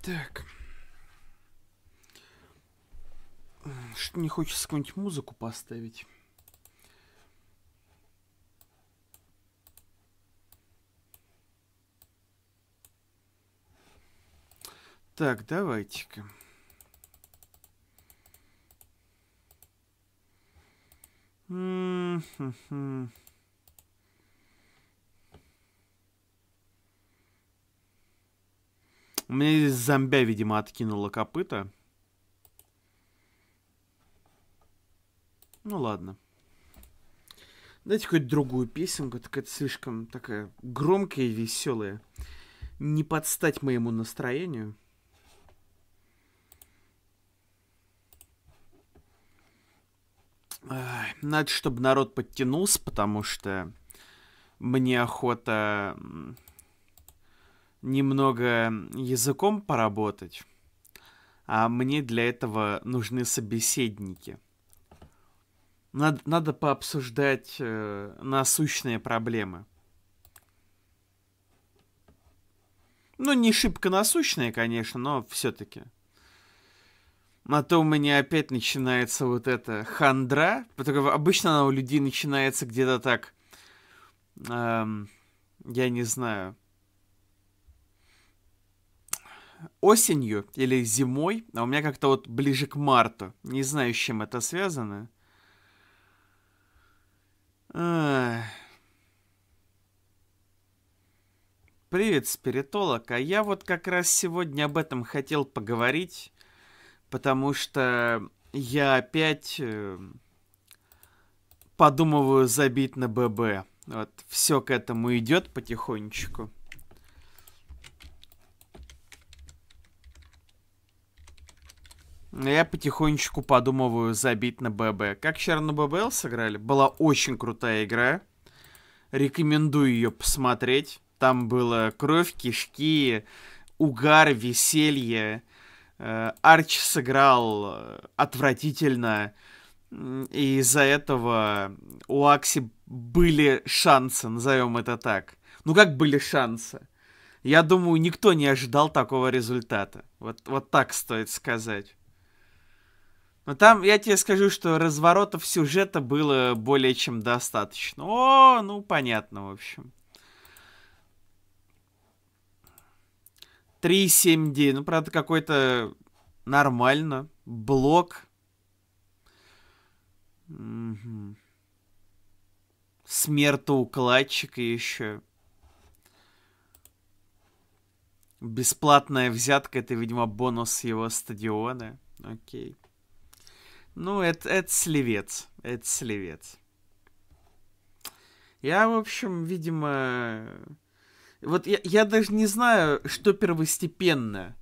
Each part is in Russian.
Так. Что не хочется какую-нибудь музыку поставить? Так, давайте-ка. У меня здесь зомбя, видимо, откинула копыта. Ну ладно. Дайте какую-то другую песенку, такая слишком такая громкая и веселая. Не подстать моему настроению. Надо, чтобы народ подтянулся, потому что мне охота немного языком поработать. А мне для этого нужны собеседники. Надо, надо пообсуждать э, насущные проблемы. Ну, не шибко насущные, конечно, но все-таки а то у меня опять начинается вот эта хандра, которая обычно она у людей начинается где-то так, эм, я не знаю, осенью или зимой, а у меня как-то вот ближе к марту. Не знаю, с чем это связано. Привет, спиритолог. А я вот как раз сегодня об этом хотел поговорить потому что я опять э, подумываю забить на ББ. Вот, все к этому идет потихонечку. Я потихонечку подумываю забить на ББ. Как вчера на ББЛ сыграли? Была очень крутая игра. Рекомендую ее посмотреть. Там было кровь, кишки, угар, веселье. Э, Арч сыграл э, отвратительно, и из-за этого у Акси были шансы, назовем это так. Ну как были шансы? Я думаю, никто не ожидал такого результата. Вот, вот так стоит сказать. Но там, я тебе скажу, что разворотов сюжета было более чем достаточно. О, ну понятно, в общем. 3,7D. Ну, правда, какой-то нормально. Блок. Угу. Смертоукладчик еще. Бесплатная взятка, это, видимо, бонус его стадиона. Окей. Ну, это, это сливец. Это сливец. Я, в общем, видимо... Вот я, я даже не знаю, что первостепенное: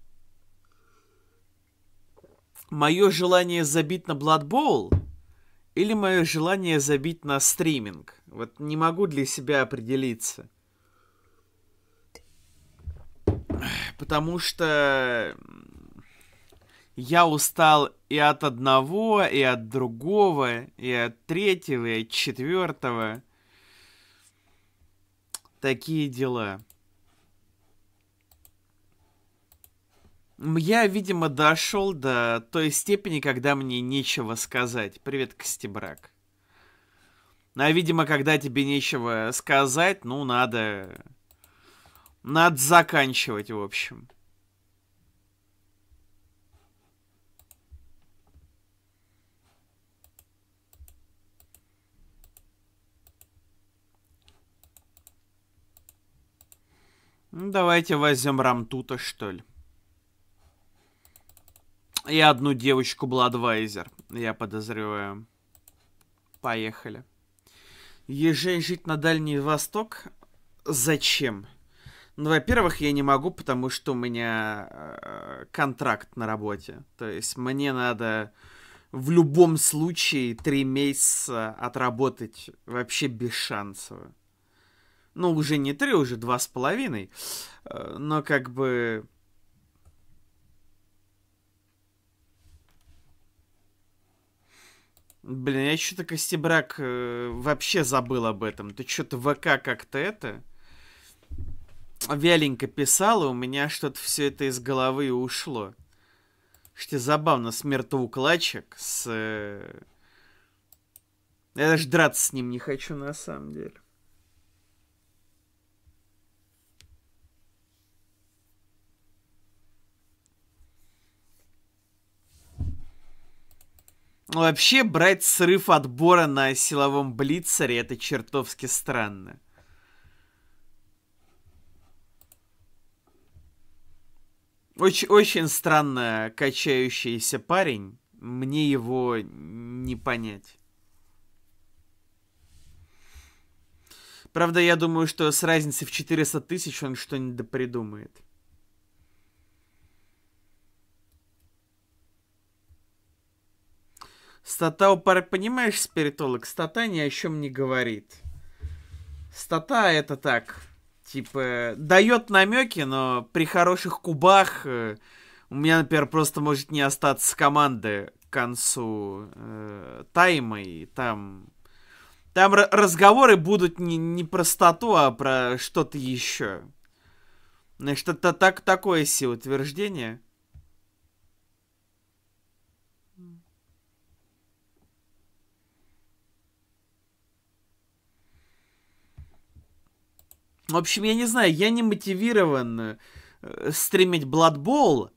Мое желание забить на Blood Bowl или мое желание забить на стриминг. Вот не могу для себя определиться. Потому что я устал и от одного, и от другого, и от третьего, и от четвертого. Такие дела. Я, видимо, дошел до той степени, когда мне нечего сказать. Привет, Костебрак. А, видимо, когда тебе нечего сказать, ну, надо... Надо заканчивать, в общем. Ну, давайте возьмем Рамтута, что ли. И одну девочку Бладвайзер, я подозреваю. Поехали. Езжай жить на Дальний Восток? Зачем? Ну, во-первых, я не могу, потому что у меня э, контракт на работе. То есть мне надо в любом случае три месяца отработать вообще без шансов. Ну, уже не три, уже два с половиной. Э, но как бы Блин, я что-то, Костебрак, э, вообще забыл об этом. Ты что-то ВК как-то это... Вяленько писала, у меня что-то все это из головы ушло. Что забавно, смертоукладчик с... Э, я даже драться с ним не хочу на самом деле. Вообще, брать срыв отбора на силовом блицаре, это чертовски странно. Очень, очень странно качающийся парень. Мне его не понять. Правда, я думаю, что с разницей в 400 тысяч он что-нибудь придумает. Стата, понимаешь, спиритолог, стата ни о чем не говорит. Стата это так, типа, дает намеки, но при хороших кубах э, у меня, например, просто может не остаться команды к концу э, тайма, и там, там разговоры будут не, не про стату, а про что-то еще. Значит, это так, такое себе утверждение. В общем, я не знаю, я не мотивирован э, стримить Blood Bowl,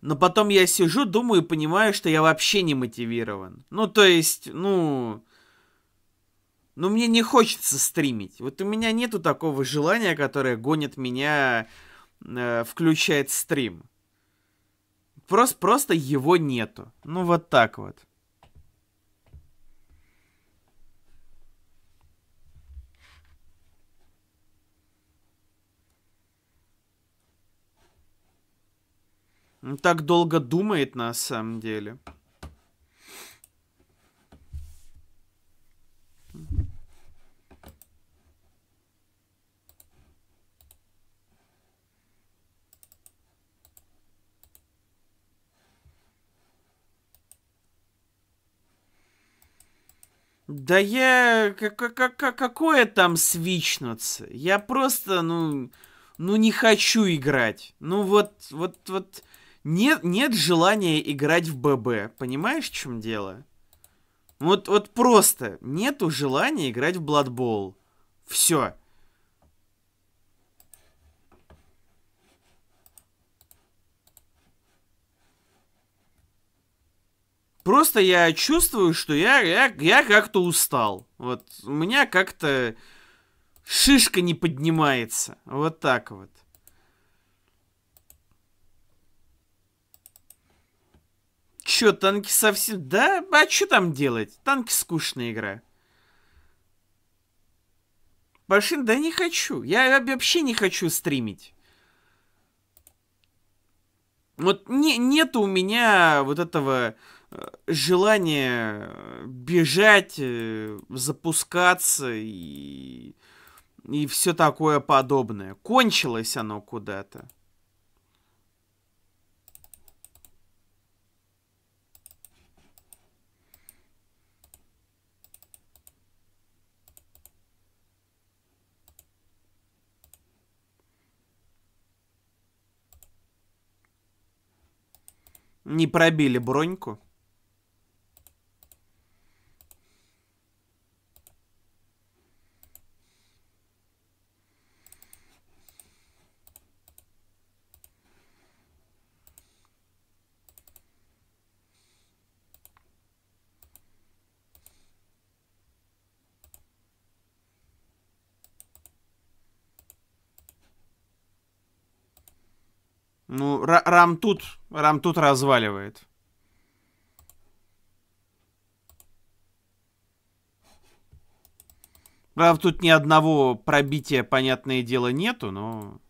но потом я сижу, думаю и понимаю, что я вообще не мотивирован. Ну, то есть, ну... Ну, мне не хочется стримить. Вот у меня нету такого желания, которое гонит меня, э, включает стрим. Просто, просто его нету. Ну, вот так вот. так долго думает на самом деле. Да я... как как как Какое там свичнуться? Я просто, ну... Ну, не хочу играть. Ну, вот, вот, вот... Нет, нет желания играть в ББ. Понимаешь, в чем дело? Вот, вот просто нету желания играть в Бладбол. Все. Просто я чувствую, что я, я, я как-то устал. Вот у меня как-то шишка не поднимается. Вот так вот. чё, танки совсем... Да, а чё там делать? Танки скучная игра. Башин, да не хочу. Я вообще не хочу стримить. Вот не, нет у меня вот этого э, желания бежать, э, запускаться и, и все такое подобное. Кончилось оно куда-то. Не пробили броньку? рам тут, рам тут разваливает. Правда, тут ни одного пробития, понятное дело, нету, но...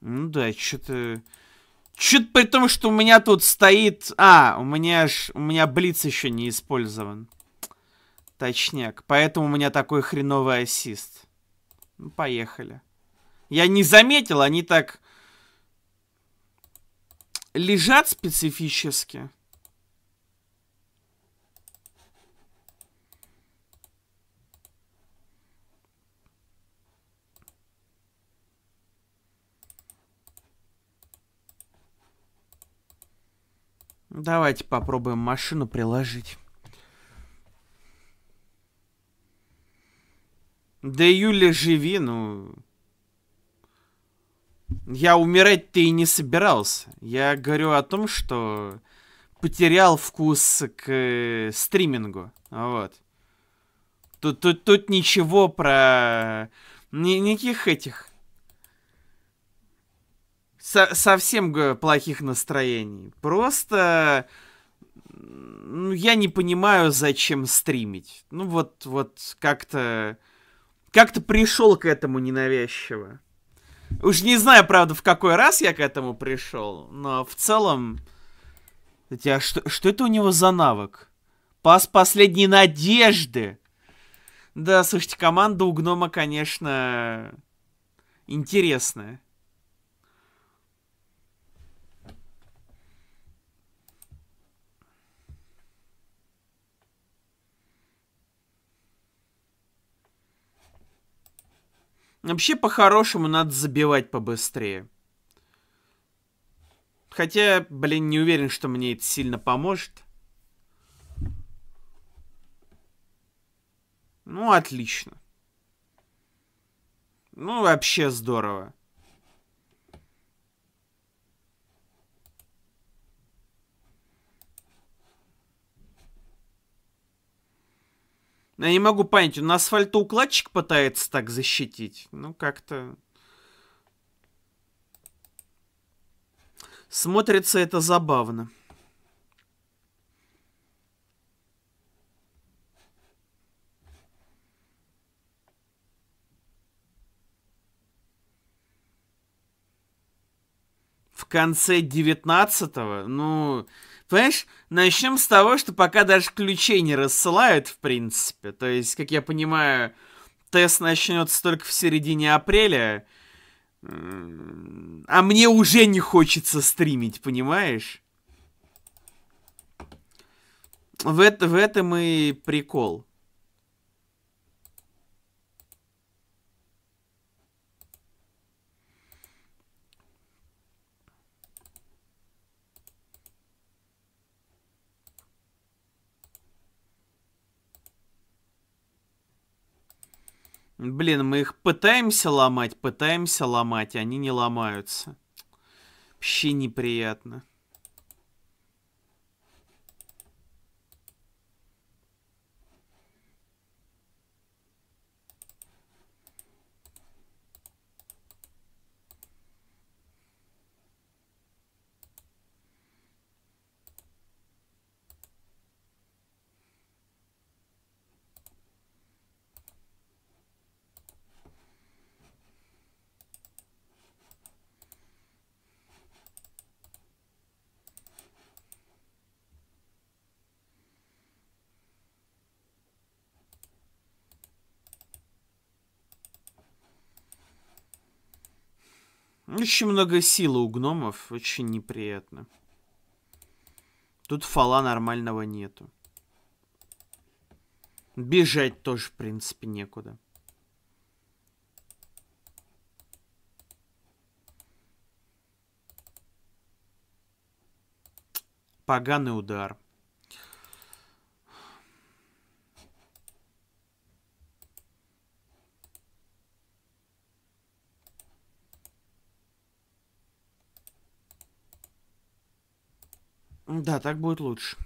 Ну да, что-то... Чуть при том, что у меня тут стоит... А, у меня ж... У меня блиц еще не использован. Точняк. Поэтому у меня такой хреновый ассист. Ну, поехали. Я не заметил, они так... Лежат специфически. Давайте попробуем машину приложить. Да Юля, живи, ну... Я умирать-то и не собирался. Я говорю о том, что потерял вкус к э, стримингу. Вот. Тут, тут, тут ничего про... Ни, никаких этих со совсем плохих настроений. Просто ну, я не понимаю, зачем стримить. Ну, вот, вот как-то... Как-то пришел к этому ненавязчиво. Уж не знаю, правда, в какой раз я к этому пришел, но в целом... Кстати, а что, что это у него за навык? Пас последней надежды! Да, слушайте, команда у гнома, конечно, интересная. Вообще, по-хорошему, надо забивать побыстрее. Хотя, блин, не уверен, что мне это сильно поможет. Ну, отлично. Ну, вообще здорово. Я не могу понять, он асфальтоукладчик пытается так защитить? Ну, как-то... Смотрится это забавно. В конце девятнадцатого, го ну, Понимаешь, начнем с того, что пока даже ключей не рассылают, в принципе. То есть, как я понимаю, тест начнется только в середине апреля. А мне уже не хочется стримить, понимаешь? В, это, в этом и прикол. Блин, мы их пытаемся ломать, пытаемся ломать, они не ломаются. Вообще неприятно. Очень много силы у гномов, очень неприятно. Тут фала нормального нету. Бежать тоже, в принципе, некуда. Поганый удар. Да, так будет лучше.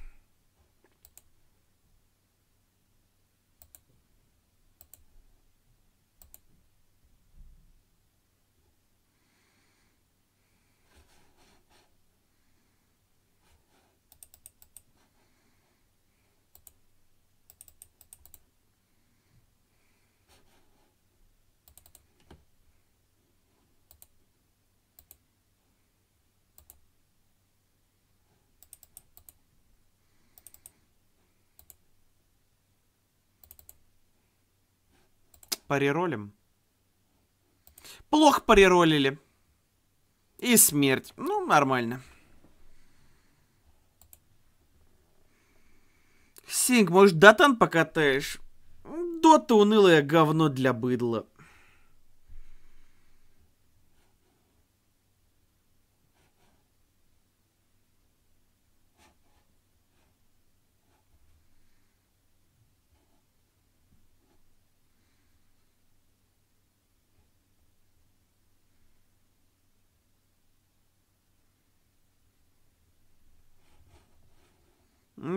Пареролим. Плохо пареролили. И смерть. Ну, нормально. Синг, может, дотан покатаешь? Дота унылое говно для быдла.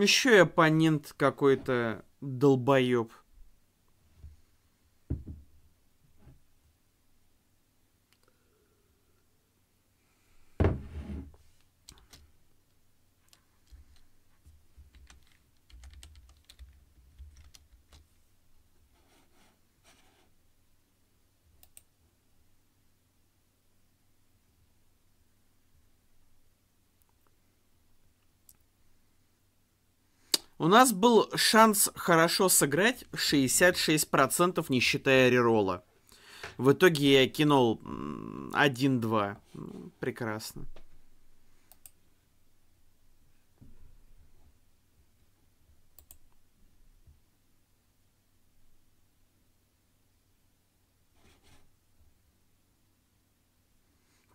еще и оппонент какой-то долбоеб. У нас был шанс хорошо сыграть 66%, не считая реролла. В итоге я кинул 1-2. Ну, прекрасно.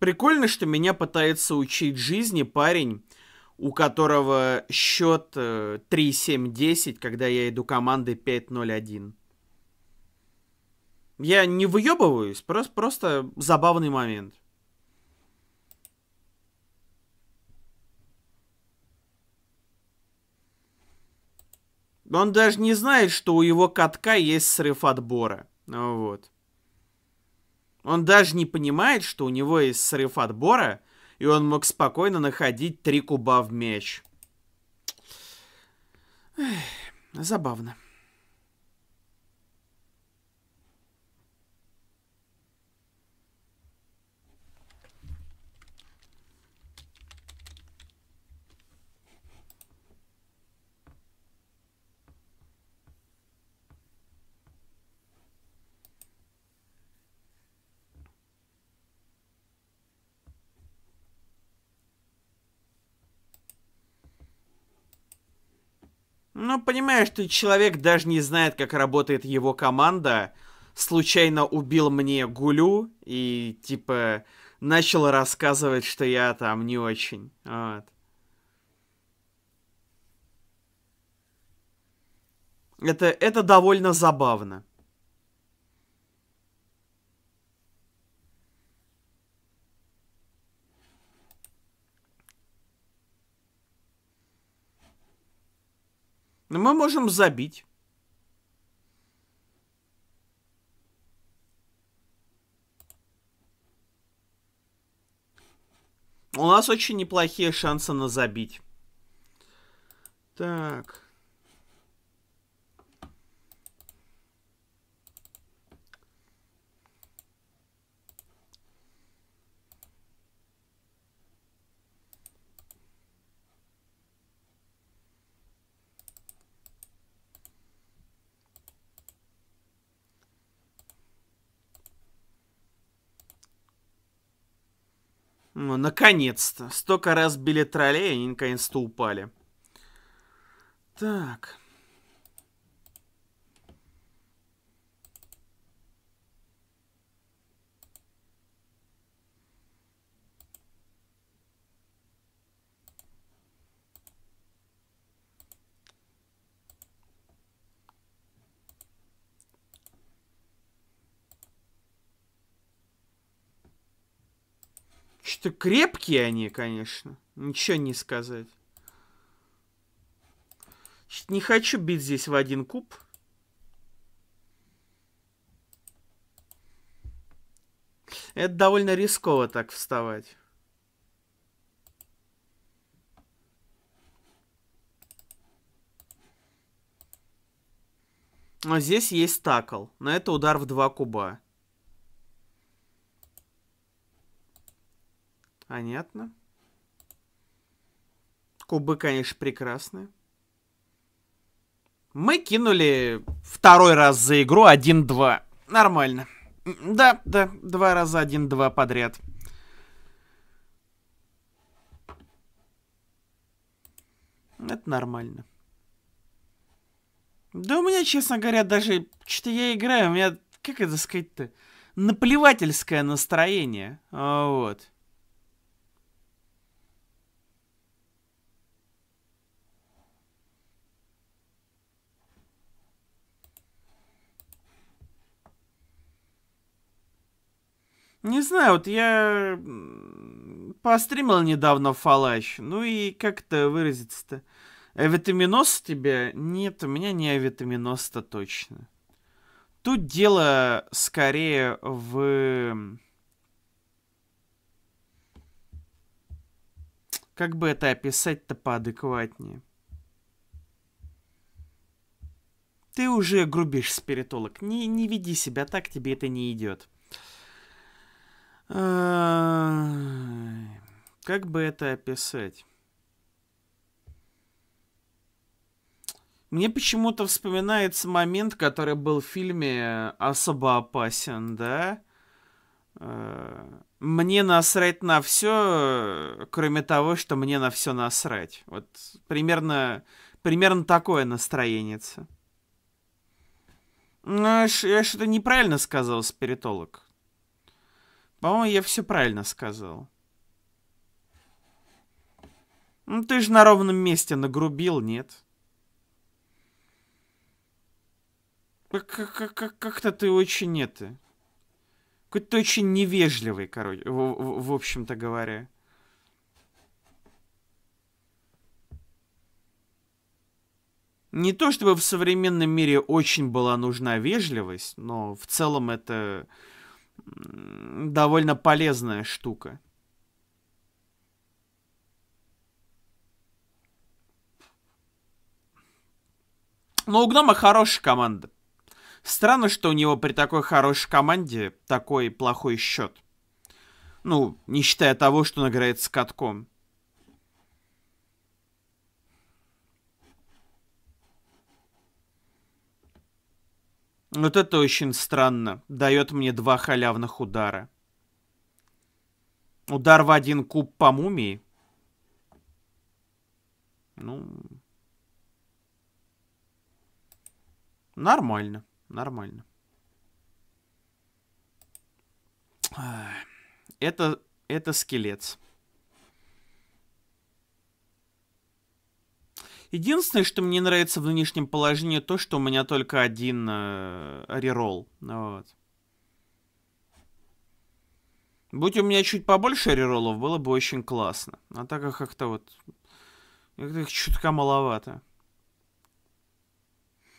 Прикольно, что меня пытается учить жизни парень, у которого счет 3-7-10, э, когда я иду команды 5-0-1. Я не выебываюсь, просто, просто забавный момент. Он даже не знает, что у его катка есть срыв отбора. Ну вот. Он даже не понимает, что у него есть срыв отбора – и он мог спокойно находить три куба в меч. Эх, забавно. Но ну, понимаешь, что человек даже не знает, как работает его команда, случайно убил мне Гулю и, типа, начал рассказывать, что я там не очень. Вот. Это, это довольно забавно. Мы можем забить. У нас очень неплохие шансы на забить. Так. Ну, наконец-то. Столько раз били троллей, они наконец-то упали. Так. Что крепкие они, конечно. Ничего не сказать. Что не хочу бить здесь в один куб. Это довольно рисково так вставать. Но а здесь есть такл. На это удар в два куба. Понятно. Кубы, конечно, прекрасные. Мы кинули второй раз за игру 1-2. Нормально. Да, да, два раза 1-2 подряд. Это нормально. Да у меня, честно говоря, даже... Что-то я играю, у меня... Как это сказать-то? Наплевательское настроение. А вот. Не знаю, вот я постримил недавно фалач. Ну и как это выразиться-то? Авитаминоз тебя? Нет, у меня не авитаминоз-то точно. Тут дело скорее в... Как бы это описать-то поадекватнее? Ты уже грубишь, спиритолог. Не, не веди себя так, тебе это не идет. Как бы это описать? Мне почему-то вспоминается момент, который был в фильме «Особо опасен», да? Э, мне насрать на все, кроме того, что мне на все насрать. Вот примерно, примерно такое настроение. Ну, я что-то неправильно сказал, спиритолог. По-моему, я все правильно сказал. Ну, ты же на ровном месте нагрубил, нет? Как-то ты очень это... Какой-то очень невежливый, короче, в, в общем-то говоря. Не то чтобы в современном мире очень была нужна вежливость, но в целом это довольно полезная штука. Но у Гнома хорошая команда. Странно, что у него при такой хорошей команде такой плохой счет. Ну, не считая того, что он играет с катком. Вот это очень странно. Дает мне два халявных удара. Удар в один куб по мумии. Ну... Нормально, нормально. Это, это скелет. Единственное, что мне нравится в нынешнем положении, то, что у меня только один э, реролл. Вот. Будь у меня чуть побольше реролов, было бы очень классно. А так как как-то вот... Их чутка маловато.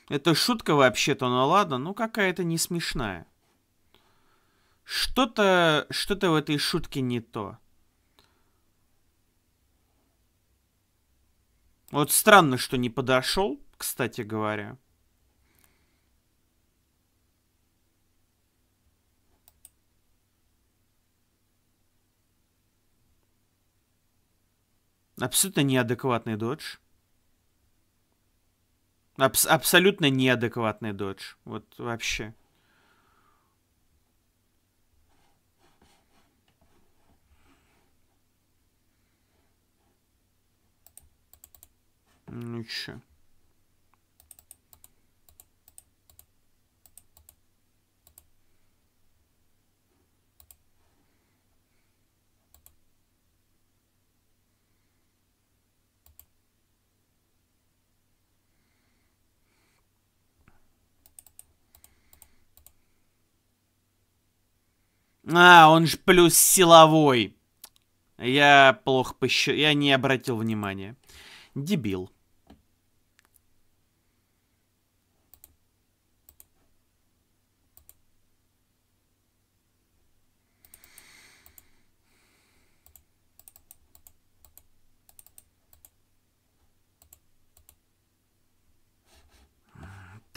Это шутка вообще-то, ну ладно, ну какая-то не смешная. Что-то что, -то, что -то в этой шутке не то. Вот странно, что не подошел, кстати говоря. Абсолютно неадекватный додж. Абс абсолютно неадекватный додж. Вот вообще. Ну еще. А, он же плюс силовой. Я плохо пощу, Я не обратил внимания. Дебил.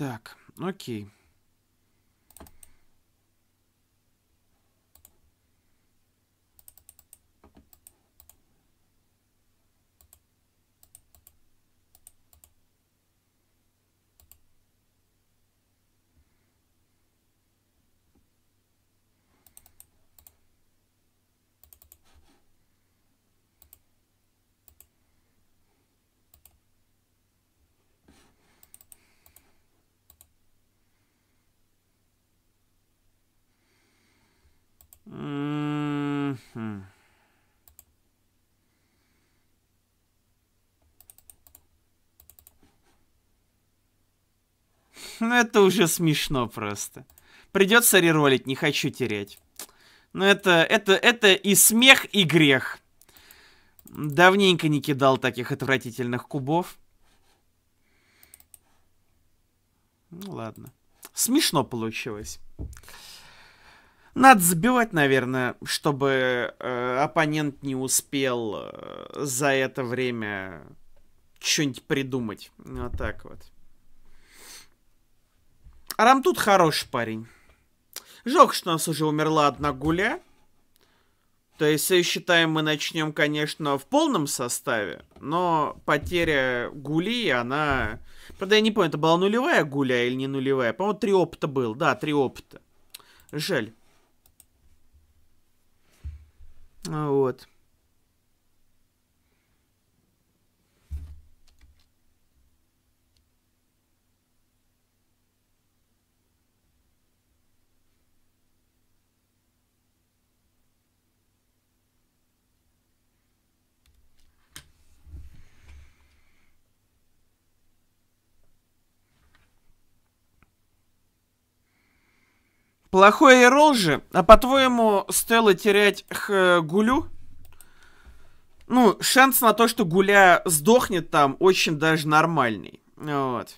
Так, окей. Ну, это уже смешно просто. Придется реролить, не хочу терять. Но ну, это, это, это и смех, и грех. Давненько не кидал таких отвратительных кубов. Ну, ладно. Смешно получилось. Надо сбивать, наверное, чтобы э, оппонент не успел э, за это время что-нибудь придумать. Вот так вот. Арам тут хороший парень. Жалко, что у нас уже умерла одна гуля. То есть, если считаем, мы начнем, конечно, в полном составе, но потеря гули, она... Правда, я не помню, это была нулевая гуля или не нулевая. По-моему, три опыта был. Да, три опыта. Жаль. Вот. Плохой эрол же. А по-твоему, стоило терять х гулю? Ну, шанс на то, что гуля сдохнет там, очень даже нормальный. Вот.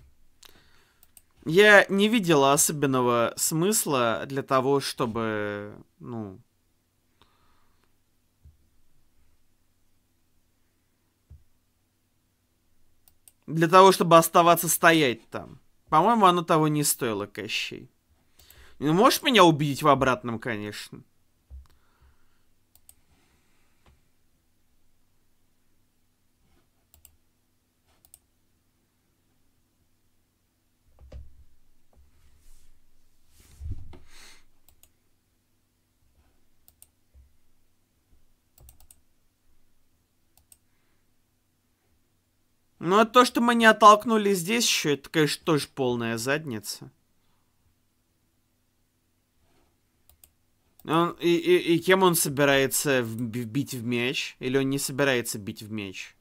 Я не видела особенного смысла для того, чтобы, ну... Для того, чтобы оставаться стоять там. По-моему, оно того не стоило, Кощей. Можешь меня убедить в обратном, конечно. Ну, а то, что мы не оттолкнули здесь еще, это, конечно, тоже полная задница. Он, и, и, и кем он собирается в, бить в меч? Или он не собирается бить в меч?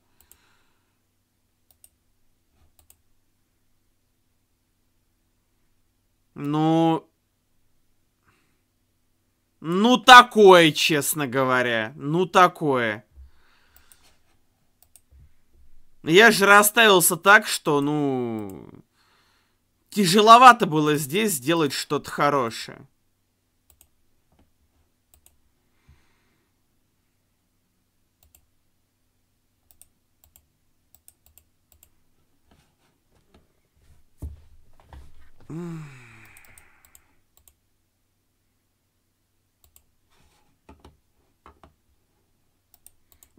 Ну... Ну такое, честно говоря. Ну такое. Я же расставился так, что, ну... Тяжеловато было здесь сделать что-то хорошее.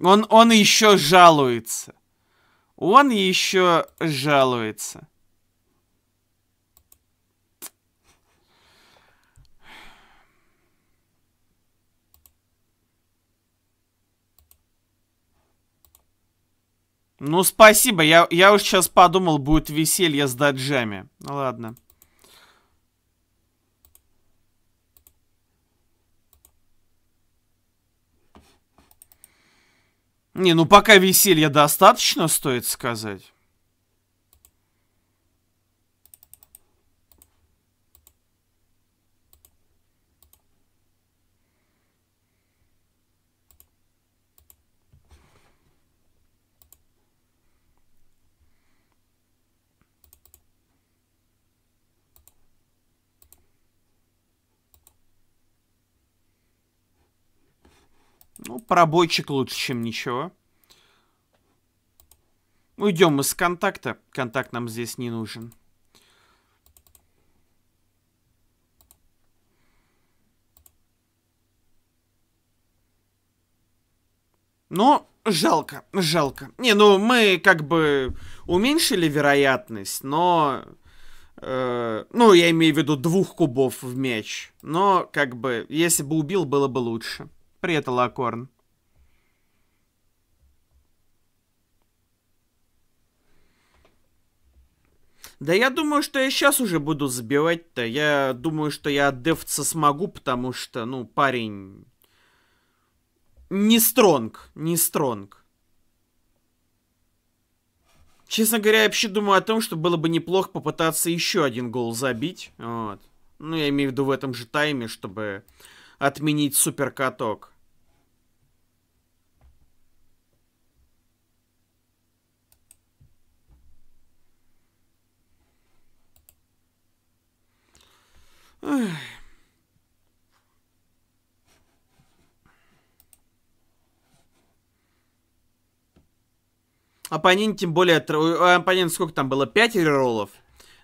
Он, он еще жалуется. Он еще жалуется. Ну, спасибо. Я, я уж сейчас подумал, будет веселье с даджами. Ну, ладно. Не, ну пока веселья достаточно, стоит сказать. Ну, пробойчик лучше, чем ничего. Уйдем из контакта. Контакт нам здесь не нужен. Но ну, жалко, жалко. Не, ну мы как бы уменьшили вероятность, но... Э, ну, я имею в виду двух кубов в мяч. Но, как бы, если бы убил, было бы лучше. Привет, Алакорн. Да я думаю, что я сейчас уже буду сбивать. то Я думаю, что я от смогу, потому что, ну, парень... Не стронг, не стронг. Честно говоря, я вообще думаю о том, что было бы неплохо попытаться еще один гол забить. Вот. Ну, я имею в виду в этом же тайме, чтобы отменить суперкаток. Ах. Оппонент тем более... А оппонент сколько там было? пять реролов?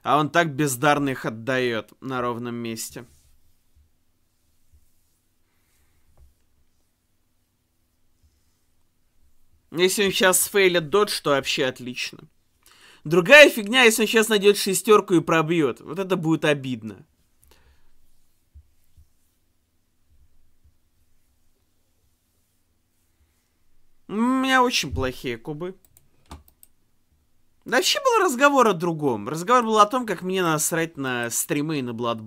А он так бездарных отдает на ровном месте. Если он сейчас фейлит дот, что вообще отлично. Другая фигня, если он сейчас найдет шестерку и пробьет. Вот это будет обидно. У меня очень плохие кубы. Да вообще был разговор о другом. Разговор был о том, как мне насрать на стримы и на Blood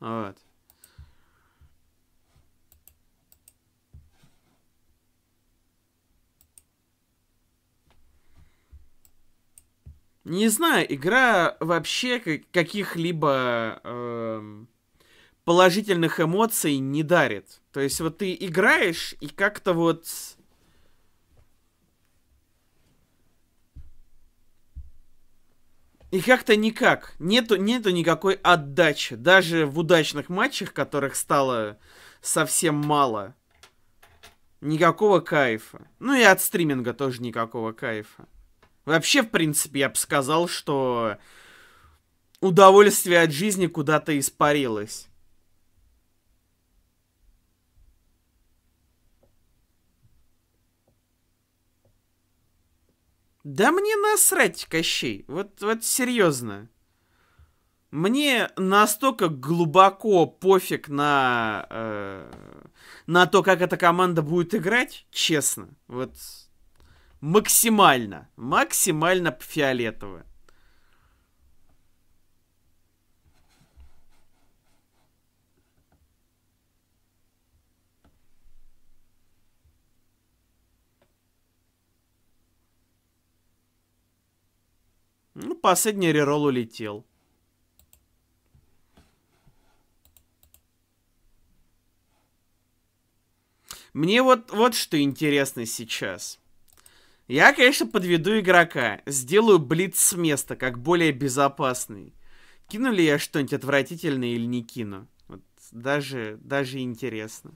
Вот. Не знаю, игра вообще каких-либо э, положительных эмоций не дарит. То есть вот ты играешь и как-то вот И как-то никак. Нету, нету никакой отдачи. Даже в удачных матчах, которых стало совсем мало. Никакого кайфа. Ну и от стриминга тоже никакого кайфа. Вообще, в принципе, я бы сказал, что удовольствие от жизни куда-то испарилось. Да мне насрать, Кощей, вот, вот серьезно. Мне настолько глубоко пофиг на, э, на то, как эта команда будет играть, честно. Вот максимально, максимально фиолетово. Ну, последний рерол улетел. Мне вот, вот что интересно сейчас. Я, конечно, подведу игрока. Сделаю блиц с места, как более безопасный. Кину ли я что-нибудь отвратительное или не кину? Вот даже, даже интересно.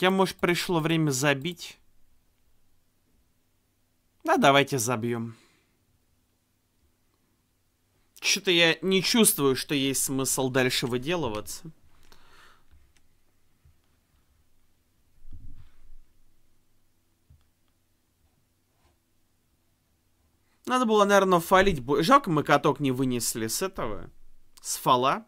Тебе, может, пришло время забить? Да, давайте забьем. Что-то я не чувствую, что есть смысл дальше выделываться. Надо было, наверное, фалить. Жалко, мы каток не вынесли с этого. С фала.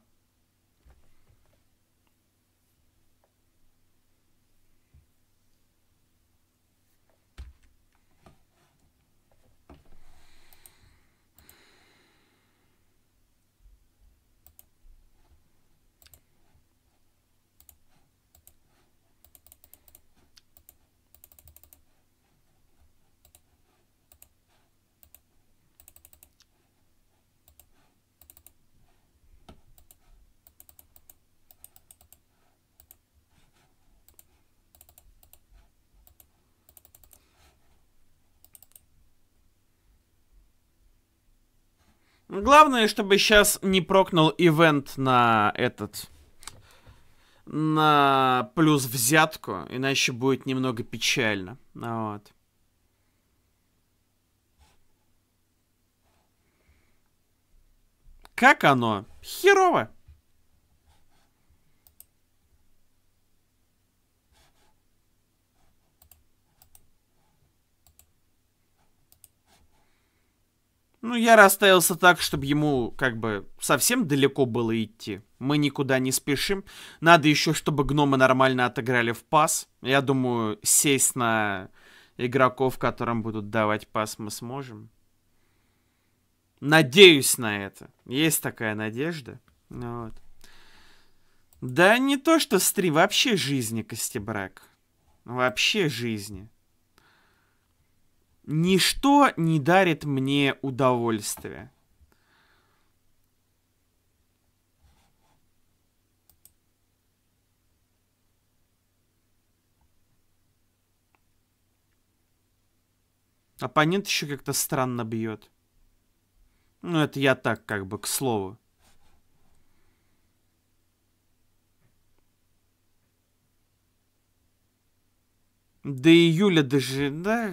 Главное, чтобы сейчас не прокнул ивент на этот... На плюс взятку, иначе будет немного печально. Ну вот. Как оно? Херово. Ну, я расставился так, чтобы ему как бы совсем далеко было идти. Мы никуда не спешим. Надо еще, чтобы гномы нормально отыграли в пас. Я думаю, сесть на игроков, которым будут давать пас, мы сможем. Надеюсь на это. Есть такая надежда. Вот. Да не то, что стри, вообще жизни, Костебрак. Вообще жизни. Ничто не дарит мне удовольствия. Оппонент еще как-то странно бьет. Ну, это я так, как бы, к слову. До июля даже... Да...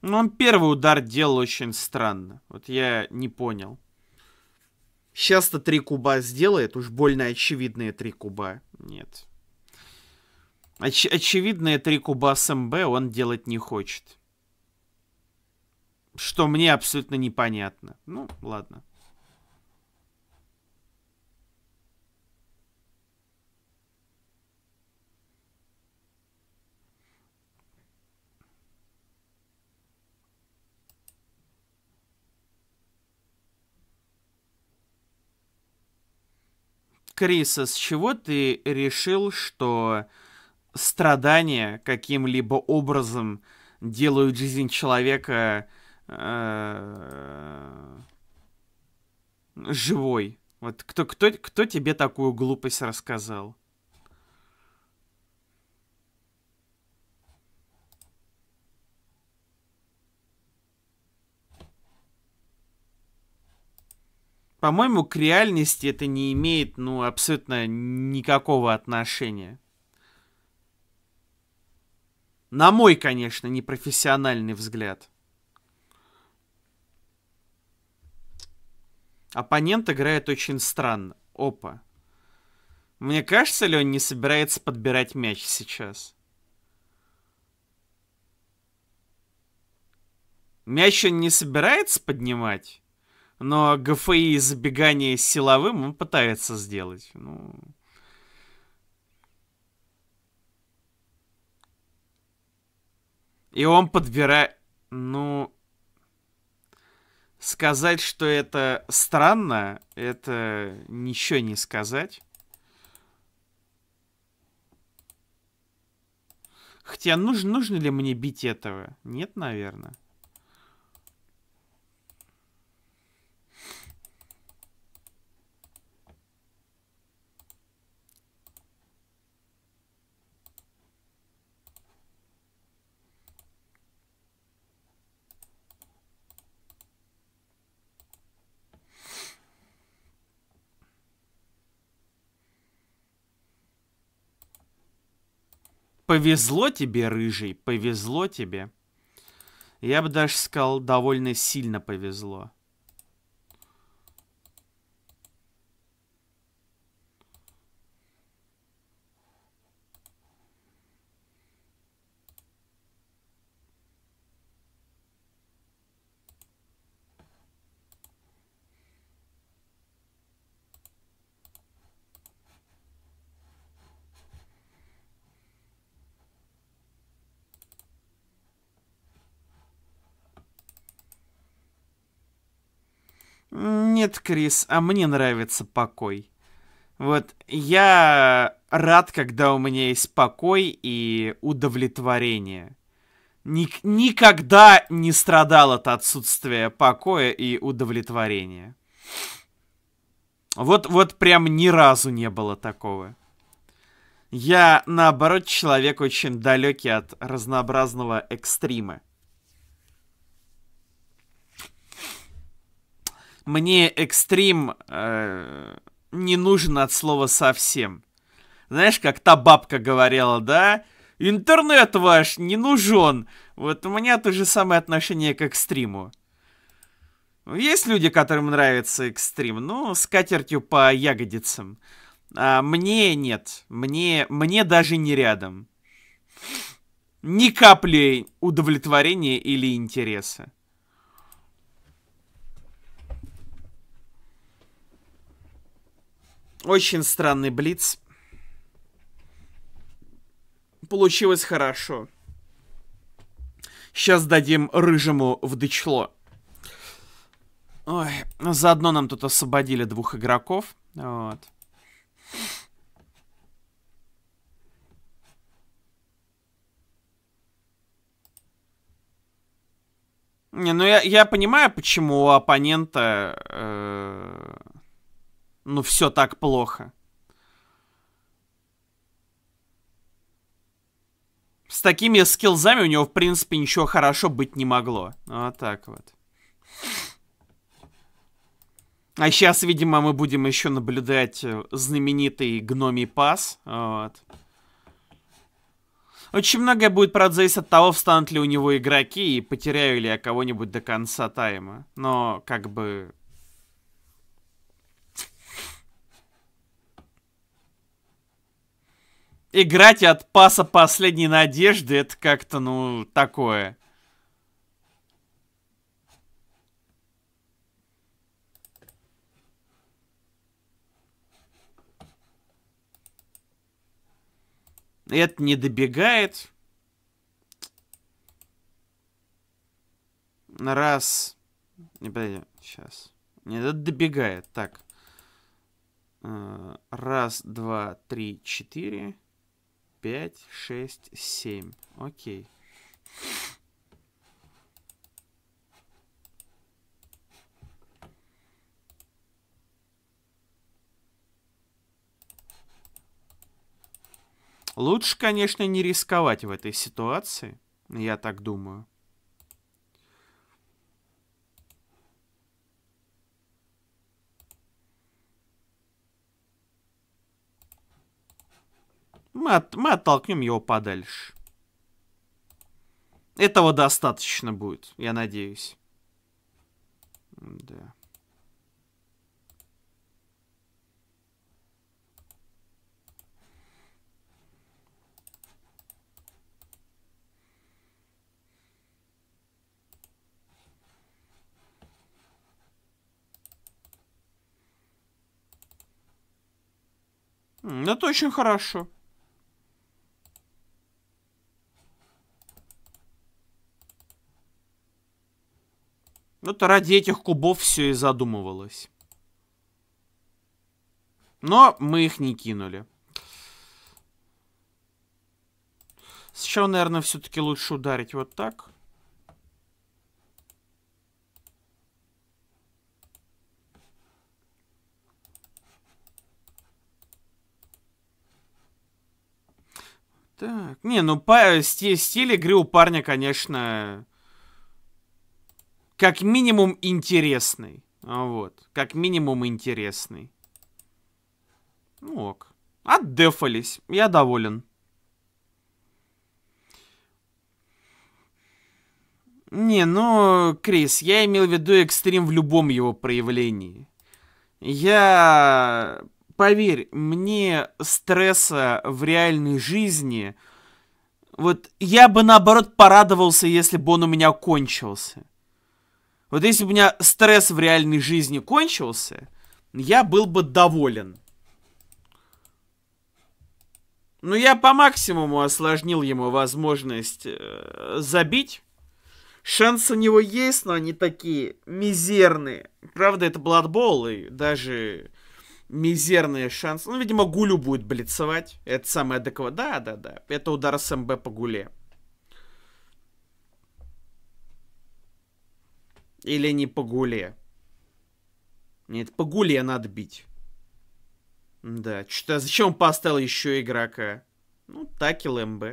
Ну, он первый удар делал очень странно. Вот я не понял. Сейчас-то три куба сделает, уж больно очевидные три куба. Нет. Оч очевидные три куба с МБ он делать не хочет. Что мне абсолютно непонятно. Ну, ладно. Криса, с чего ты решил, что страдания каким-либо образом делают жизнь человека э, живой? Вот кто, кто, кто тебе такую глупость рассказал? по-моему, к реальности это не имеет, ну, абсолютно никакого отношения. На мой, конечно, непрофессиональный взгляд. Оппонент играет очень странно. Опа. Мне кажется ли, он не собирается подбирать мяч сейчас? Мяч он не собирается поднимать? Но ГФИ забегание силовым он пытается сделать. Ну... И он подбирает... Ну... Сказать, что это странно, это ничего не сказать. Хотя нужно, нужно ли мне бить этого? Нет, наверное. Повезло тебе, рыжий, повезло тебе. Я бы даже сказал, довольно сильно повезло. нет, Крис, а мне нравится покой. Вот я рад, когда у меня есть покой и удовлетворение. Ник никогда не страдал от отсутствия покоя и удовлетворения. Вот, вот прям ни разу не было такого. Я, наоборот, человек очень далекий от разнообразного экстрима. мне экстрим э, не нужен от слова совсем. Знаешь, как та бабка говорила, да? Интернет ваш не нужен. Вот у меня то же самое отношение к экстриму. Есть люди, которым нравится экстрим, ну, с катертью по ягодицам. А мне нет. Мне, мне даже не рядом. Ни капли удовлетворения или интереса. Очень странный блиц. Получилось хорошо. Сейчас дадим рыжему вдычло. Ой, заодно нам тут освободили двух игроков. Вот. Не, ну я, я понимаю, почему у оппонента... Э ну все так плохо. С такими скиллзами у него, в принципе, ничего хорошо быть не могло. Вот так вот. А сейчас, видимо, мы будем еще наблюдать э, знаменитый гномий пас. Вот. Очень многое будет, правда, зависеть от того, встанут ли у него игроки и потеряю ли я кого-нибудь до конца тайма. Но, как бы, играть от паса последней надежды, это как-то, ну, такое. Это не добегает. Раз. Не, подожди, сейчас. Нет, это добегает. Так. Э, раз, два, три, четыре. 5, 6, 7. Окей. Лучше, конечно, не рисковать в этой ситуации, я так думаю. Мы, от, мы оттолкнем его подальше. Этого достаточно будет, я надеюсь. Да. Это очень хорошо. Вот ради этих кубов все и задумывалось. Но мы их не кинули. Сначала, наверное, все-таки лучше ударить вот так. Так, не, ну по стиль, стиль игры у парня, конечно, как минимум интересный. А, вот. Как минимум интересный. Ну ок. Отдефались. Я доволен. Не, ну, Крис, я имел в виду экстрим в любом его проявлении. Я... Поверь, мне стресса в реальной жизни... Вот я бы, наоборот, порадовался, если бы он у меня кончился. Вот если бы у меня стресс в реальной жизни кончился, я был бы доволен. Но я по максимуму осложнил ему возможность э, забить. Шанс у него есть, но они такие мизерные. Правда, это Бладбол, и даже мизерные шансы. Ну, видимо, Гулю будет блицевать. Это самое адекватное. Да, да, да. Это удар СМБ по Гуле. Или не по гуле? Нет, по гуле надо бить. Да, что а зачем он поставил еще игрока? Ну, так и ЛМБ.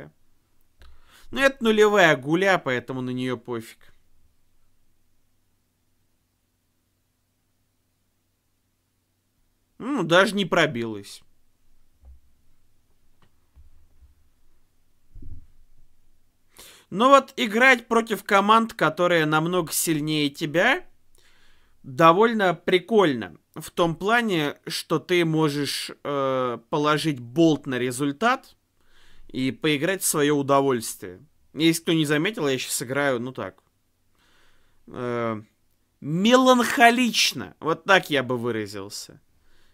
Ну, это нулевая гуля, поэтому на нее пофиг. Ну, даже не пробилась. Но «Ну вот играть против команд, которые намного сильнее тебя, довольно прикольно. В том плане, что ты можешь э, положить болт на результат и поиграть в свое удовольствие. Если кто не заметил, я сейчас играю, ну так. Э, меланхолично. Вот так я бы выразился.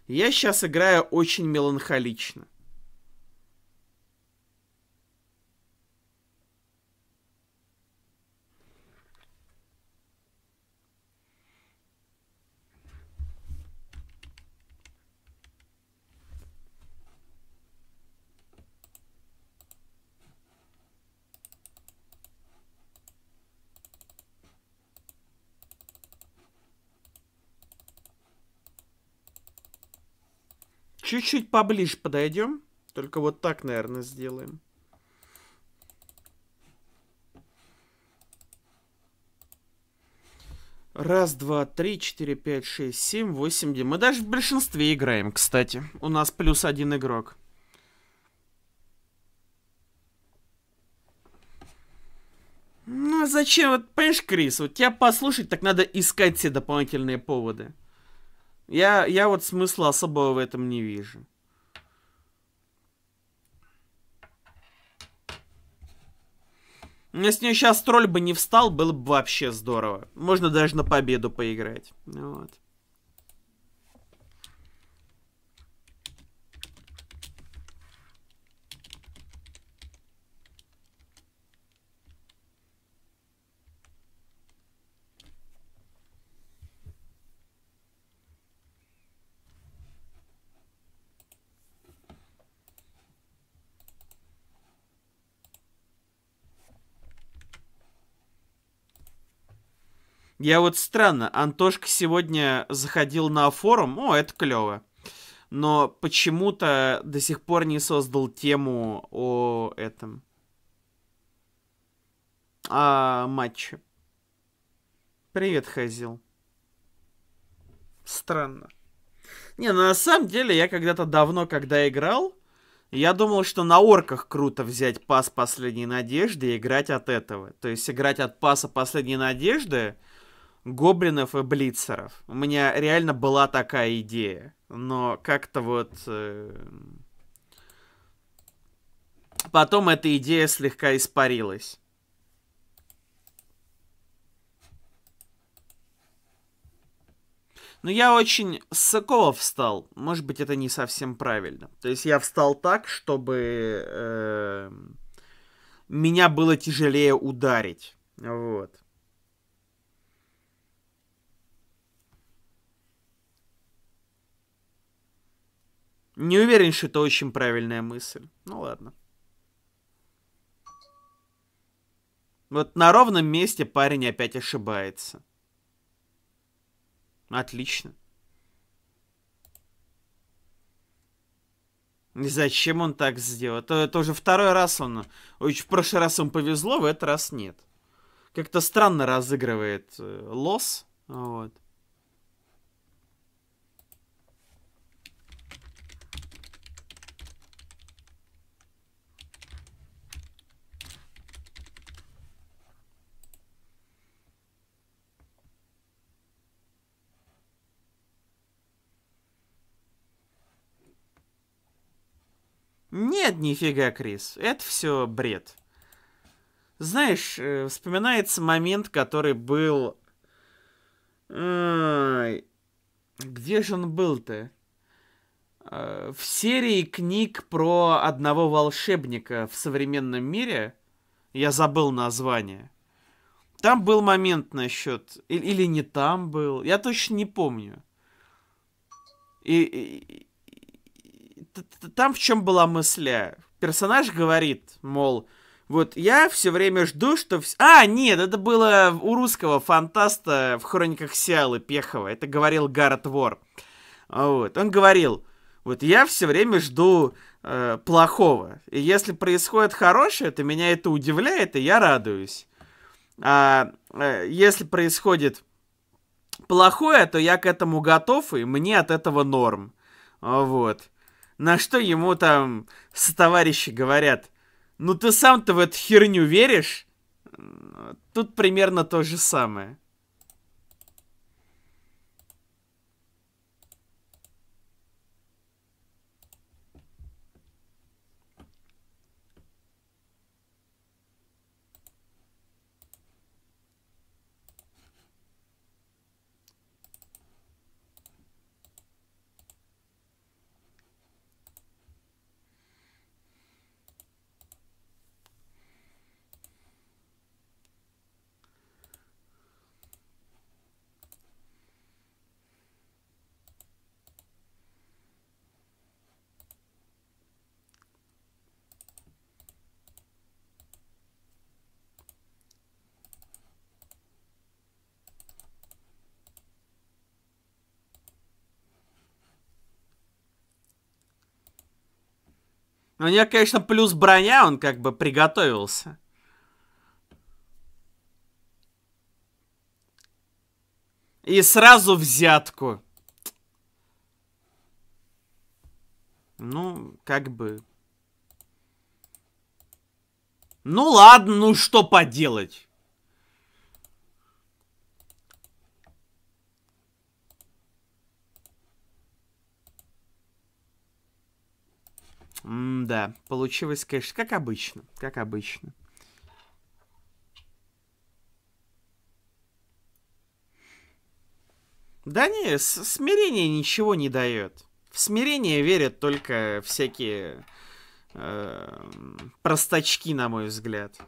Я сейчас играю очень меланхолично. Чуть-чуть поближе подойдем. Только вот так, наверное, сделаем. Раз, два, три, четыре, пять, шесть, семь, восемь. Мы даже в большинстве играем, кстати. У нас плюс один игрок. Ну, а зачем? Вот, понимаешь, Крис, вот тебя послушать, так надо искать все дополнительные поводы. Я, я вот смысла особого в этом не вижу. Если нее сейчас тролль бы не встал, было бы вообще здорово. Можно даже на победу поиграть. Ну вот. Я вот странно, Антошка сегодня заходил на форум, о, это клево. Но почему-то до сих пор не создал тему о этом. О матче. Привет, Хазил. Странно. Не, ну, на самом деле, я когда-то давно, когда играл, я думал, что на орках круто взять пас последней надежды и играть от этого. То есть играть от паса последней надежды, гоблинов и блицеров. У меня реально была такая идея. Но как-то вот... Э, потом эта идея слегка испарилась. Но я очень с встал. Может быть, это не совсем правильно. То есть я встал так, чтобы э, меня было тяжелее ударить. Вот. Не уверен, что это очень правильная мысль. Ну ладно. Вот на ровном месте парень опять ошибается. Отлично. Зачем он так сделал? Это, это уже второй раз он... в прошлый раз он повезло, в этот раз нет. Как-то странно разыгрывает э, лос. Вот. Нет, нифига, Крис, это все бред. Знаешь, э, вспоминается момент, который был... Где же он был-то? Э, в серии книг про одного волшебника в современном мире, я забыл название, там был момент насчет... Или не там был, я точно не помню. И, и, там в чем была мысль? Персонаж говорит, мол, вот я все время жду, что... Вс... А, нет, это было у русского фантаста в хрониках Сиалы Пехова. Это говорил Гаррет Вор. А вот, он говорил, вот я все время жду э, плохого. И если происходит хорошее, то меня это удивляет, и я радуюсь. А э, если происходит плохое, то я к этому готов, и мне от этого норм. А вот. На что ему там товарищи говорят, ну ты сам-то в эту херню веришь? Тут примерно то же самое. Ну, у него, конечно, плюс броня, он как бы приготовился. И сразу взятку. Ну, как бы... Ну ладно, ну что поделать. М да, получилось, конечно, как обычно, как обычно. Да не, смирение ничего не дает. В смирение верят только всякие эм, простачки, на мой взгляд.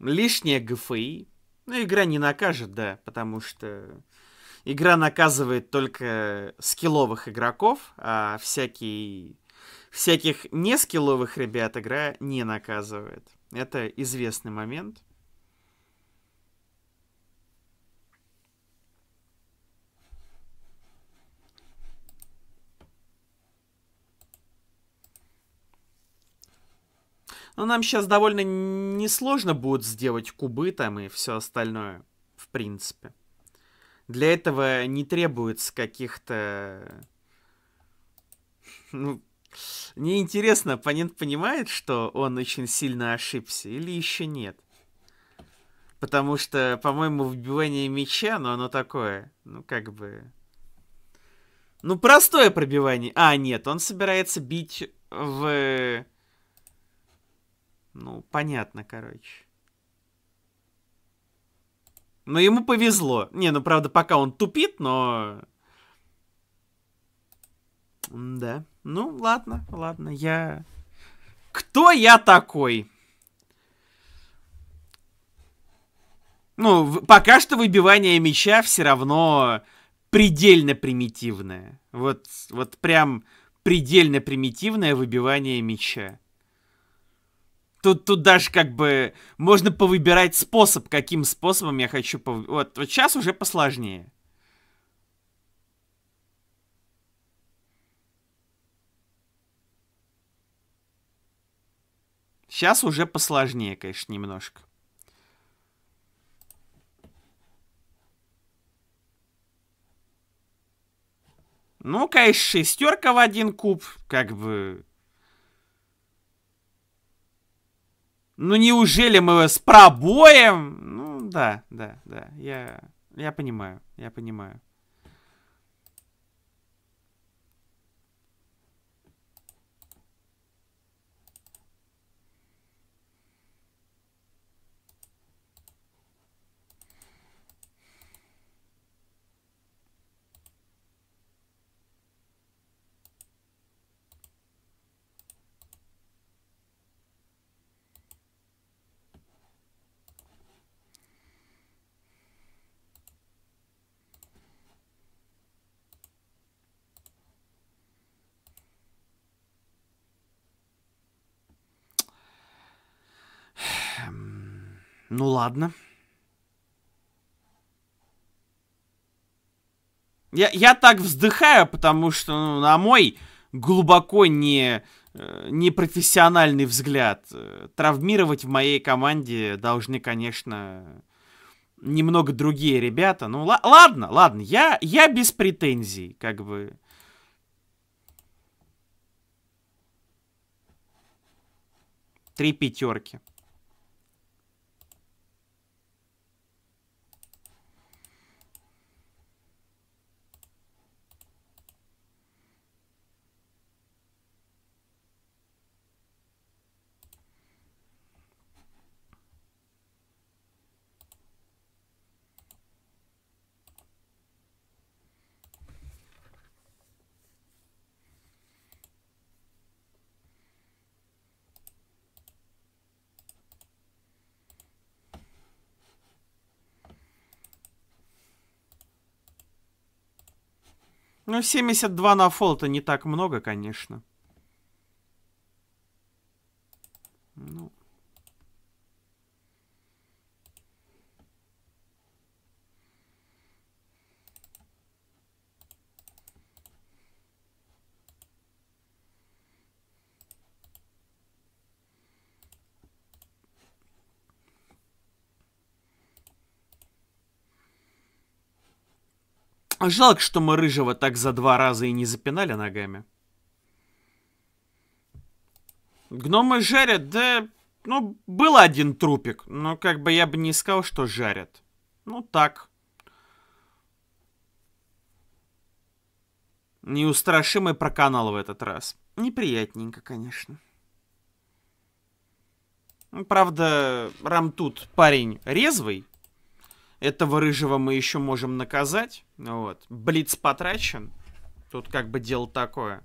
Лишнее ГФИ. Ну, игра не накажет, да, потому что игра наказывает только скилловых игроков, а всякие, всяких нескилловых ребят игра не наказывает. Это известный момент. Но нам сейчас довольно несложно будет сделать кубы там и все остальное, в принципе. Для этого не требуется каких-то... Ну, мне интересно, оппонент понимает, что он очень сильно ошибся или еще нет? Потому что, по-моему, вбивание мяча, но ну, оно такое, ну как бы... Ну, простое пробивание. А, нет, он собирается бить в ну, понятно, короче. Но ему повезло. Не, ну правда, пока он тупит, но... Да. Ну, ладно, ладно, я... Кто я такой? Ну, в... пока что выбивание мяча все равно предельно примитивное. Вот, вот прям предельно примитивное выбивание мяча. Тут, тут даже как бы можно повыбирать способ, каким способом я хочу... Пов... Вот, вот сейчас уже посложнее. Сейчас уже посложнее, конечно, немножко. Ну, конечно, шестерка в один куб, как бы... Ну неужели мы с пробоем? Ну да, да, да, я, я понимаю, я понимаю. Ну ладно. Я, я так вздыхаю, потому что, ну, на мой глубоко не, э, не профессиональный взгляд, э, травмировать в моей команде должны, конечно, немного другие ребята. Ну, ладно, ладно, я, я без претензий, как бы. Три пятерки. Ну, 72 на фол-то не так много, конечно. А жалко, что мы Рыжего так за два раза и не запинали ногами. Гномы жарят, да... Ну, был один трупик, но как бы я бы не сказал, что жарят. Ну, так. Неустрашимый проканал в этот раз. Неприятненько, конечно. Ну, правда, Рам тут парень резвый. Этого рыжего мы еще можем наказать. Вот. Блиц потрачен. Тут как бы дело такое.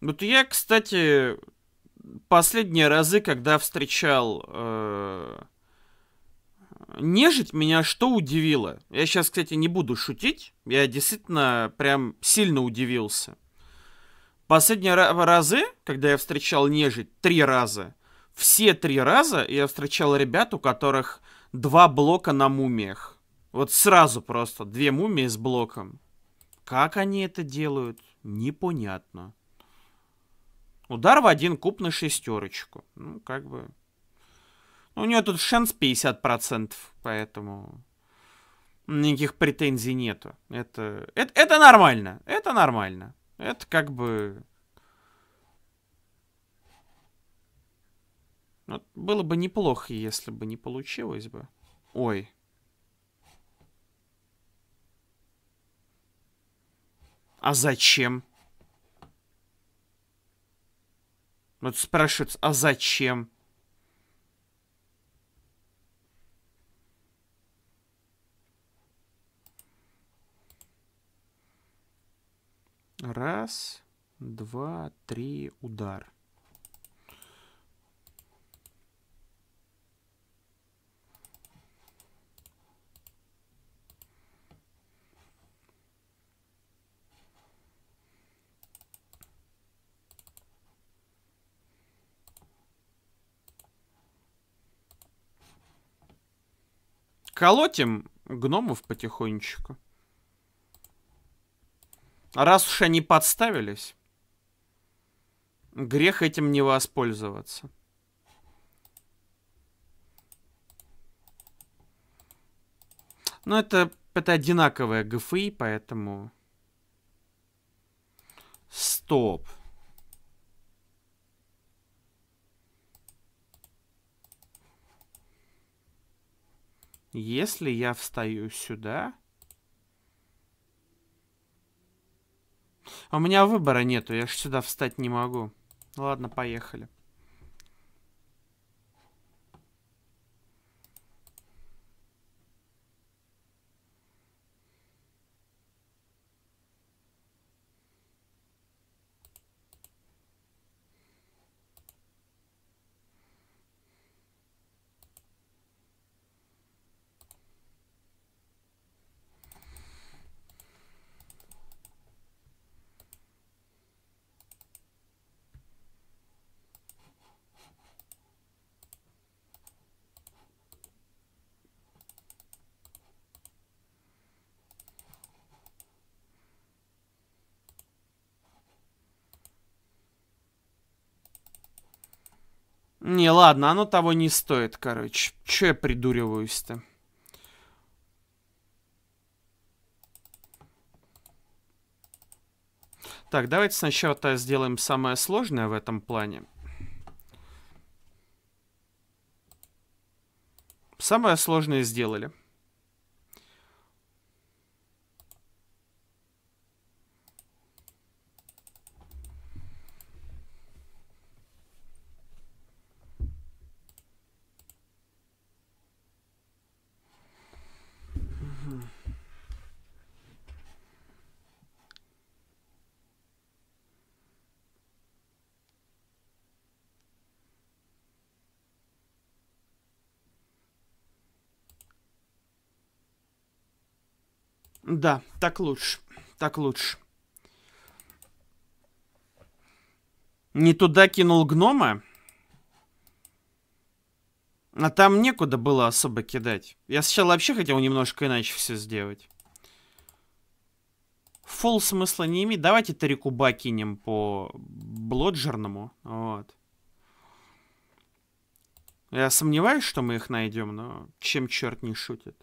Вот я, кстати, последние разы, когда встречал э, Нежить меня что удивило? Я сейчас, кстати, не буду шутить. Я действительно прям сильно удивился. Последние разы, когда я встречал нежить, три раза, все три раза я встречал ребят, у которых два блока на мумиях. Вот сразу просто две мумии с блоком. Как они это делают, непонятно. Удар в один куб на шестерочку. Ну, как бы... У нее тут шанс 50%, поэтому никаких претензий нету. Это, это, это нормально, это нормально. Это как бы... Вот было бы неплохо, если бы не получилось бы. Ой. А зачем? Вот спрашивают, а зачем? Раз, два, три, удар. Колотим гномов потихонечку. Раз уж они подставились, грех этим не воспользоваться. Но это, это одинаковое ГФИ, поэтому... Стоп. Если я встаю сюда, А у меня выбора нету, я же сюда встать не могу. Ладно, поехали. не, ладно, оно того не стоит, короче. Че я придуриваюсь-то? Так, давайте сначала сделаем самое сложное в этом плане. Самое сложное сделали. Да, так лучше. Так лучше. Не туда кинул гнома? А там некуда было особо кидать. Я сначала вообще хотел немножко иначе все сделать. Фол смысла не имеет. Давайте Тарикуба кинем по блоджерному. Вот. Я сомневаюсь, что мы их найдем, но чем черт не шутит.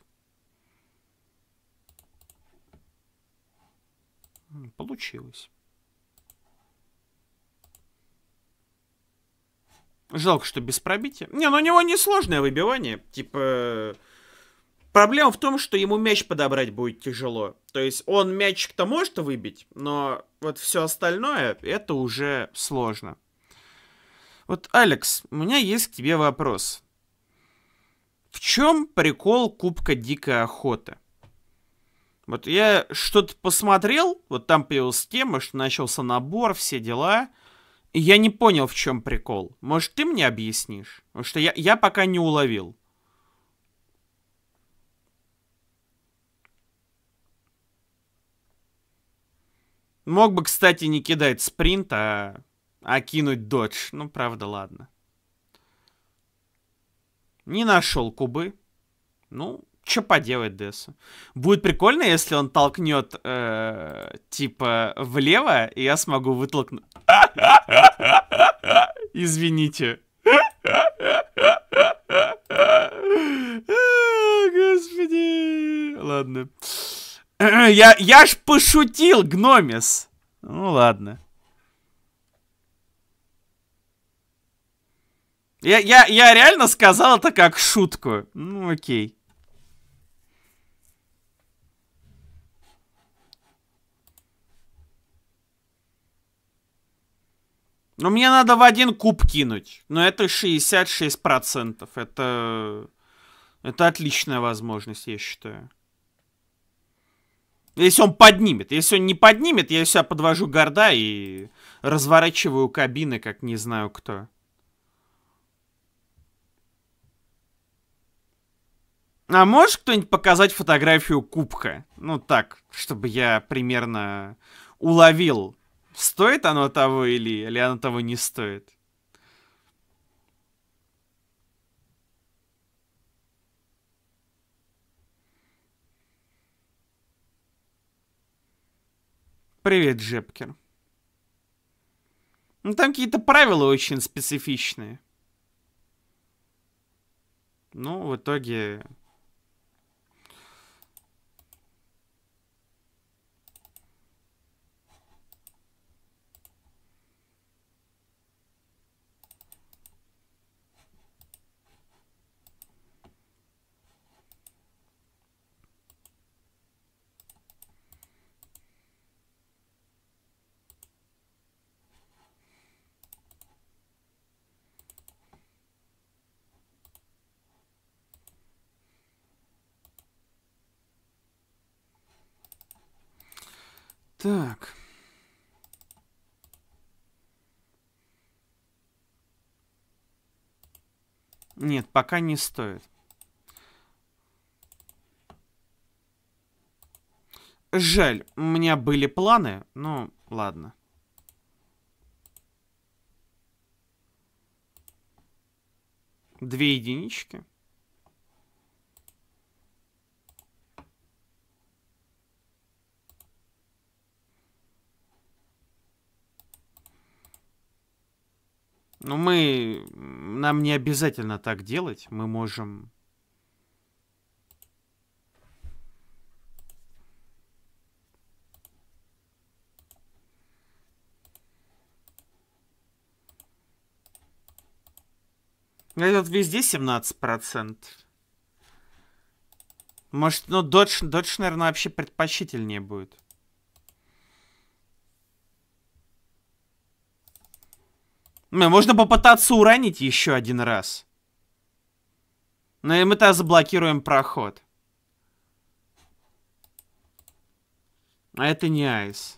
Получилось. Жалко, что без пробития. Не, ну у него несложное выбивание. Типа... Проблема в том, что ему мяч подобрать будет тяжело. То есть он мячик-то может выбить, но вот все остальное, это уже сложно. Вот, Алекс, у меня есть к тебе вопрос. В чем прикол Кубка Дикой Охоты? Вот я что-то посмотрел, вот там появилась тема, что начался набор, все дела. И я не понял, в чем прикол. Может, ты мне объяснишь? Потому что я, я пока не уловил. Мог бы, кстати, не кидать спринт, а, а кинуть додж. Ну, правда, ладно. Не нашел кубы. Ну, что поделать Десу. Будет прикольно, если он толкнет, э, типа, влево, и я смогу вытолкнуть. Извините. Господи. Ладно. Я, я ж пошутил, Гномис. Ну ладно. Я, я, я реально сказал это как шутку. Ну окей. Ну, мне надо в один куб кинуть. Но это 66%. Это... Это отличная возможность, я считаю. Если он поднимет. Если он не поднимет, я себя подвожу горда и разворачиваю кабины, как не знаю кто. А можешь кто-нибудь показать фотографию кубка? Ну так, чтобы я примерно уловил, стоит оно того или, или оно того не стоит. Привет, Джепкер. Ну, там какие-то правила очень специфичные. Ну, в итоге Так. Нет, пока не стоит. Жаль, у меня были планы, но ладно. Две единички. Ну мы... Нам не обязательно так делать. Мы можем... Ну, этот везде 17%. Может, ну, дочь, Dodge, наверное, вообще предпочтительнее будет. Можно попытаться уронить еще один раз. Но и мы тогда заблокируем проход. А это не айс.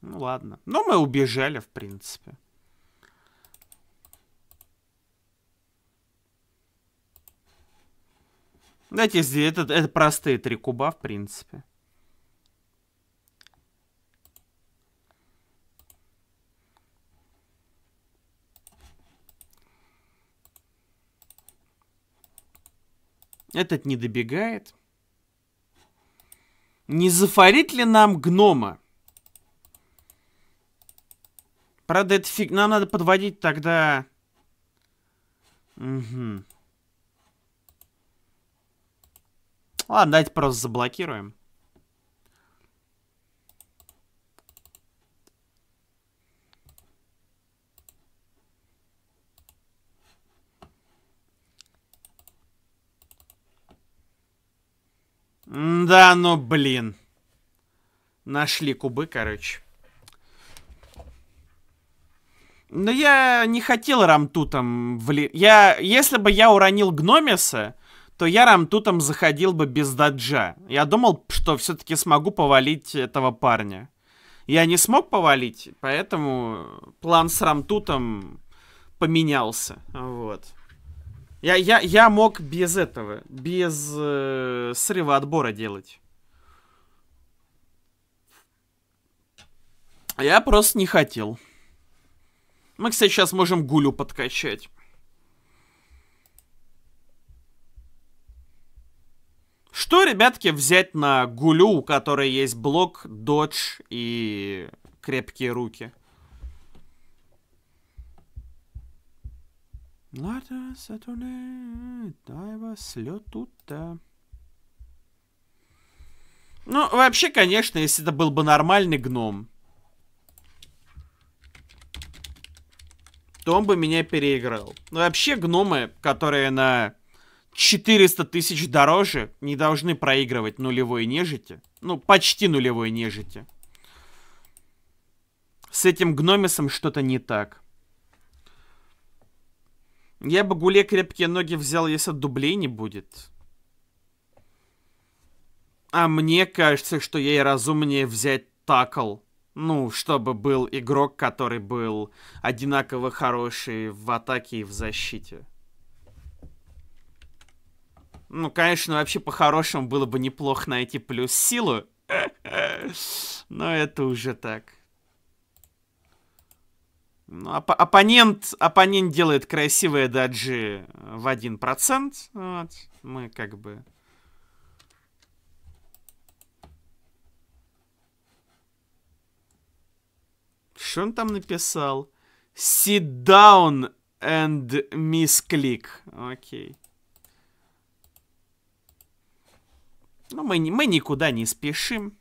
Ну ладно. Ну мы убежали, в принципе. Дайте здесь, это, это простые три куба, в принципе. Этот не добегает. Не зафарит ли нам гнома? Правда, это фиг... Нам надо подводить тогда... Угу. Ладно, давайте просто заблокируем. Да, ну блин. Нашли кубы, короче. Но я не хотел рамтутом вли... Я... Если бы я уронил Гномиса, то я рамтутом заходил бы без даджа. Я думал, что все-таки смогу повалить этого парня. Я не смог повалить, поэтому план с рамтутом поменялся. Вот. Я, я, я мог без этого, без э, срыва отбора делать. Я просто не хотел. Мы, кстати, сейчас можем гулю подкачать. Что, ребятки, взять на гулю, у которой есть блок, додж и крепкие руки? Laitas aturnē taivas летута. Ну, вообще, конечно, если это был бы нормальный гном, то он бы меня переиграл. Но вообще, гномы, которые на 400 тысяч дороже, не должны проигрывать нулевой нежити. Ну, почти нулевой нежити. С этим гномисом что-то не так. Я бы Гуле крепкие ноги взял, если дублей не будет. А мне кажется, что ей разумнее взять такл. Ну, чтобы был игрок, который был одинаково хороший в атаке и в защите. Ну, конечно, вообще по-хорошему было бы неплохо найти плюс силу. Но это уже так. Ну, оп оппонент, оппонент делает красивые даджи э, в 1%. Вот. Мы как бы... Что он там написал? Sit down and misclick. Окей. Ну, мы, мы никуда не спешим.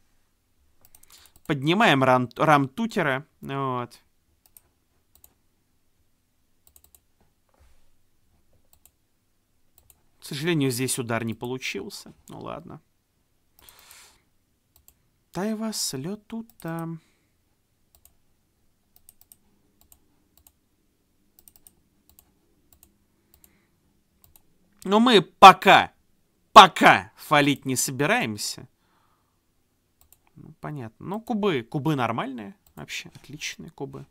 Поднимаем рам, рам тутера. Вот. сожалению, здесь удар не получился. Ну ладно. Тайва с лету там. Но мы пока, пока фалить не собираемся. Ну, понятно. Ну, кубы, кубы нормальные вообще, отличные кубы.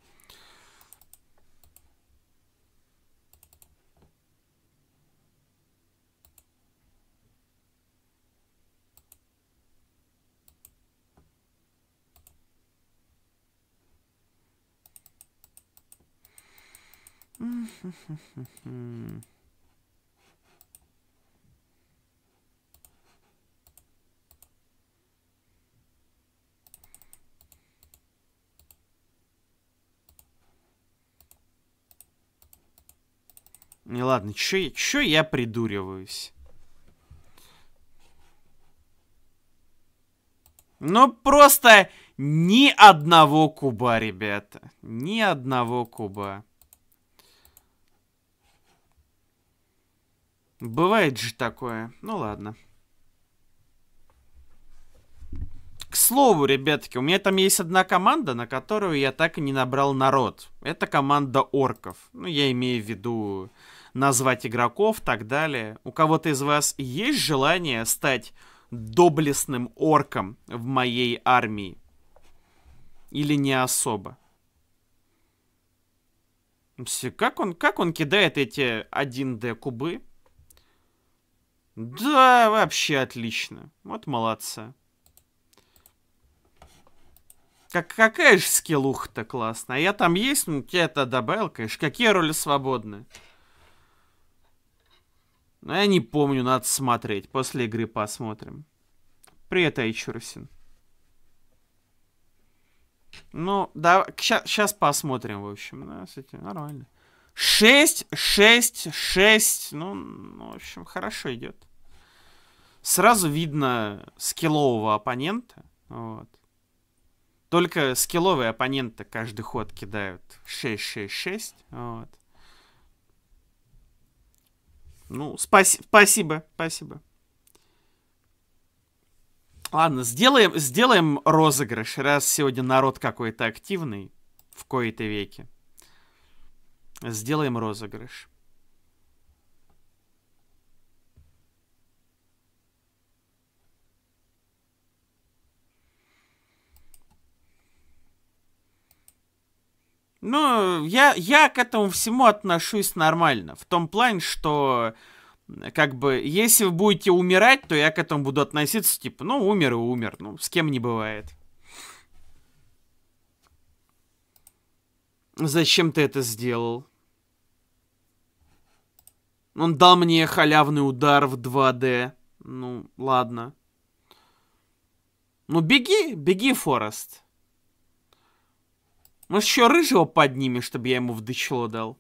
Не, ладно, чё, чё я придуриваюсь? Ну, просто ни одного куба, ребята. Ни одного куба. Бывает же такое. Ну ладно. К слову, ребятки, у меня там есть одна команда, на которую я так и не набрал народ. Это команда орков. Ну, я имею в виду назвать игроков, так далее. У кого-то из вас есть желание стать доблестным орком в моей армии? Или не особо? Все, Как он, как он кидает эти 1D кубы? Да, вообще отлично. Вот молодца. Как, какая же скиллуха-то классная. А я там есть, ну, тебе это добавил, конечно. Какие роли свободны? Ну, я не помню, надо смотреть. После игры посмотрим. Привет, Айчурсин. Ну, да, сейчас посмотрим, в общем. Да, с этим нормально. 6, 6, 6. Ну, в общем, хорошо идет. Сразу видно скиллового оппонента. Вот. Только скилловые оппоненты каждый ход кидают 6-6-6. Вот. Ну, спаси спасибо, спасибо. Ладно, сделаем, сделаем розыгрыш, раз сегодня народ какой-то активный в кои-то веке. Сделаем розыгрыш. Ну, я, я к этому всему отношусь нормально. В том плане, что, как бы, если вы будете умирать, то я к этому буду относиться, типа, ну, умер и умер. Ну, с кем не бывает. Зачем ты это сделал? Он дал мне халявный удар в 2D. Ну, ладно. Ну, беги, беги, Форест. Может, еще рыжего подними, чтобы я ему вдычло дал.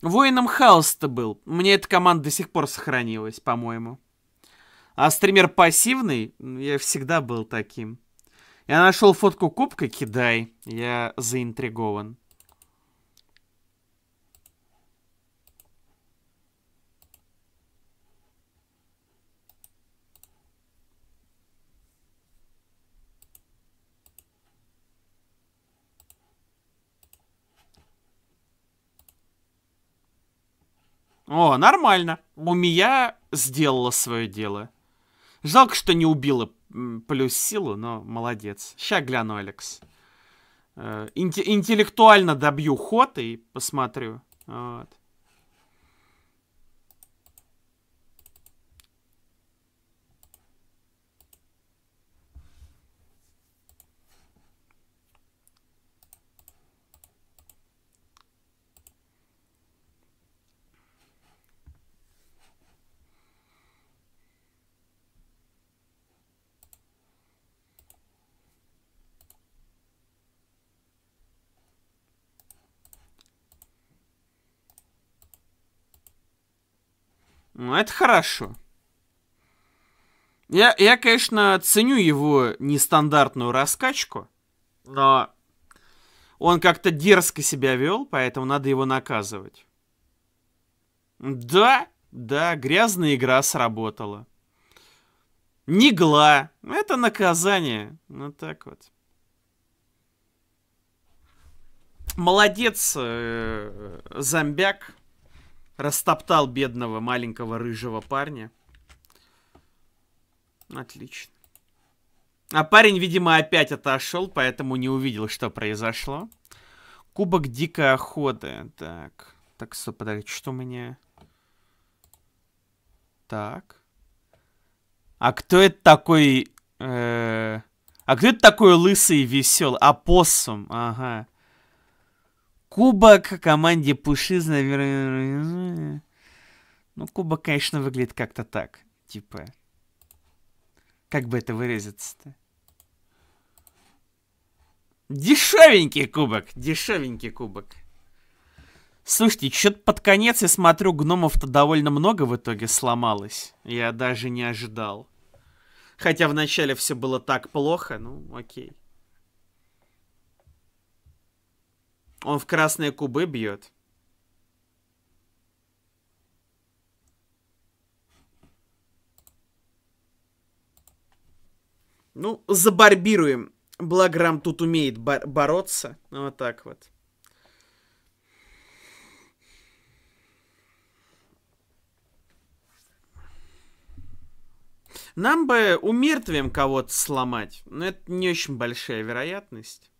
Воином хаос-то был. Мне эта команда до сих пор сохранилась, по-моему. А стример пассивный, я всегда был таким. Я нашел фотку кубка, кидай. Я заинтригован. О, нормально. Мумия сделала свое дело. Жалко, что не убила плюс силу, но молодец. Ща гляну, Алекс. Э, интеллектуально добью ход и посмотрю. Вот. Ну, это хорошо. Я, я, конечно, ценю его нестандартную раскачку, но он как-то дерзко себя вел, поэтому надо его наказывать. Да, да, грязная игра сработала. Негла, Это наказание. Вот ну, так вот. Молодец, э -э, зомбяк. Растоптал бедного маленького рыжего парня. Отлично. А парень, видимо, опять отошел, поэтому не увидел, что произошло. Кубок дикой охоты. Так. Так, стоп, подожди, что у меня... Так. А кто это такой... Э... А кто это такой лысый и веселый? Апоссум, ага. Кубок команде Пушиз, наверное. Ну, кубок, конечно, выглядит как-то так. Типа... Как бы это вырезаться то Дешевенький кубок, дешевенький кубок. Слушайте, что-то под конец я смотрю, гномов-то довольно много в итоге сломалось. Я даже не ожидал. Хотя вначале все было так плохо, ну окей. Он в красные кубы бьет. Ну, забарбируем. Благрам тут умеет бор бороться. Ну, вот так вот. Нам бы умертвием кого-то сломать, но это не очень большая вероятность.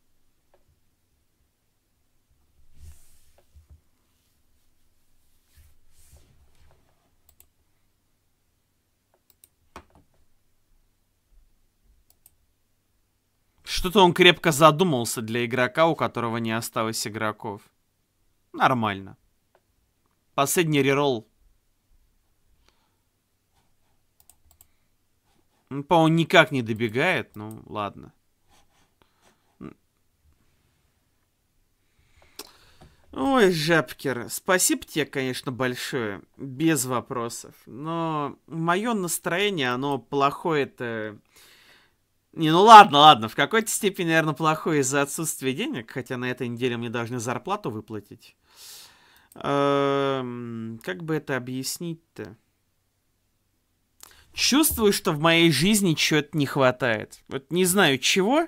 Что-то он крепко задумался для игрока, у которого не осталось игроков. Нормально. Последний реролл. Ну, по-моему, никак не добегает. Ну, ладно. Ой, Жапкер, спасибо тебе, конечно, большое, без вопросов. Но мое настроение, оно плохое-то... Не, ну ладно, ладно, в какой-то степени, наверное, плохой из-за отсутствия денег, хотя на этой неделе мне должны зарплату выплатить. Эм, как бы это объяснить-то? Чувствую, что в моей жизни чего-то не хватает. Вот не знаю чего,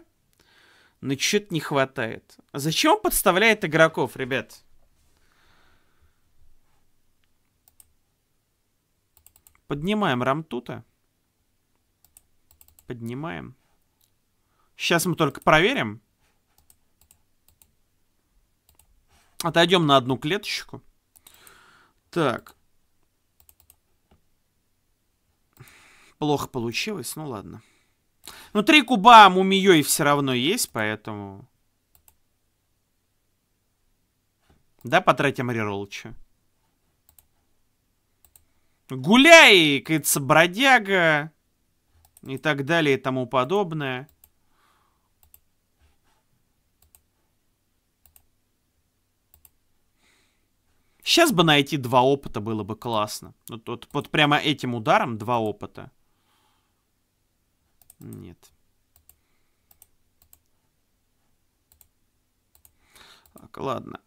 но чего-то не хватает. А зачем он подставляет игроков, ребят? Поднимаем рамтута. Поднимаем. Сейчас мы только проверим. Отойдем на одну клеточку. Так. Плохо получилось, ну ладно. Ну, три куба мумиёй все равно есть, поэтому... Да, потратим реролча. Гуляй, кажется, бродяга. И так далее, и тому подобное. Сейчас бы найти два опыта было бы классно. Вот, вот, вот прямо этим ударом два опыта. Нет. Так, ладно.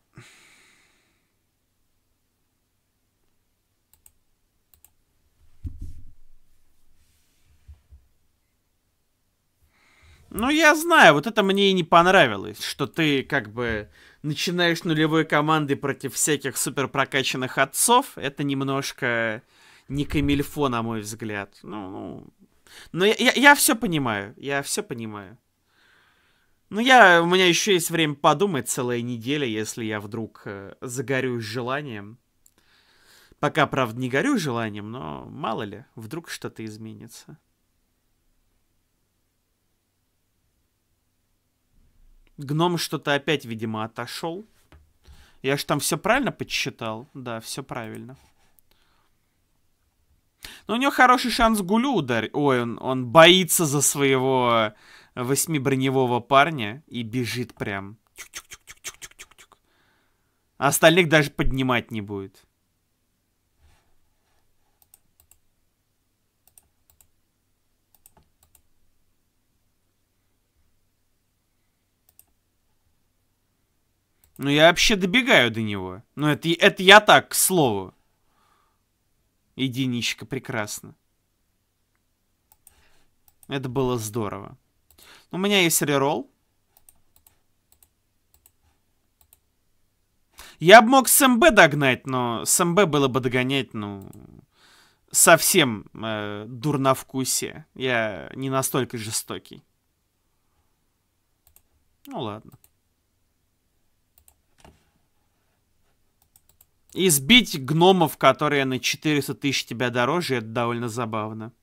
Ну, я знаю, вот это мне и не понравилось, что ты как бы начинаешь нулевой команды против всяких супер прокачанных отцов, это немножко не камильфо, на мой взгляд. Ну, ну... Но я, я, я все понимаю, я все понимаю. Ну, я, у меня еще есть время подумать, целая неделя, если я вдруг э, загорюсь желанием. Пока, правда, не горю желанием, но мало ли, вдруг что-то изменится. Гном что-то опять, видимо, отошел. Я же там все правильно подсчитал. Да, все правильно. Но у него хороший шанс гулю ударить. Ой, он, он боится за своего восьмиброневого парня и бежит прям. Тюк -тюк -тюк -тюк -тюк -тюк -тюк. Остальных даже поднимать не будет. Ну, я вообще добегаю до него. Ну, это, это я так, к слову. Единичка, прекрасно. Это было здорово. Ну, у меня есть реролл. Я бы мог с МБ догнать, но с МБ было бы догонять, ну, совсем э, вкусе. Я не настолько жестокий. Ну ладно. Избить гномов, которые на 400 тысяч тебя дороже, это довольно забавно.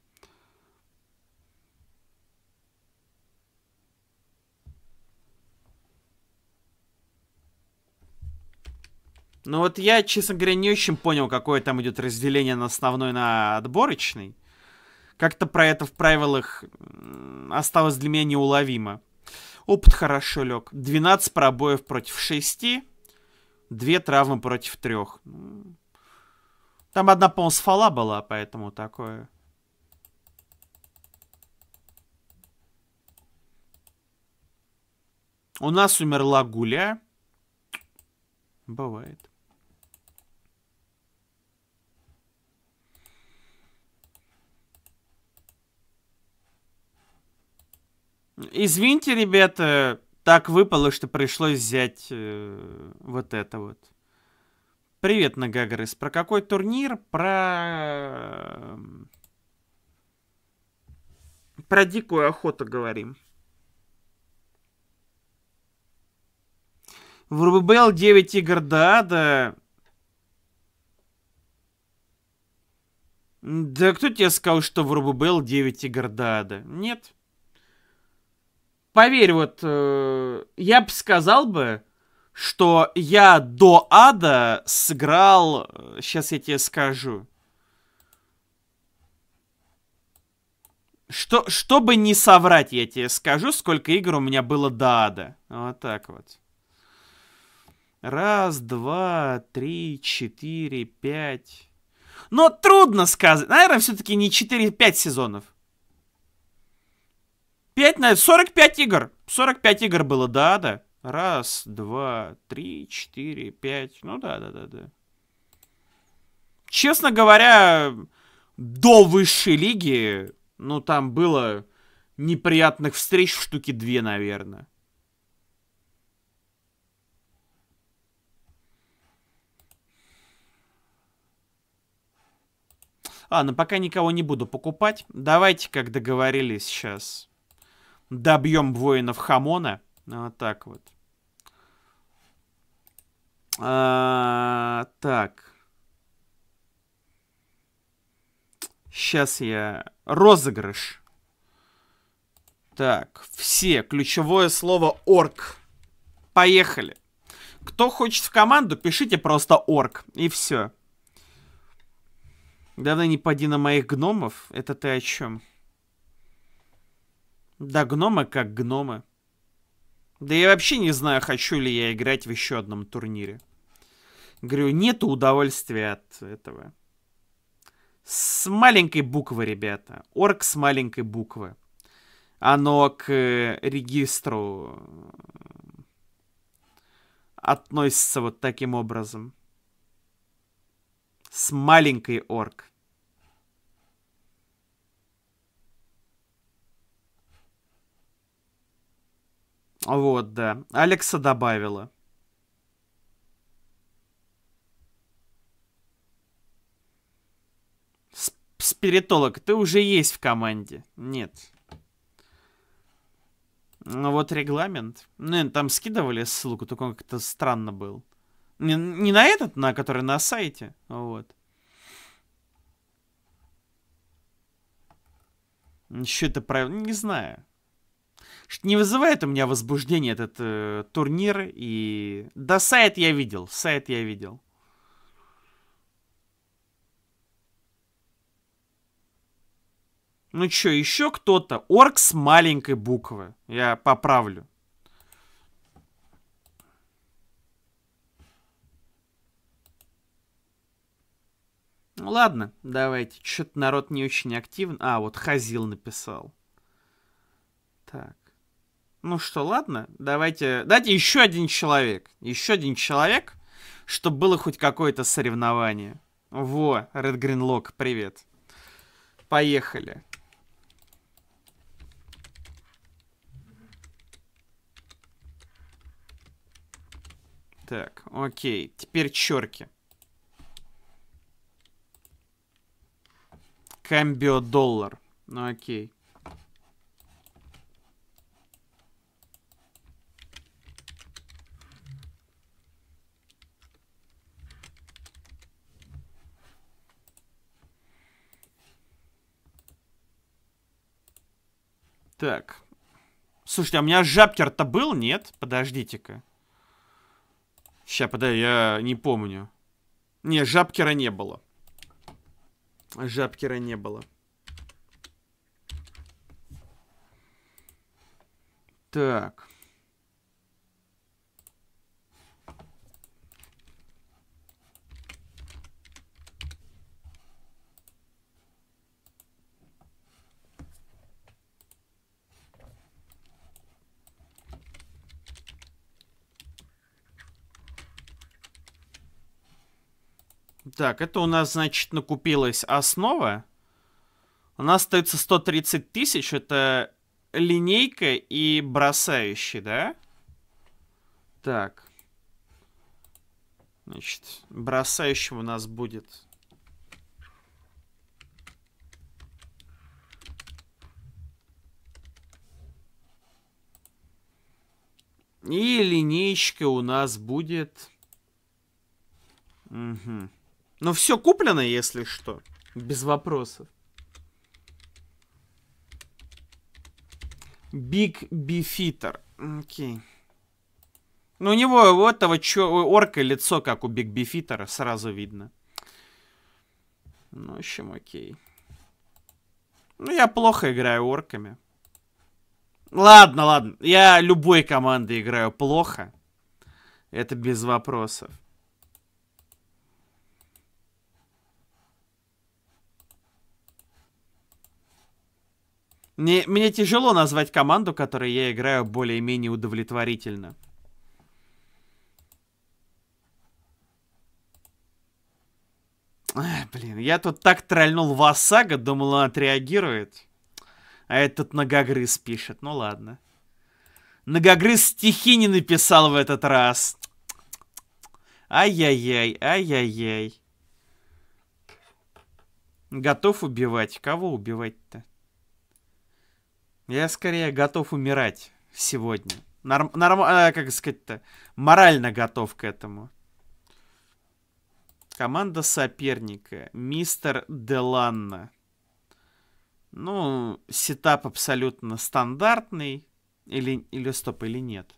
Ну вот я, честно говоря, не очень понял, какое там идет разделение на основной на отборочный. Как-то про это в правилах осталось для меня неуловимо. Опыт хорошо лег. 12 пробоев против 6. Две травмы против трех. Там одна, по-моему, с была, поэтому такое. У нас умерла гуля. Бывает. Извините, ребята, так выпало, что пришлось взять э, вот это вот. Привет, Нагагарес. Про какой турнир? Про... Эм, про дикую охоту говорим. В РБЛ 9 игр до ада. Да кто тебе сказал, что в РБЛ 9 игр до ада? Нет поверь, вот э, я бы сказал бы, что я до ада сыграл, сейчас э, я тебе скажу. Что, чтобы не соврать, я тебе скажу, сколько игр у меня было до ада. Вот так вот. Раз, два, три, четыре, пять. Но трудно сказать. Наверное, все-таки не 4-5 сезонов. 5 на 45 игр. 45 игр было, да, да. Раз, два, три, четыре, пять. Ну да, да, да, да. Честно говоря, до высшей лиги, ну там было неприятных встреч в штуки две, наверное. Ладно, пока никого не буду покупать. Давайте, как договорились сейчас добьем воинов Хамона. Вот а, так вот. А, так. Сейчас я... Розыгрыш. Так, все. Ключевое слово орк. Поехали. Кто хочет в команду, пишите просто орк. И все. Давно не поди на моих гномов. Это ты о чем? Да гномы как гномы. Да я вообще не знаю, хочу ли я играть в еще одном турнире. Говорю, нет удовольствия от этого. С маленькой буквы, ребята. Орг с маленькой буквы. Оно к э, регистру э, относится вот таким образом. С маленькой орг. Вот, да. Алекса добавила. Спиритолог, ты уже есть в команде. Нет. Ну вот регламент. Ну, там скидывали ссылку, только он как-то странно был. Не, не на этот, на который на сайте. Вот. Еще это правило? Не знаю. Не вызывает у меня возбуждения этот э, турнир. И... Да, сайт я видел. Сайт я видел. Ну чё, еще кто-то? Орк с маленькой буквы. Я поправлю. Ну ладно, давайте. Чё-то народ не очень активен. А, вот Хазил написал. Так. Ну что, ладно, давайте... Дайте еще один человек. Еще один человек, чтобы было хоть какое-то соревнование. Во, Red Green Lock, привет. Поехали. Так, окей. Теперь черки. Камбио доллар. Ну окей. Так. Слушайте, а у меня жаптер-то был? Нет? Подождите-ка. Сейчас, подожди, я не помню. Не, жабкера не было. Жабкера не было. Так. Так, это у нас, значит, накупилась основа. У нас остается 130 тысяч. Это линейка и бросающий, да? Так. Значит, бросающим у нас будет... И линейка у нас будет... Угу. Но все куплено, если что. Без вопросов. Биг Бифитер. Окей. Ну, у него, у этого чё, орка лицо, как у Биг Бифитера, сразу видно. Ну, в общем, окей. Ну, я плохо играю орками. Ладно, ладно. Я любой командой играю плохо. Это без вопросов. Мне, мне тяжело назвать команду, которой я играю более-менее удовлетворительно. Эх, блин, я тут так тролльнул Васага, думал, он отреагирует. А этот Ногогрыз пишет, ну ладно. Ногогрыз стихи не написал в этот раз. Ай-яй-яй, ай-яй-яй. Готов убивать. Кого убивать-то? Я скорее готов умирать сегодня. Норм, норм, э, как сказать-то, морально готов к этому. Команда соперника. Мистер Деланна. Ну, сетап абсолютно стандартный. Или, или стоп, или нет.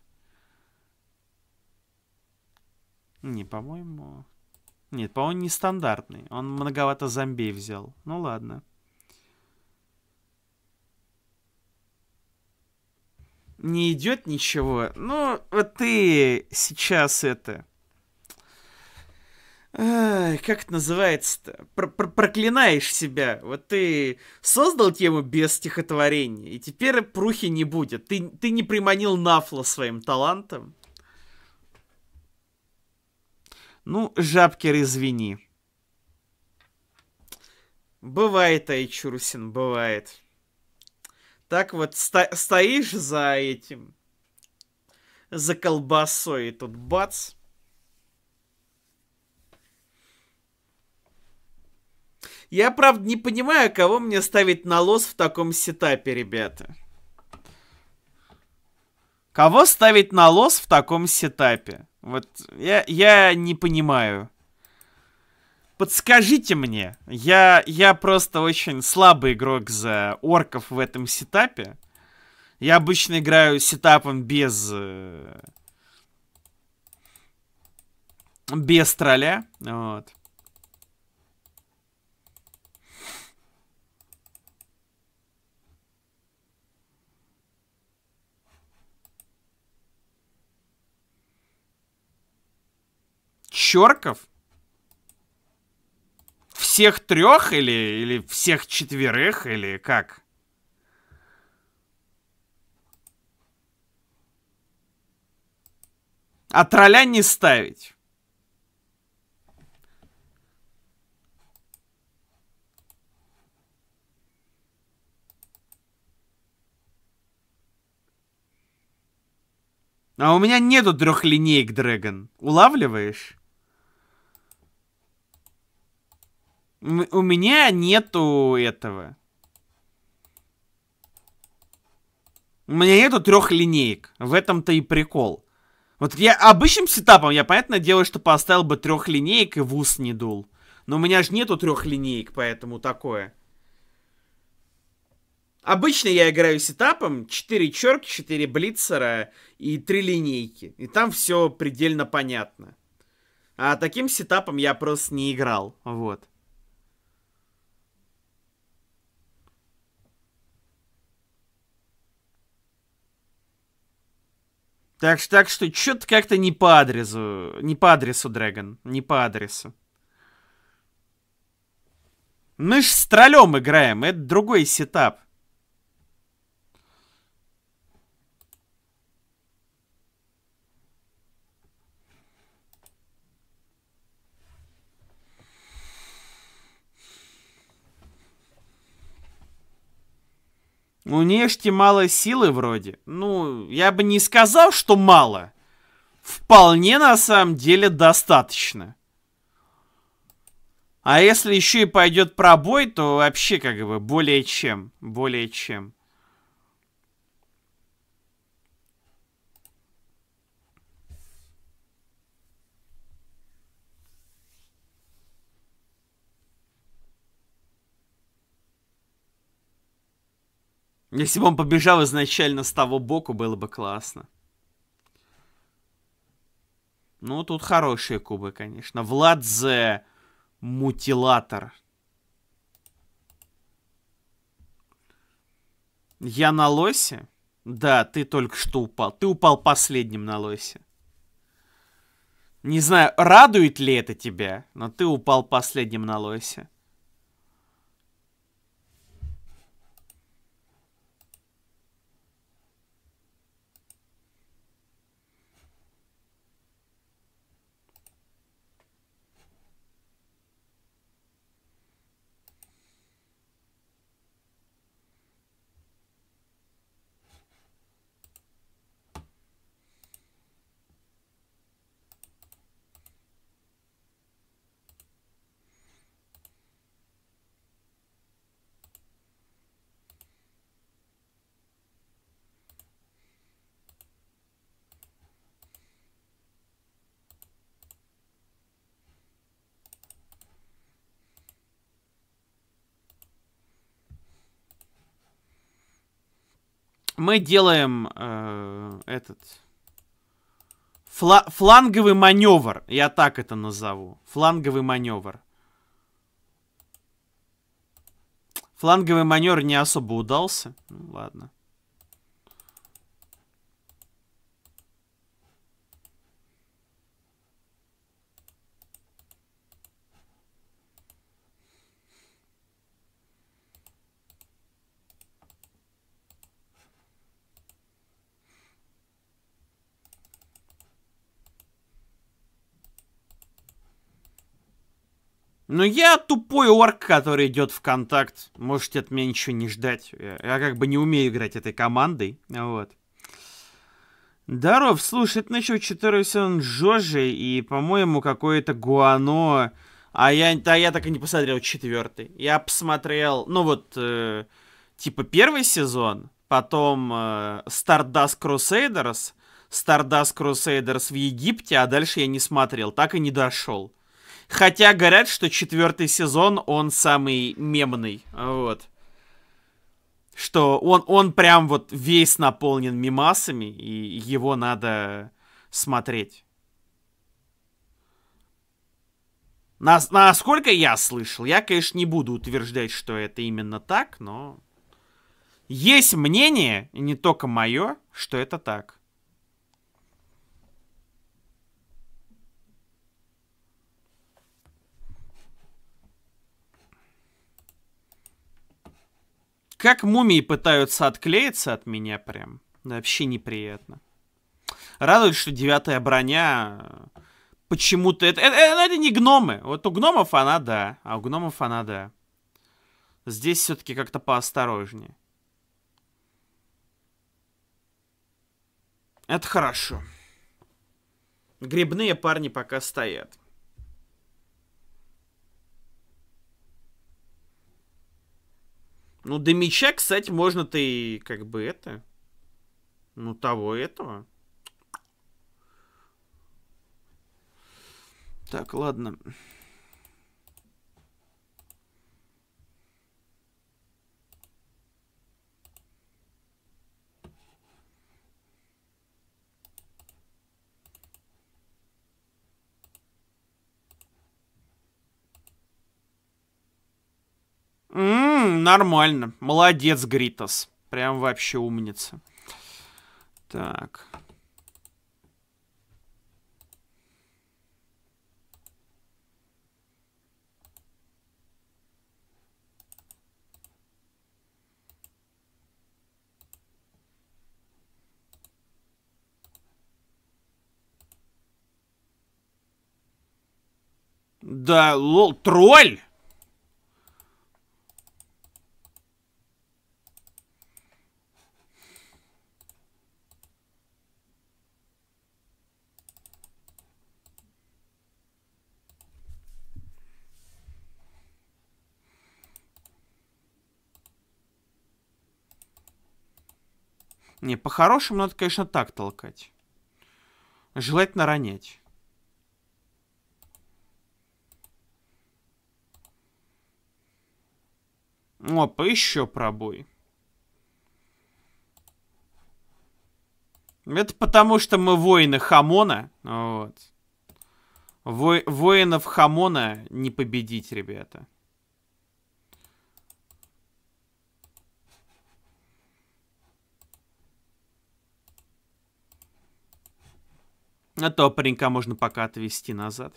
Не, по-моему... Нет, по-моему, не стандартный. Он многовато зомби взял. Ну ладно. не идет ничего. Ну, вот ты сейчас это... Ай, как это называется-то? Проклинаешь себя. Вот ты создал тему без стихотворения, и теперь прухи не будет. Ты, ты не приманил Нафла своим талантом. Ну, Жабкер, извини. Бывает, Айчурсин, бывает. Так вот сто стоишь за этим, за колбасой, и тут бац. Я, правда, не понимаю, кого мне ставить на лос в таком сетапе, ребята. Кого ставить на лос в таком сетапе? Вот я, я не понимаю. Подскажите мне, я, я просто очень слабый игрок за орков в этом сетапе. Я обычно играю сетапом без... Э, без тролля, вот. Чёрков? всех трех или, или всех четверых, или как? А тролля не ставить. А у меня нету трех линеек, Дрэгон. Улавливаешь? У меня нету этого. У меня нету трех линеек. В этом-то и прикол. Вот я обычным сетапом, я, понятное дело, что поставил бы трех линеек и в ус не дул. Но у меня же нету трех линеек, поэтому такое. Обычно я играю сетапом 4 черк, 4 блицера и 3 линейки. И там все предельно понятно. А таким сетапом я просто не играл. Вот. Так, так что что-то как-то не по адресу. Не по адресу, Дрэгон. Не по адресу. Мы ж с троллем играем, это другой сетап. У нефти мало силы вроде. Ну, я бы не сказал, что мало. Вполне на самом деле достаточно. А если еще и пойдет пробой, то вообще как бы более чем. Более чем. Если бы он побежал изначально с того боку, было бы классно. Ну, тут хорошие кубы, конечно. Владзе Мутилатор. Я на лосе? Да, ты только что упал. Ты упал последним на лосе. Не знаю, радует ли это тебя, но ты упал последним на лосе. мы делаем э, этот фла фланговый маневр. Я так это назову. Фланговый маневр. Фланговый маневр не особо удался. Ну, ладно. Ну я тупой орк, который идет в контакт. Можете от меня ничего не ждать. Я, я как бы не умею играть этой командой. Вот. Даров, слушай, это начал четвертый сезон Жожи и, по-моему, какое-то Гуано. А я, а я так и не посмотрел четвертый. Я посмотрел, ну вот, э, типа первый сезон, потом э, Stardust Crusaders, Stardust Crusaders в Египте, а дальше я не смотрел, так и не дошел. Хотя говорят, что четвертый сезон, он самый мемный. Вот. Что он, он прям вот весь наполнен мемасами и его надо смотреть. Нас, насколько я слышал, я, конечно, не буду утверждать, что это именно так, но есть мнение, не только мое, что это так. Как мумии пытаются отклеиться от меня прям. Ну, вообще неприятно. Радует, что девятая броня почему-то... Это, это, это, это не гномы. Вот у гномов она да, а у гномов она да. Здесь все-таки как-то поосторожнее. Это хорошо. Грибные парни пока стоят. Ну, до меча, кстати, можно-то и как бы это... Ну, того этого. Так, ладно. Ладно. Ммм, нормально. Молодец, Гритос. Прям вообще умница. Так. Да, лол, тролль! Не, по-хорошему надо, конечно, так толкать. Желательно ронять. Опа, еще пробой. Это потому, что мы воины Хамона. Вот. Во воинов Хамона не победить, ребята. А то паренька можно пока отвести назад.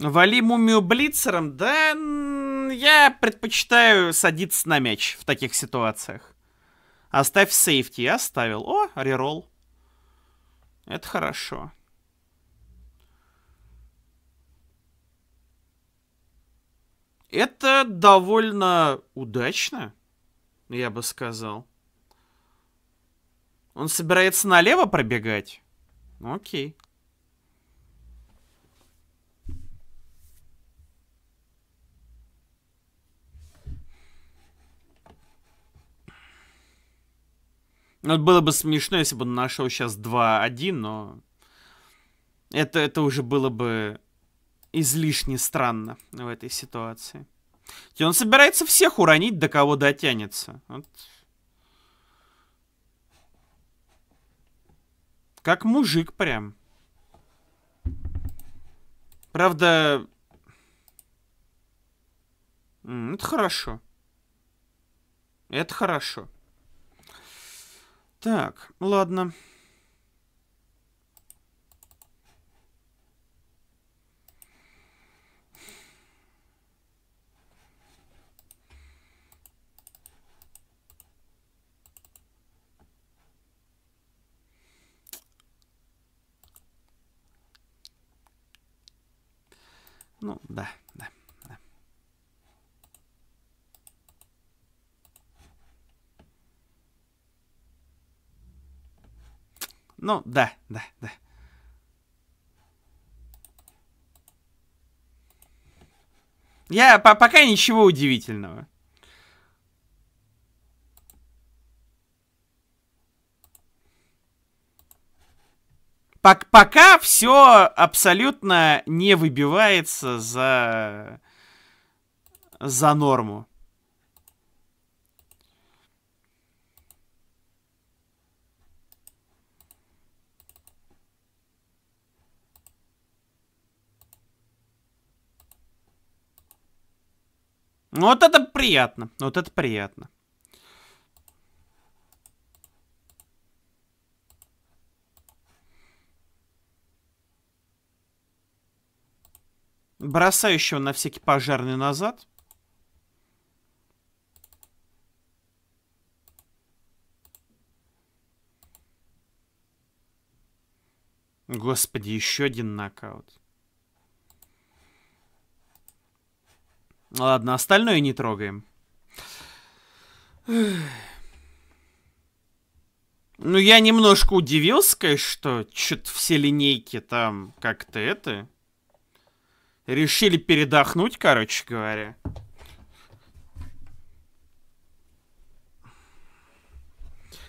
Вали мумию блицером? Да, я предпочитаю садиться на мяч в таких ситуациях. Оставь сейфти. Я оставил. О, рерол. Это хорошо. Это довольно удачно я бы сказал. Он собирается налево пробегать? Ну, окей. Ну, было бы смешно, если бы он нашел сейчас 2-1, но... Это, это уже было бы излишне странно в этой ситуации. И он собирается всех уронить, до кого дотянется. Вот. Как мужик прям. Правда... Это хорошо. Это хорошо. Так, ладно. Ладно. Ну, да, да, да. Ну, да, да, да. Я по пока ничего удивительного. пока все абсолютно не выбивается за, за норму. Ну, вот это приятно, вот это приятно. Бросающего на всякий пожарный назад. Господи, еще один нокаут. Ладно, остальное не трогаем. Ну, я немножко удивился, конечно, что что-то все линейки там как-то это... Решили передохнуть, короче говоря.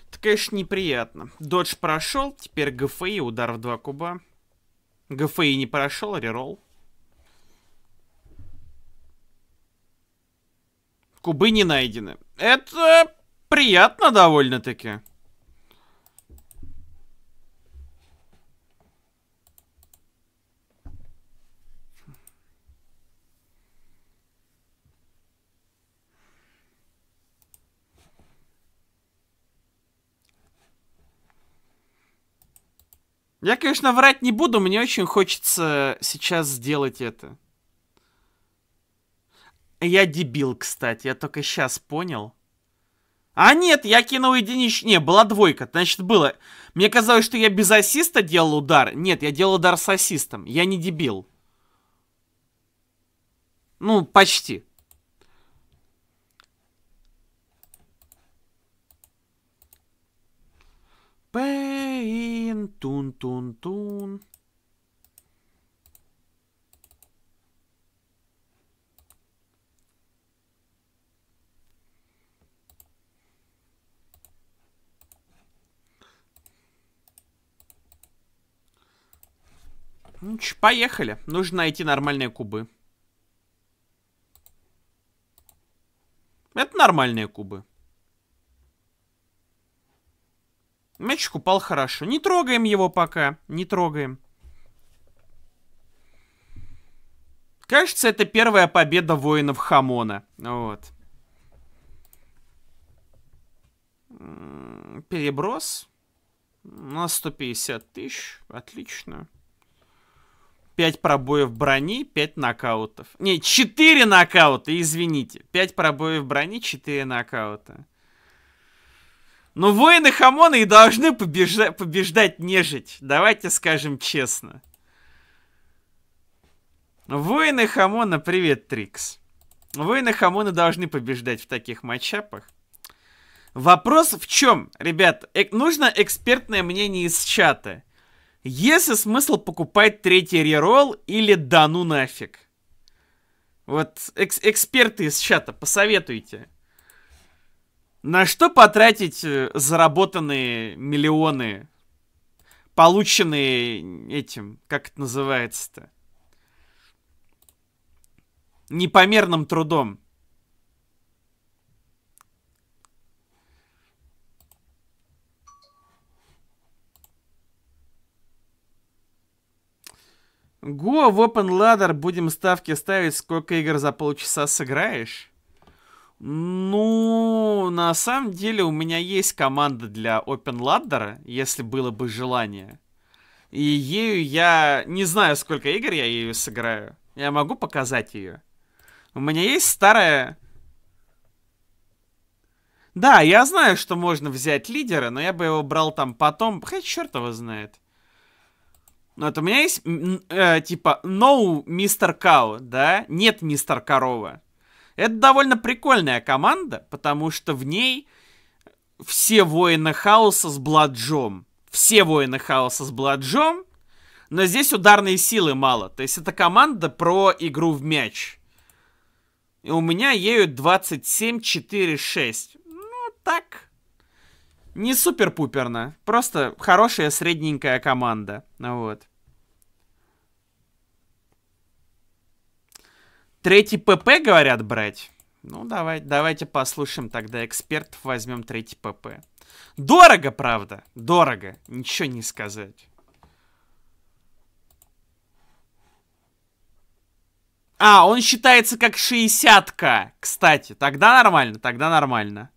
Это, конечно, неприятно. Додж прошел, теперь ГФИ, удар в два куба. ГФИ не прошел, рерол. Кубы не найдены. Это приятно довольно-таки. Я, конечно, врать не буду, мне очень хочется сейчас сделать это. Я дебил, кстати, я только сейчас понял. А нет, я кинул единич... Не, была двойка, значит, было. Мне казалось, что я без ассиста делал удар. Нет, я делал удар с ассистом. Я не дебил. Ну, почти. Пэ Rain, тун-тун-тун. Ну ч, поехали. Нужно найти нормальные кубы. Это нормальные кубы. Мячик упал хорошо. Не трогаем его пока. Не трогаем. Кажется, это первая победа воинов Хамона. Вот. Переброс. на нас 150 тысяч. Отлично. 5 пробоев брони, 5 нокаутов. Не, 4 нокаута, извините. 5 пробоев брони, 4 нокаута. Ну воины Хамона и должны побежда побеждать нежить. Давайте скажем честно. Воины Хамона, привет, Трикс. Воины Хамона должны побеждать в таких матчапах. Вопрос в чем, ребят? Э нужно экспертное мнение из чата. Есть ли смысл покупать третий реролл или да ну нафиг? Вот экс эксперты из чата, посоветуйте. На что потратить э, заработанные миллионы, полученные этим, как это называется-то? Непомерным трудом. Го в Open Ladder будем ставки ставить, сколько игр за полчаса сыграешь? Ну, на самом деле у меня есть команда для Open Ladder, если было бы желание. И ею я не знаю, сколько игр я ею сыграю. Я могу показать ее. У меня есть старая... Да, я знаю, что можно взять лидера, но я бы его брал там потом. Хотя черт его знает. Вот у меня есть, э, типа, no, мистер Кау, да? Нет, мистер Корова. Это довольно прикольная команда, потому что в ней все воины хаоса с Бладжом. Все воины хаоса с Бладжом, но здесь ударные силы мало. То есть это команда про игру в мяч. И у меня ею 27-4-6. Ну, так. Не супер-пуперно. Просто хорошая средненькая команда. Вот. Третий ПП, говорят, брать. Ну, давай, давайте послушаем тогда экспертов, возьмем третий ПП. Дорого, правда, дорого, ничего не сказать. А, он считается как 60к, кстати. Тогда нормально, тогда нормально.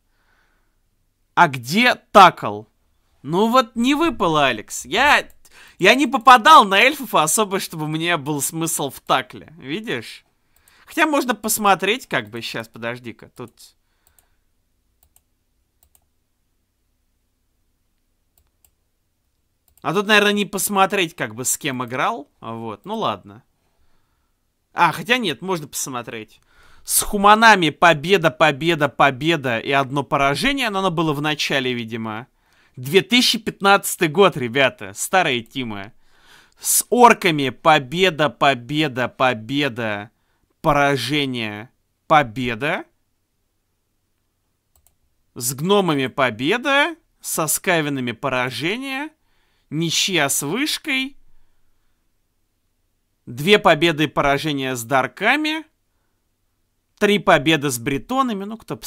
А где такл? Ну вот не выпало, Алекс. Я, я не попадал на эльфов особо, чтобы мне был смысл в такле. Видишь? Хотя можно посмотреть, как бы, сейчас, подожди-ка, тут... А тут, наверное, не посмотреть, как бы, с кем играл. Вот, ну ладно. А, хотя нет, можно посмотреть. С Хуманами победа, победа, победа и одно поражение. Но оно было в начале, видимо. 2015 год, ребята. Старые Тимы. С орками победа, победа, победа. Поражение. Победа. С гномами победа. Со скавинами поражение. Ничья с вышкой. Две победы и поражения с дарками. Три победы с бретонами. Ну, кто бы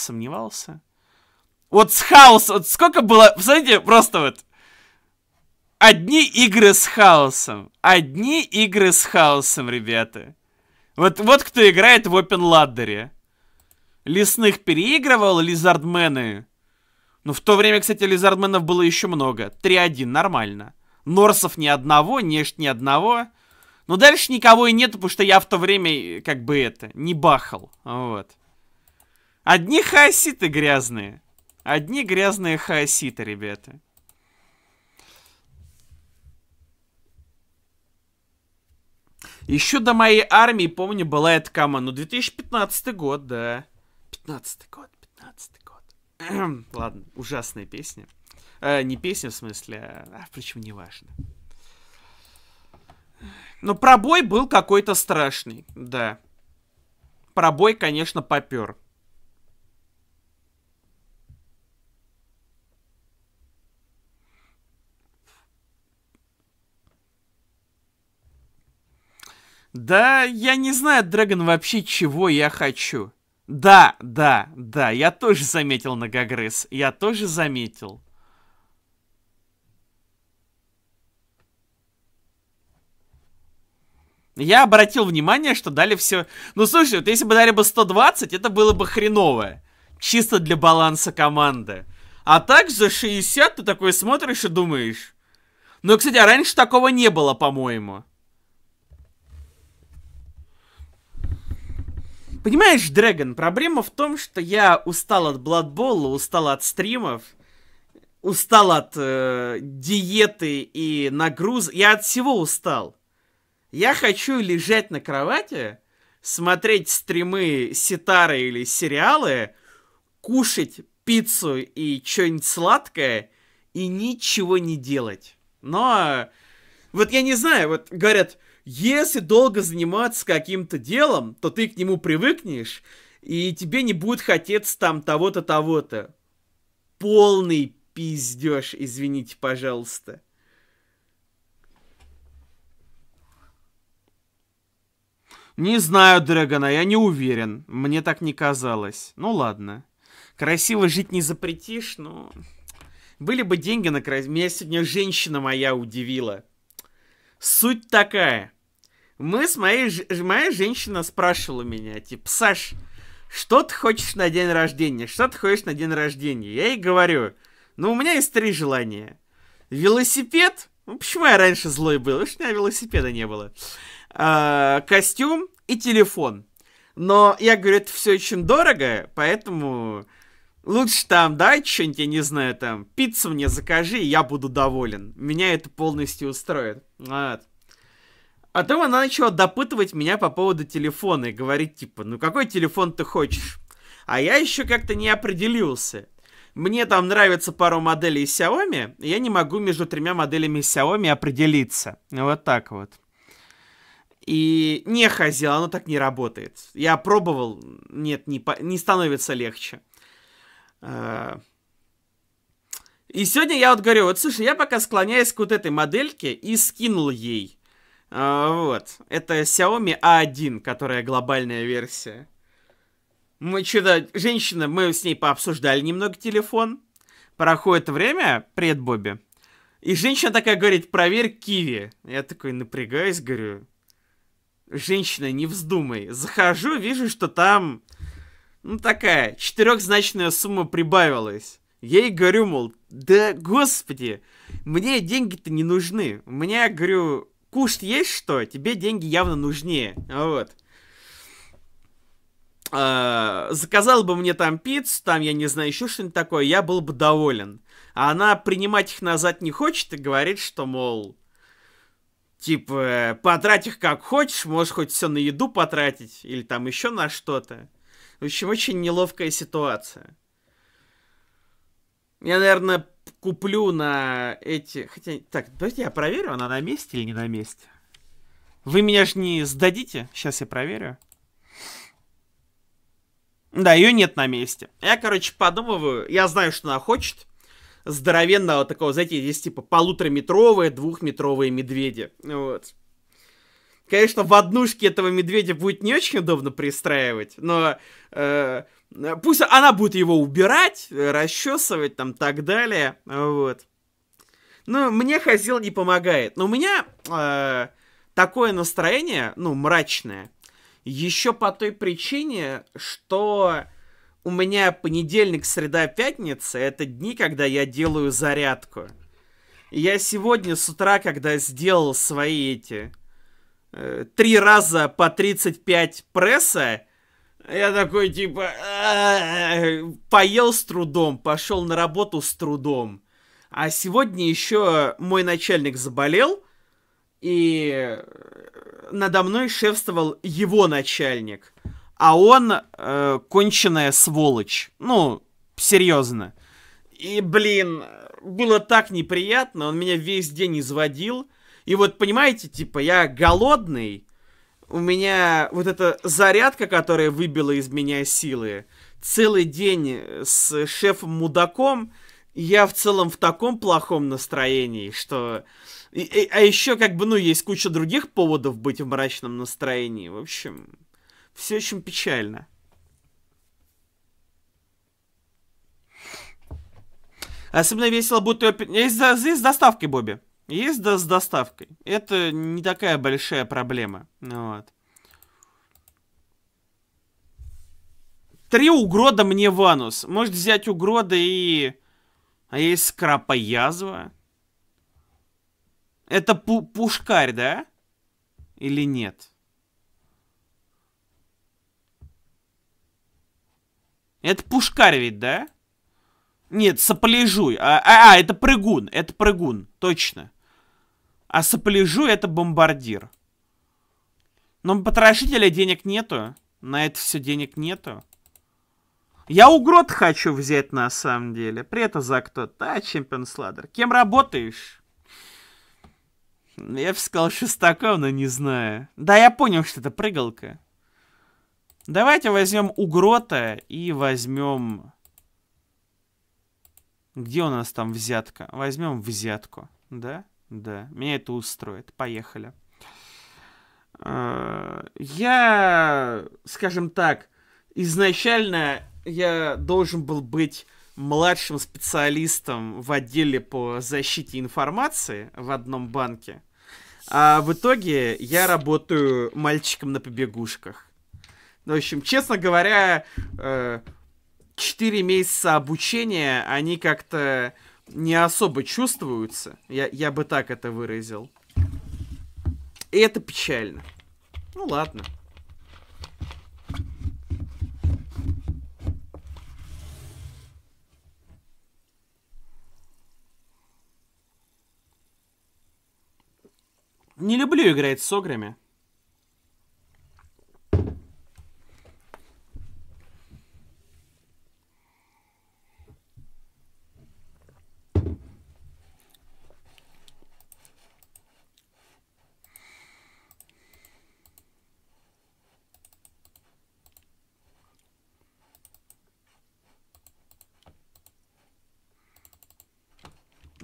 Вот с хаос, вот сколько было, смотрите, просто вот. Одни игры с хаосом. Одни игры с хаосом, ребята. Вот, вот кто играет в Open Ladder. Лесных переигрывал, лизардмены. Ну, в то время, кстати, лизардменов было еще много. 3-1, нормально. Норсов ни одного, Нешт ни одного. Но дальше никого и нет, потому что я в то время, э, как бы это, не бахал. Вот. Одни хаоситы грязные. Одни грязные хаоситы, ребята. Еще до моей армии, помню, была эта команда. Ну, 2015 год, да. 15 год, 15 год. Ладно, ужасная песня. Э, не песня, в смысле, а, впрочем, не важно. Но ну, пробой был какой-то страшный, да. Пробой, конечно, попер. Да, я не знаю, Дрэгон, вообще чего я хочу. Да, да, да, я тоже заметил многогрыз. Я тоже заметил. Я обратил внимание, что дали все... Ну, слушай, вот если бы дали бы 120, это было бы хреновое, Чисто для баланса команды. А так за 60 ты такой смотришь и думаешь. Ну, кстати, а раньше такого не было, по-моему. Понимаешь, Дрэгон, проблема в том, что я устал от Бладбола, устал от стримов, устал от э, диеты и нагруз. Я от всего устал. Я хочу лежать на кровати, смотреть стримы, ситары или сериалы, кушать пиццу и что-нибудь сладкое и ничего не делать. Но вот я не знаю, вот говорят, если долго заниматься каким-то делом, то ты к нему привыкнешь, и тебе не будет хотеться там того-то, того-то. Полный пиздеж, извините, пожалуйста. Не знаю, Дрэгона, я не уверен. Мне так не казалось. Ну ладно. Красиво жить не запретишь, но... Были бы деньги на красивое... Меня сегодня женщина моя удивила. Суть такая. Мы с моей... Моя женщина спрашивала меня, типа, Саш, что ты хочешь на день рождения? Что ты хочешь на день рождения? Я ей говорю, ну, у меня есть три желания. Велосипед. Ну, почему я раньше злой был? Потому что у меня велосипеда не было. А, костюм и телефон. Но я говорю, это все очень дорого, поэтому лучше там, да, что-нибудь, я не знаю, там, пиццу мне закажи, и я буду доволен. Меня это полностью устроит. Вот. А потом она начала допытывать меня по поводу телефона и говорить, типа, ну какой телефон ты хочешь? А я еще как-то не определился. Мне там нравится пару моделей Xiaomi, и я не могу между тремя моделями Xiaomi определиться. Вот так вот. И не ходил, оно так не работает. Я пробовал, нет, не, по... не становится легче. А, и сегодня я вот говорю, вот слушай, я пока склоняюсь к вот этой модельке и скинул ей. А, вот. Это Xiaomi A1, которая глобальная версия. Мы что-то... Женщина, мы с ней пообсуждали немного телефон. Проходит время, пред Бобби. И женщина такая говорит, проверь киви. Я такой напрягаюсь, говорю, женщина, не вздумай. Захожу, вижу, что там, ну, такая, четырехзначная сумма прибавилась. Я ей говорю, мол, да господи, мне деньги-то не нужны. У меня, говорю, кушать есть что, тебе деньги явно нужнее. Вот. А, заказал бы мне там пиццу, там, я не знаю, еще что-нибудь такое, я был бы доволен. А она принимать их назад не хочет и говорит, что, мол, типа, потрать их как хочешь, можешь хоть все на еду потратить, или там еще на что-то. В общем, очень неловкая ситуация. Я, наверное, куплю на эти... Хотя, так, давайте я проверю, она на месте или не на месте. Вы меня ж не сдадите? Сейчас я проверю. Да, ее нет на месте. Я, короче, подумываю, я знаю, что она хочет. Здоровенного такого, знаете, здесь типа полутораметровые, двухметровые медведи. Вот. Конечно, в однушке этого медведя будет не очень удобно пристраивать, но э, Э, пусть она будет его убирать, э, расчесывать там так далее, вот. Но мне Хазил не помогает. Но у меня э, такое настроение, ну, мрачное, еще по той причине, что у меня понедельник, среда, пятница — это дни, когда я делаю зарядку. я сегодня с утра, когда сделал свои эти э, три раза по 35 пресса, я такой, типа, поел с трудом, пошел на работу с трудом. А сегодня еще мой начальник заболел, и надо мной шефствовал его начальник. А он э, конченая сволочь. Ну, серьезно. И, блин, было так неприятно, он меня весь день изводил. И вот, понимаете, типа, я голодный, у меня вот эта зарядка, которая выбила из меня силы, целый день э, с шефом-мудаком, я в целом в таком плохом настроении, что... И, и, а еще как бы, ну, есть куча других поводов быть в мрачном настроении. В общем, все очень печально. Особенно весело будет... Э, есть, есть с Бобби. Есть да, с доставкой. Это не такая большая проблема. Ну вот. Три угрода мне Ванус. Может взять угрода и... А есть скрапа Это пу пушкарь, да? Или нет? Это пушкарь ведь, да? Нет, сопляжуй. А, а, а, это прыгун, это прыгун, точно. А сопляжу это бомбардир. Но потрошителя денег нету. На это все денег нету. Я угрот хочу взять на самом деле. при Прето за кто? Да, чемпион сладер. Кем работаешь? Ну, я бы сказал Шестаков, но не знаю. Да, я понял, что это прыгалка. Давайте возьмем Угрота и возьмем... Где у нас там взятка? Возьмем взятку, да? Да, меня это устроит. Поехали. А, я, скажем так, изначально я должен был быть младшим специалистом в отделе по защите информации в одном банке. А в итоге я работаю мальчиком на побегушках. В общем, честно говоря, 4 э, месяца обучения, они как-то не особо чувствуются. Я, я бы так это выразил. И это печально. Ну ладно. Не люблю играть с ограми.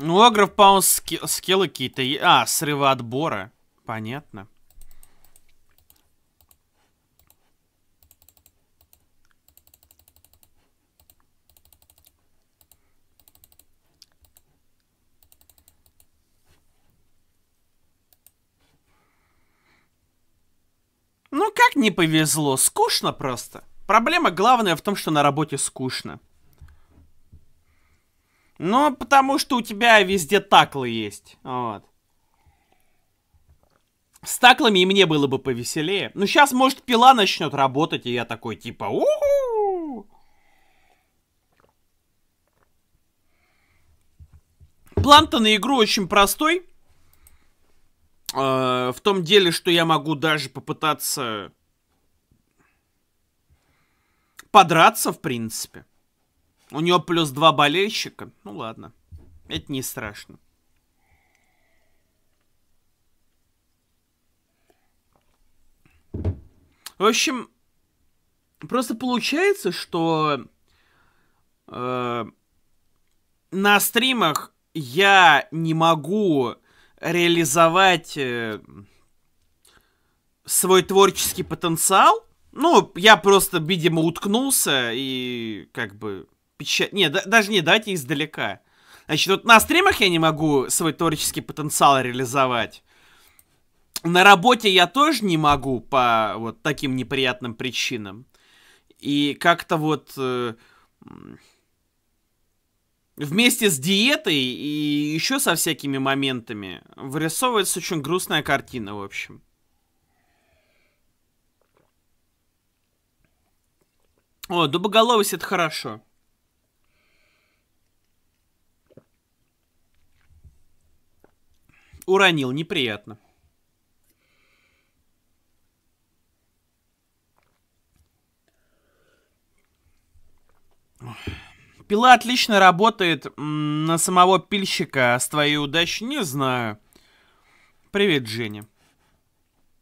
Ну, агров паунс ски скиллы какие-то... А, срыва отбора. Понятно. Ну как не повезло, скучно просто. Проблема главная в том, что на работе скучно. Ну, потому что у тебя везде таклы есть. Вот. С таклами и мне было бы повеселее. Ну, сейчас, может, пила начнет работать, и я такой, типа, у, -у, План-то на игру очень простой. Э, в том деле, что я могу даже попытаться подраться, в принципе. У нее плюс два болельщика. Ну ладно. Это не страшно. В общем, просто получается, что э, на стримах я не могу реализовать э, свой творческий потенциал. Ну, я просто, видимо, уткнулся и как бы печать... Не, да, даже не, давайте издалека. Значит, вот на стримах я не могу свой творческий потенциал реализовать. На работе я тоже не могу по вот таким неприятным причинам. И как-то вот... Э, вместе с диетой и еще со всякими моментами вырисовывается очень грустная картина, в общем. О, дубоголовость это хорошо. Уронил неприятно. Пила отлично работает на самого пильщика, а с твоей удачей не знаю. Привет, Женя.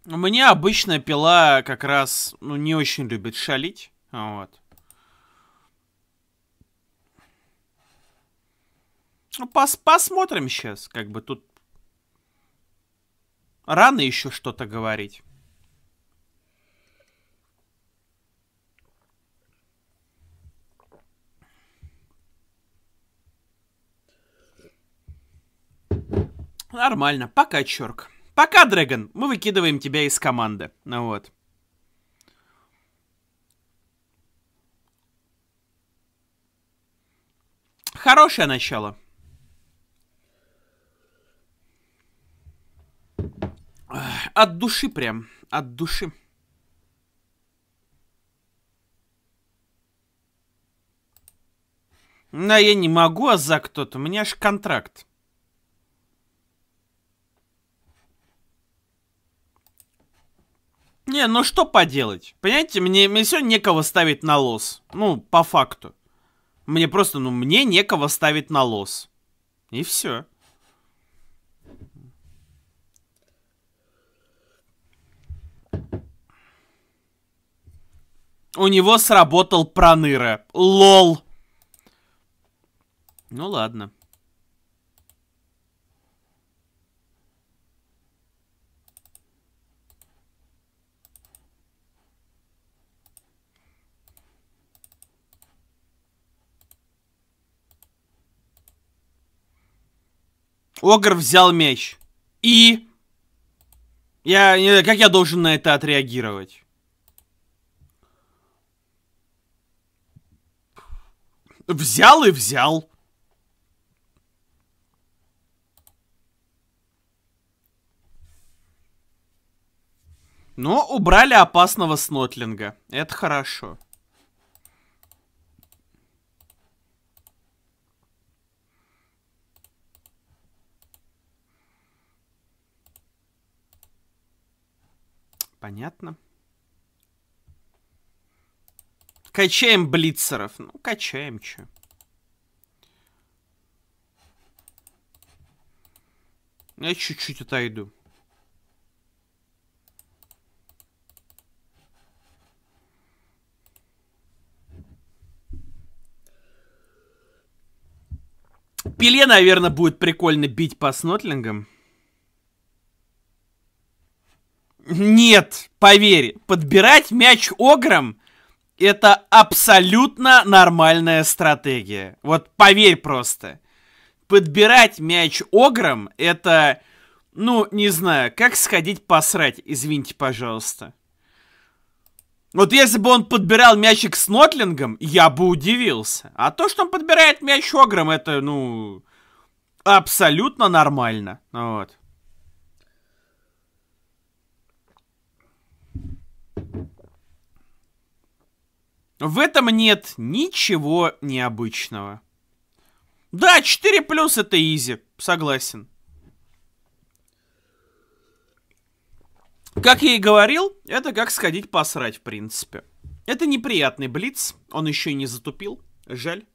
Мне обычно пила как раз ну, не очень любит шалить. Вот. Ну, пос посмотрим сейчас, как бы тут Рано еще что-то говорить. Нормально, пока, Чорк. Пока, Дрэгон, мы выкидываем тебя из команды. Ну вот. Хорошее начало. От души прям, от души. Да я не могу, а за кто-то. У меня аж контракт. Не, ну что поделать? Понимаете, мне, мне все некого ставить на лос. Ну, по факту. Мне просто, ну, мне некого ставить на лос. И все. У него сработал проныра. Лол. Ну ладно. Огр взял меч И... Я... Как я должен на это отреагировать? Взял и взял. Но убрали опасного снотлинга. Это хорошо. Понятно. Качаем блицеров. Ну, качаем, чё. Я чуть-чуть отойду. Пеле, наверное, будет прикольно бить по снотлингам. Нет, поверь, подбирать мяч огром это абсолютно нормальная стратегия. Вот поверь просто. Подбирать мяч огром это, ну, не знаю, как сходить посрать, извините, пожалуйста. Вот если бы он подбирал мячик с Нотлингом, я бы удивился. А то, что он подбирает мяч огром, это, ну, абсолютно нормально. Ну вот. В этом нет ничего необычного. Да, 4 плюс это изи, согласен. Как я и говорил, это как сходить посрать, в принципе. Это неприятный блиц, он еще и не затупил, жаль.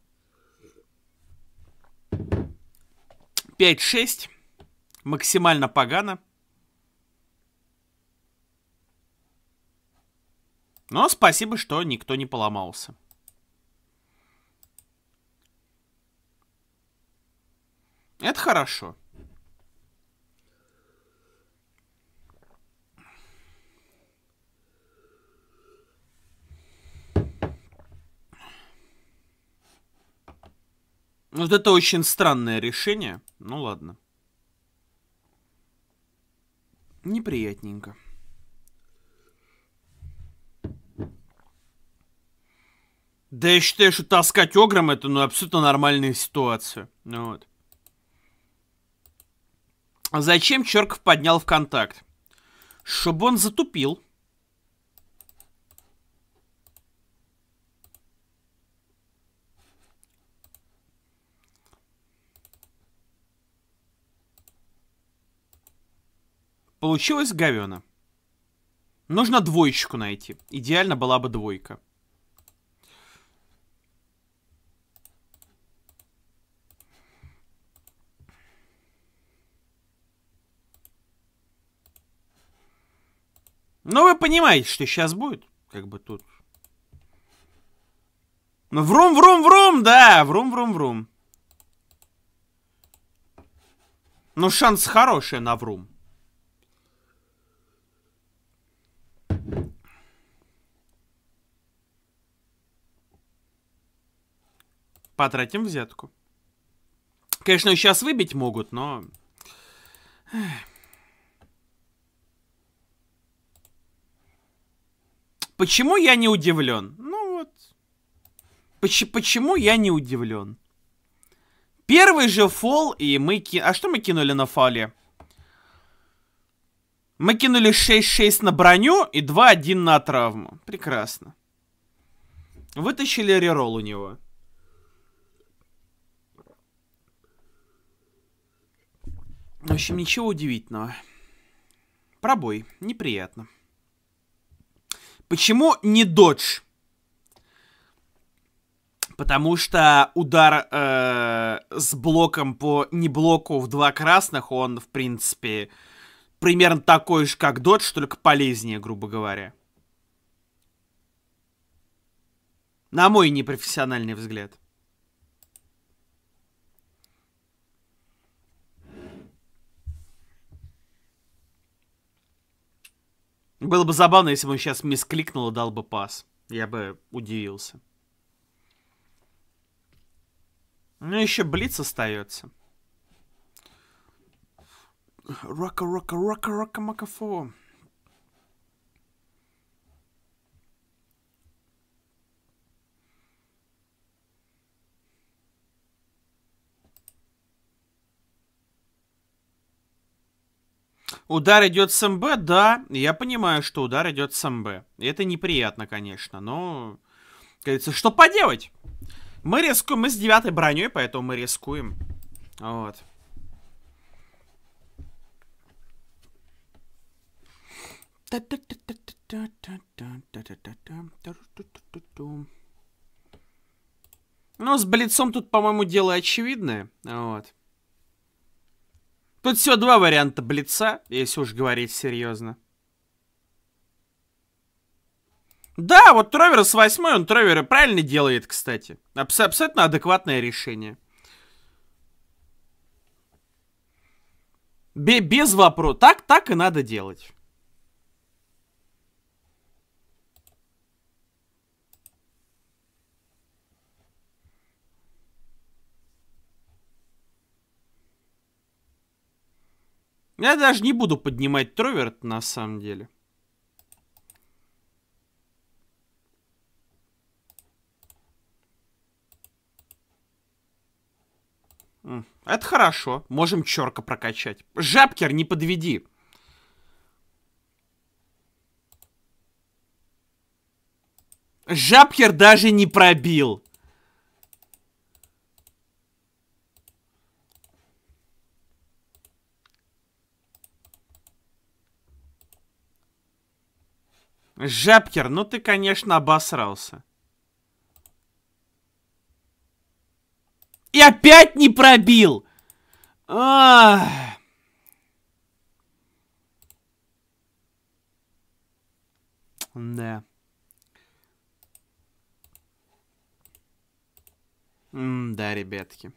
5-6, максимально погано. Но спасибо, что никто не поломался. Это хорошо. Вот это очень странное решение. Ну ладно. Неприятненько. Да я считаю, что таскать огром это ну, абсолютно нормальная ситуация. Ну вот. А зачем Черков поднял в контакт? Чтобы он затупил. Получилось говено. Нужно двоечку найти. Идеально была бы двойка. Но вы понимаете, что сейчас будет. Как бы тут. Ну, врум-врум-врум, да, врум-врум-врум. Ну, шанс хороший на врум. Потратим взятку. Конечно, сейчас выбить могут, но... Эх. Почему я не удивлен? Ну вот. Поч почему я не удивлен? Первый же фол, и мы... Ки а что мы кинули на фоле? Мы кинули 6-6 на броню и 2-1 на травму. Прекрасно. Вытащили рерол у него. В общем, ничего удивительного. Пробой. Неприятно. Почему не додж? Потому что удар э, с блоком по неблоку в два красных, он, в принципе, примерно такой же, как додж, только полезнее, грубо говоря. На мой непрофессиональный взгляд. Было бы забавно, если бы он сейчас мискликнул и дал бы пас. Я бы удивился. Ну, еще Блиц остается. Рока, рока, рока, рока, макафо. Удар идет с МБ, да, я понимаю, что удар идет с МБ. Это неприятно, конечно, но... Говорится, что поделать? Мы рискуем, мы с девятой броней, поэтому мы рискуем. Вот. Ну, с Блицом тут, по-моему, дело очевидное. Вот. Тут все два варианта блица, если уж говорить серьезно. Да, вот Тровера с восьмой, он Тровера правильно делает, кстати. Абс абсолютно адекватное решение. Бе без вопроса. Так, так и надо делать. Я даже не буду поднимать Троверт на самом деле. Это хорошо. Можем черка прокачать. Жабкер, не подведи. Жабкер даже не пробил. Жепкер, ну ты, конечно, обосрался. И опять не пробил! Да. да, ребятки.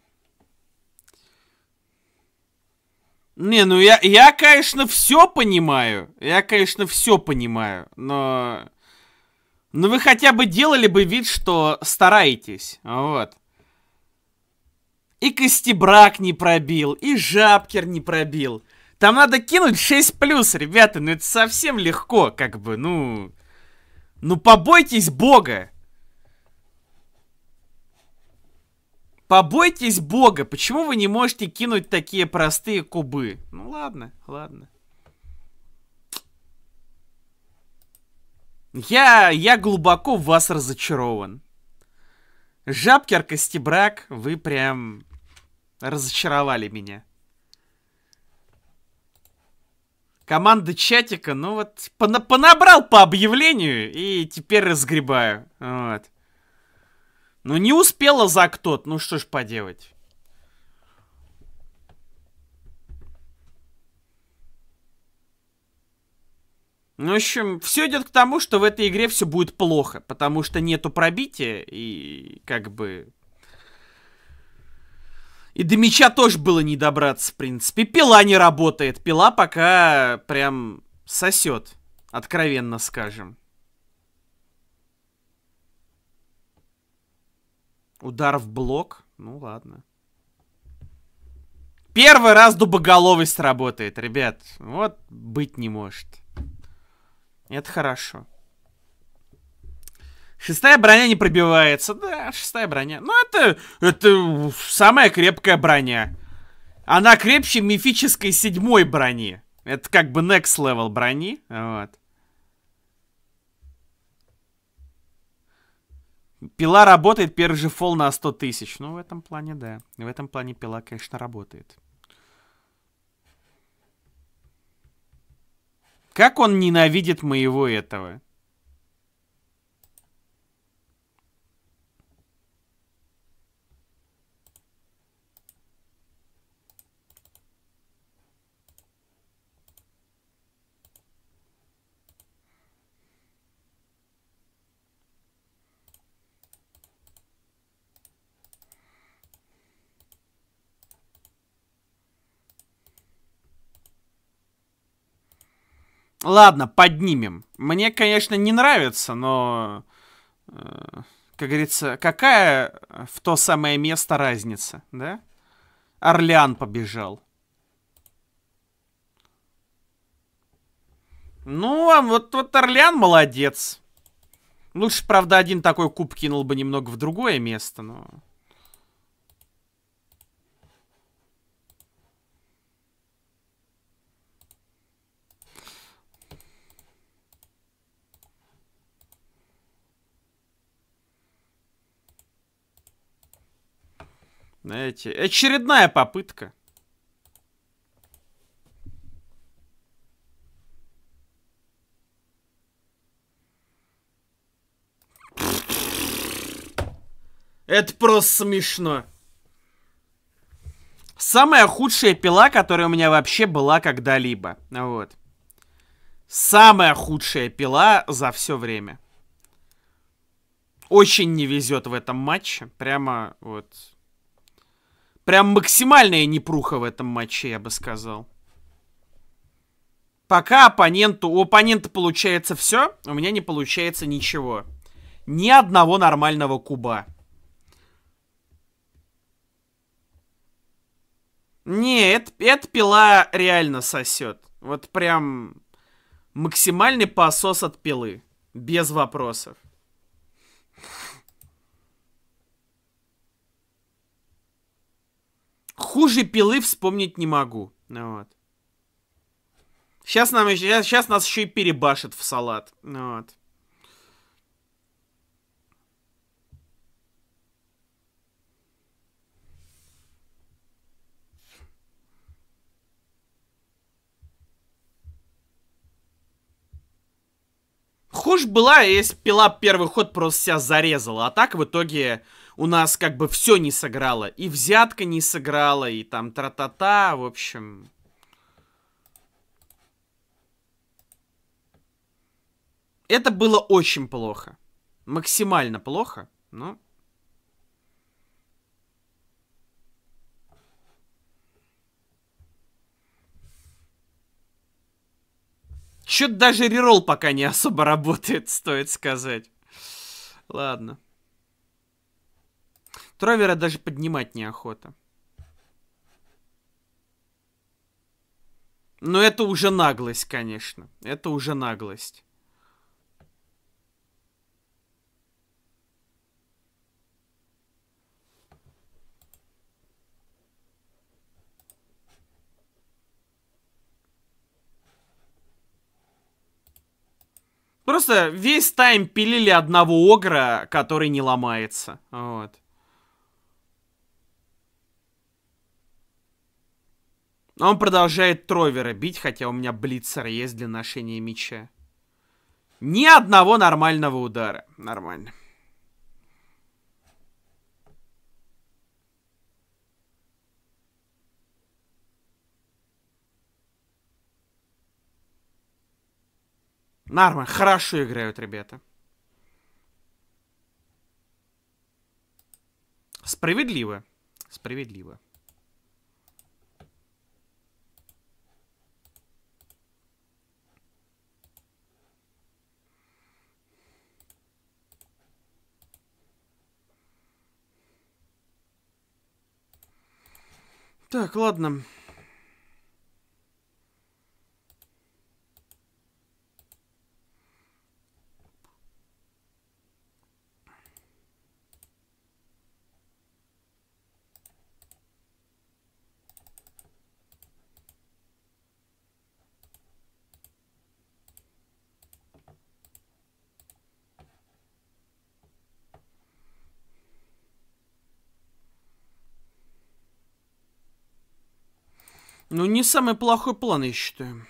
Не, ну я, я, конечно, все понимаю. Я, конечно, все понимаю, но... но вы хотя бы делали бы вид, что стараетесь, вот. И Костебрак не пробил, и Жабкер не пробил. Там надо кинуть 6 плюс, ребята, ну это совсем легко, как бы, ну... Ну побойтесь бога! Побойтесь бога, почему вы не можете кинуть такие простые кубы? Ну ладно, ладно. Я, я глубоко в вас разочарован. Жабкер Костебрак, вы прям разочаровали меня. Команда чатика, ну вот, понабрал по объявлению и теперь разгребаю. Вот. Ну не успела за кто ну что ж поделать. Ну, в общем, все идет к тому, что в этой игре все будет плохо, потому что нету пробития, и как бы... И до мяча тоже было не добраться, в принципе. Пила не работает, пила пока прям сосет, откровенно скажем. Удар в блок? Ну ладно. Первый раз дубоголовость работает, ребят. Вот быть не может. Это хорошо. Шестая броня не пробивается. Да, шестая броня. Ну, это, это самая крепкая броня. Она крепче мифической седьмой брони. Это как бы next level брони. Вот. Пила работает, первый же фол на 100 тысяч. Ну, в этом плане, да. В этом плане пила, конечно, работает. Как он ненавидит моего этого? Ладно, поднимем. Мне, конечно, не нравится, но... Э, как говорится, какая в то самое место разница, да? Орлеан побежал. Ну, а вот, вот Орлеан молодец. Лучше, правда, один такой куб кинул бы немного в другое место, но... Знаете, очередная попытка. Это просто смешно. Самая худшая пила, которая у меня вообще была когда-либо. Вот. Самая худшая пила за все время. Очень не везет в этом матче. Прямо вот Прям максимальная непруха в этом матче, я бы сказал. Пока оппоненту, у оппонента получается все, у меня не получается ничего. Ни одного нормального куба. Нет, эта пила реально сосет. Вот прям максимальный посос от пилы. Без вопросов. Хуже пилы вспомнить не могу. Ну вот. Сейчас, нам, сейчас, сейчас нас еще и перебашит в салат. Ну вот. Хуже была, если пила первый ход просто себя зарезала, а так в итоге у нас как бы все не сыграло. И взятка не сыграла, и там тра-та-та, в общем... Это было очень плохо. Максимально плохо, но... Чё-то даже рерол пока не особо работает, стоит сказать. Ладно. Тровера даже поднимать неохота. Но это уже наглость, конечно. Это уже наглость. Просто весь тайм пилили одного огра, который не ломается. Вот. Но он продолжает Тровера бить, хотя у меня блицер есть для ношения меча. Ни одного нормального удара. Нормально. Нормально, хорошо играют ребята. Справедливо. Справедливо. Так, ладно. Ну, не самый плохой план, я считаю.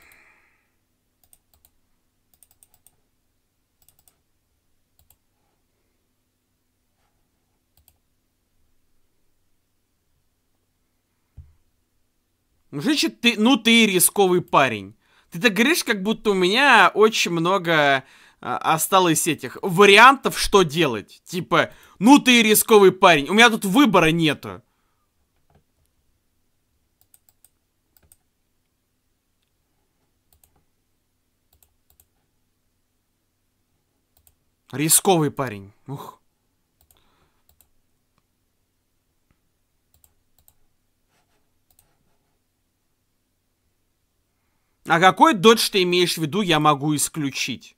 Ну, значит, ты, ну ты рисковый парень. Ты так говоришь, как будто у меня очень много а, осталось этих вариантов, что делать. Типа, ну ты рисковый парень, у меня тут выбора нету. Рисковый парень. Ух. А какой дочь ты имеешь в виду, я могу исключить?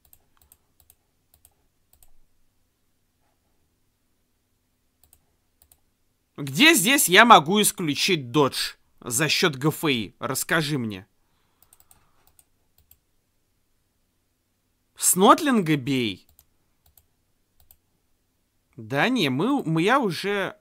Где здесь я могу исключить додж за счет ГФИ? Расскажи мне. Снотлинга бей. Да не, мы, мы я уже...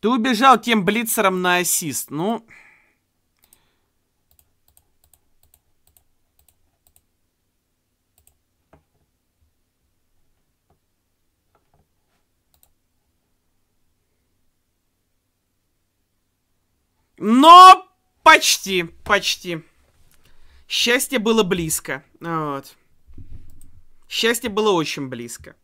Ты убежал тем блицером на ассист. Ну... Но... Но почти, почти. Счастье было близко. Вот. Счастье было очень близко.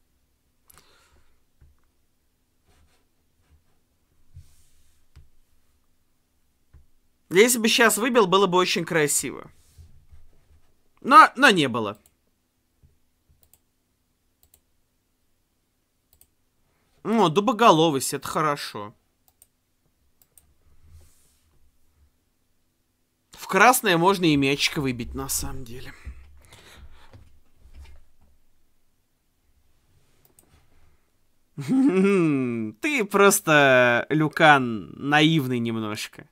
Если бы сейчас выбил, было бы очень красиво. Но, но не было. О, дубоголовость, это хорошо. красное можно и мячик выбить, на самом деле. Ты просто, Люкан, наивный немножко.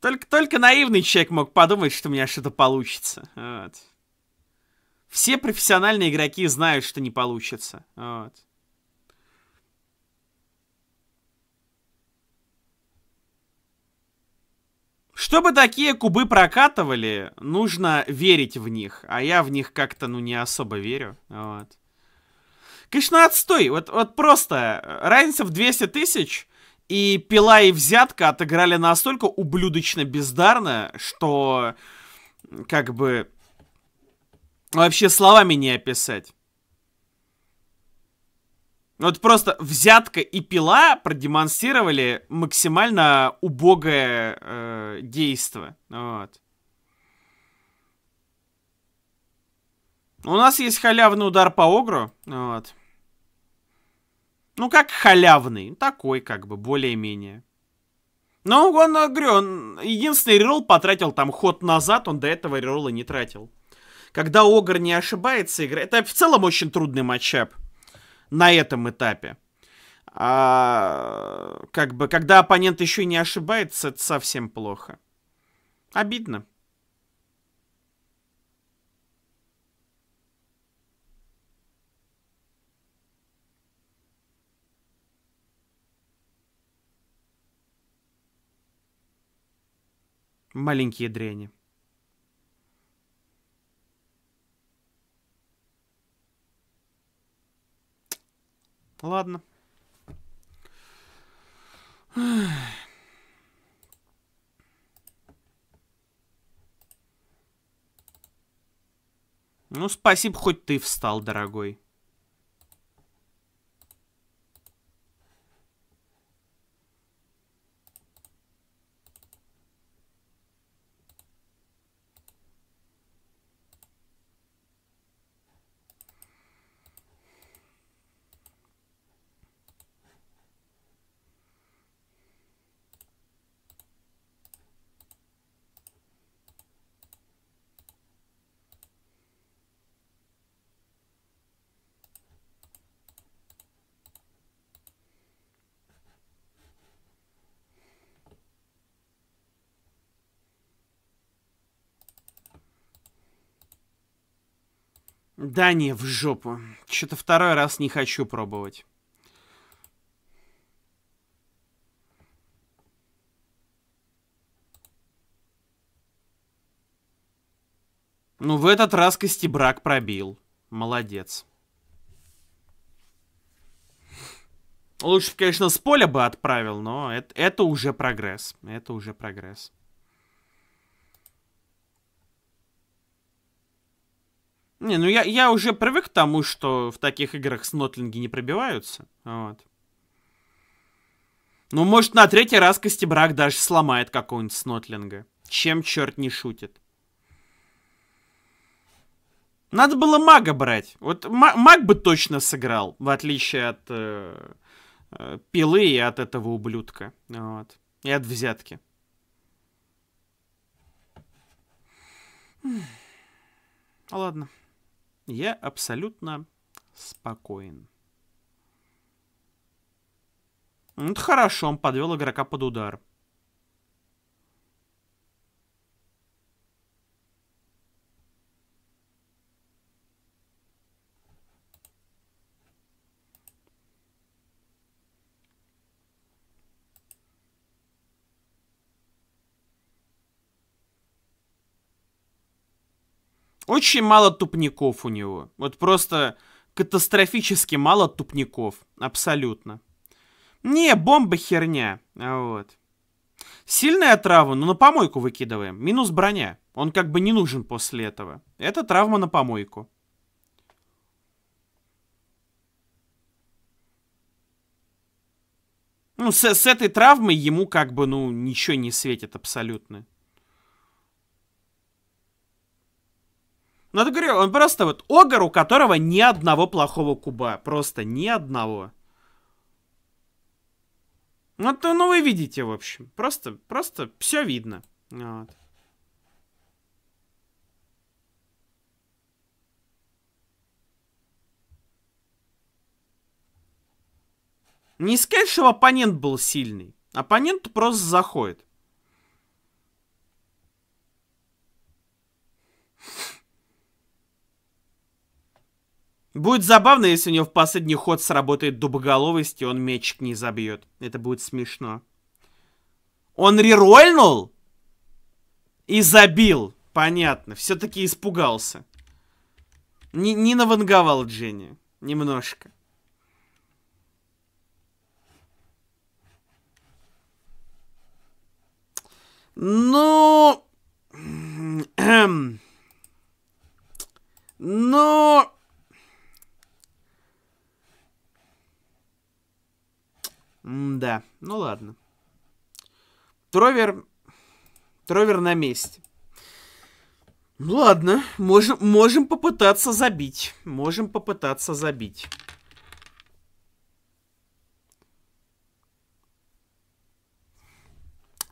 Только, только наивный человек мог подумать, что у меня что-то получится. Вот. Все профессиональные игроки знают, что не получится. Вот. Чтобы такие кубы прокатывали, нужно верить в них. А я в них как-то, ну, не особо верю. Вот. Конечно, отстой. Вот, вот просто э, разница в 200 тысяч, и пила и взятка отыграли настолько ублюдочно бездарно, что как бы вообще словами не описать. Ну, вот просто взятка и пила продемонстрировали максимально убогое э, действо. Вот. У нас есть халявный удар по огру. Вот. Ну, как халявный. Такой, как бы, более-менее. Ну, он, э, говорю, он единственный реролл потратил там ход назад, он до этого реролла не тратил. Когда Огр не ошибается, игра... Это в целом очень трудный матчап на этом этапе. А, как бы, когда оппонент еще не ошибается, это совсем плохо. Обидно. Маленькие дрени. Ладно. Ну, спасибо, хоть ты встал, дорогой. Да не, в жопу. Что-то второй раз не хочу пробовать. Ну, в этот раз Костебрак пробил. Молодец. Лучше, конечно, с поля бы отправил, но это, это уже прогресс. Это уже прогресс. Не, ну я, я уже привык к тому, что в таких играх снотлинги не пробиваются. Вот. Ну, может, на третий раз Костебрак даже сломает какого-нибудь снотлинга. Чем черт не шутит. Надо было мага брать. Вот маг бы точно сыграл, в отличие от э, э, пилы и от этого ублюдка. Вот. И от взятки. Ладно. Я абсолютно спокоен. Ну, это хорошо, он подвел игрока под удар. Очень мало тупников у него. Вот просто катастрофически мало тупников. Абсолютно. Не, бомба херня. А вот. Сильная травма, но на помойку выкидываем. Минус броня. Он как бы не нужен после этого. Это травма на помойку. Ну, с, с этой травмой ему как бы, ну, ничего не светит абсолютно. Ну, это говорю, он просто вот Огар, у которого ни одного плохого куба. Просто ни одного. Ну, то, ну, вы видите, в общем. Просто, просто все видно. Вот. Не сказать, что оппонент был сильный. Оппонент просто заходит. Будет забавно, если у него в последний ход сработает дубоголовость, и он мечик не забьет. Это будет смешно. Он рерольнул? И забил. Понятно. Все-таки испугался. Не, не наванговал Дженни. Немножко. Ну... Но... Ну... Но... да, ну ладно. Тровер... Тровер на месте. Ну ладно, можем, можем попытаться забить. Можем попытаться забить.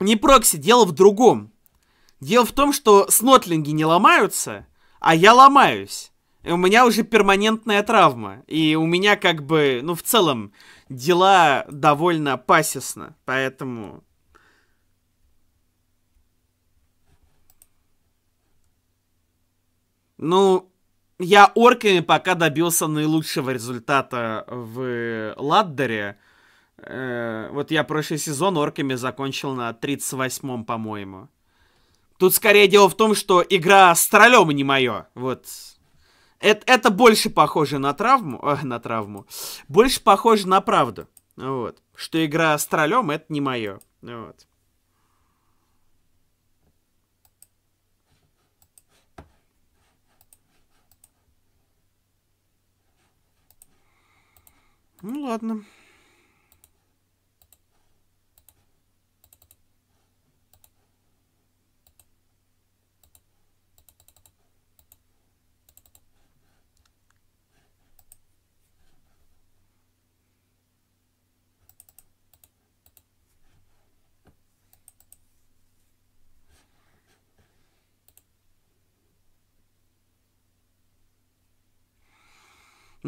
Не прокси, дело в другом. Дело в том, что снотлинги не ломаются, а я ломаюсь у меня уже перманентная травма. И у меня как бы, ну, в целом, дела довольно пасесно. Поэтому... Ну, я орками пока добился наилучшего результата в Ладдере. Э, вот я прошлый сезон орками закончил на 38-м, по-моему. Тут скорее дело в том, что игра с троллем а не мое. Вот, это, это больше похоже на травму, э, на травму, больше похоже на правду, вот, что игра с троллем это не мое, вот. Ну ладно.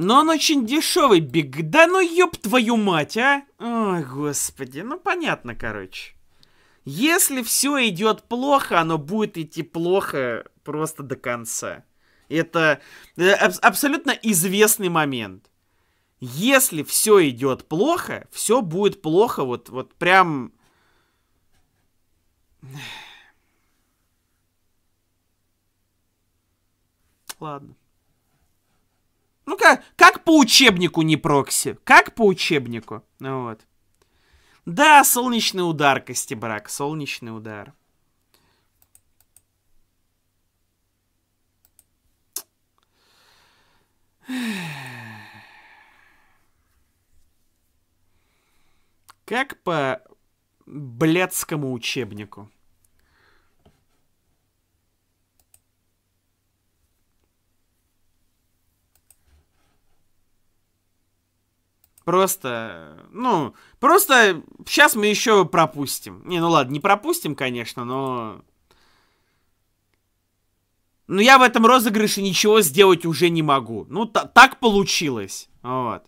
Но он очень дешевый, Биг. Да ну ёб твою мать, а! Ой, господи, ну понятно, короче. Если все идет плохо, оно будет идти плохо просто до конца. Это э, аб абсолютно известный момент. Если все идет плохо, все будет плохо, вот, вот прям... Ладно. Ну, как, как по учебнику не прокси. Как по учебнику. Ну, вот. Да, солнечный удар, Костебрак, солнечный удар. Как по блядскому учебнику. Просто, э, ну, просто сейчас мы еще пропустим. Не, ну ладно, не пропустим, конечно, но... Но ну, я в этом розыгрыше ничего сделать уже не могу. Ну, так получилось. Вот.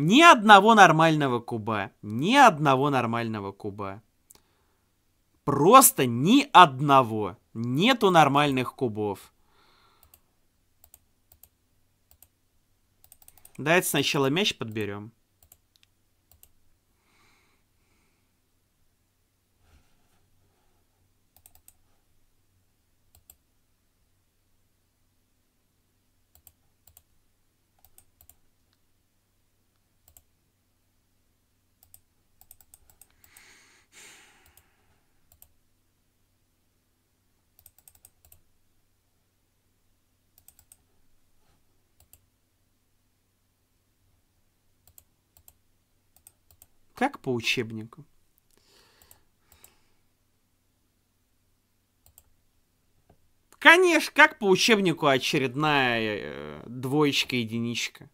Ни одного нормального куба. Ни одного нормального куба. Просто ни одного. Нету нормальных кубов. Давайте сначала мяч подберем. Как по учебнику. Конечно, как по учебнику очередная э, двоечка-единичка.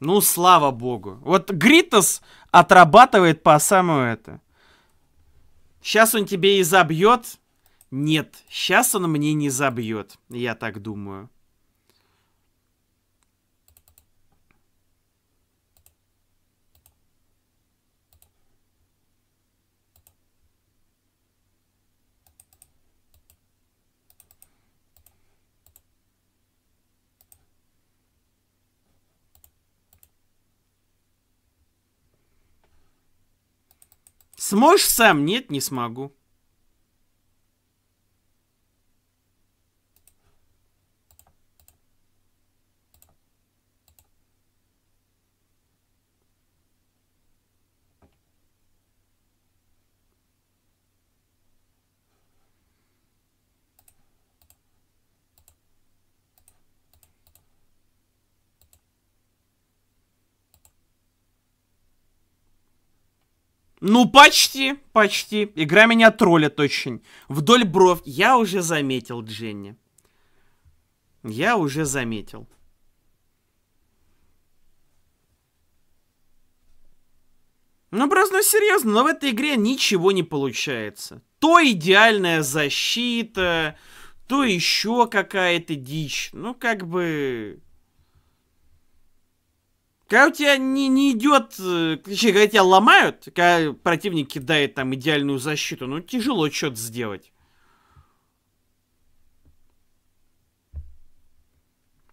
Ну, слава богу. Вот Гритос отрабатывает по самому это. Сейчас он тебе и забьет нет, сейчас он мне не забьет, я так думаю. Сможешь сам? Нет, не смогу. Ну, почти, почти. Игра меня троллит очень. Вдоль бров. Я уже заметил, Дженни. Я уже заметил. Ну, просто ну, серьезно, но в этой игре ничего не получается. То идеальная защита, то еще какая-то дичь. Ну, как бы... Когда у тебя не, не идет, точнее, когда тебя ломают, когда противник кидает там идеальную защиту, ну тяжело что-то сделать.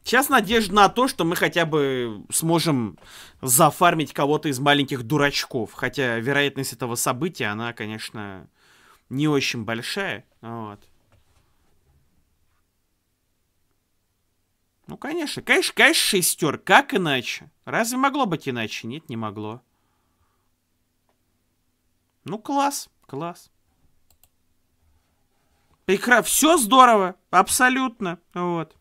Сейчас надежда на то, что мы хотя бы сможем зафармить кого-то из маленьких дурачков. Хотя вероятность этого события, она, конечно, не очень большая. Вот. Ну, конечно, конечно, конечно, шестер. Как иначе? Разве могло быть иначе? Нет, не могло. Ну, класс, класс. Прекрасно. Все здорово. Абсолютно. Вот.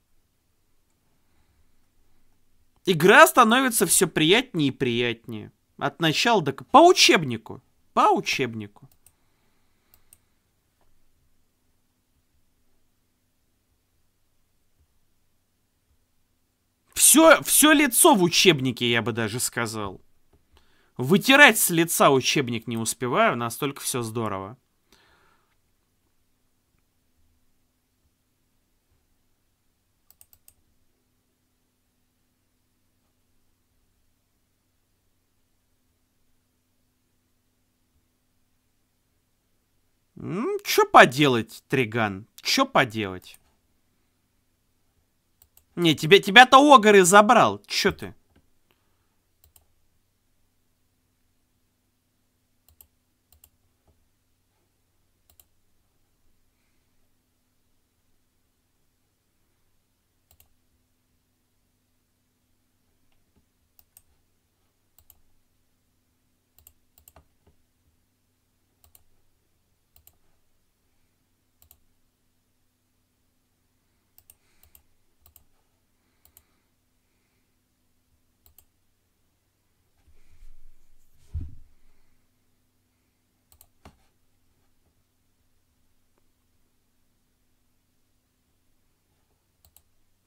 Игра становится все приятнее и приятнее. От начала до... По учебнику. По учебнику. Все, все лицо в учебнике, я бы даже сказал. Вытирать с лица учебник не успеваю, настолько все здорово. Ну, что поделать, Триган? Что поделать? Не, тебя, тебя-то Огоры забрал. Чё ты?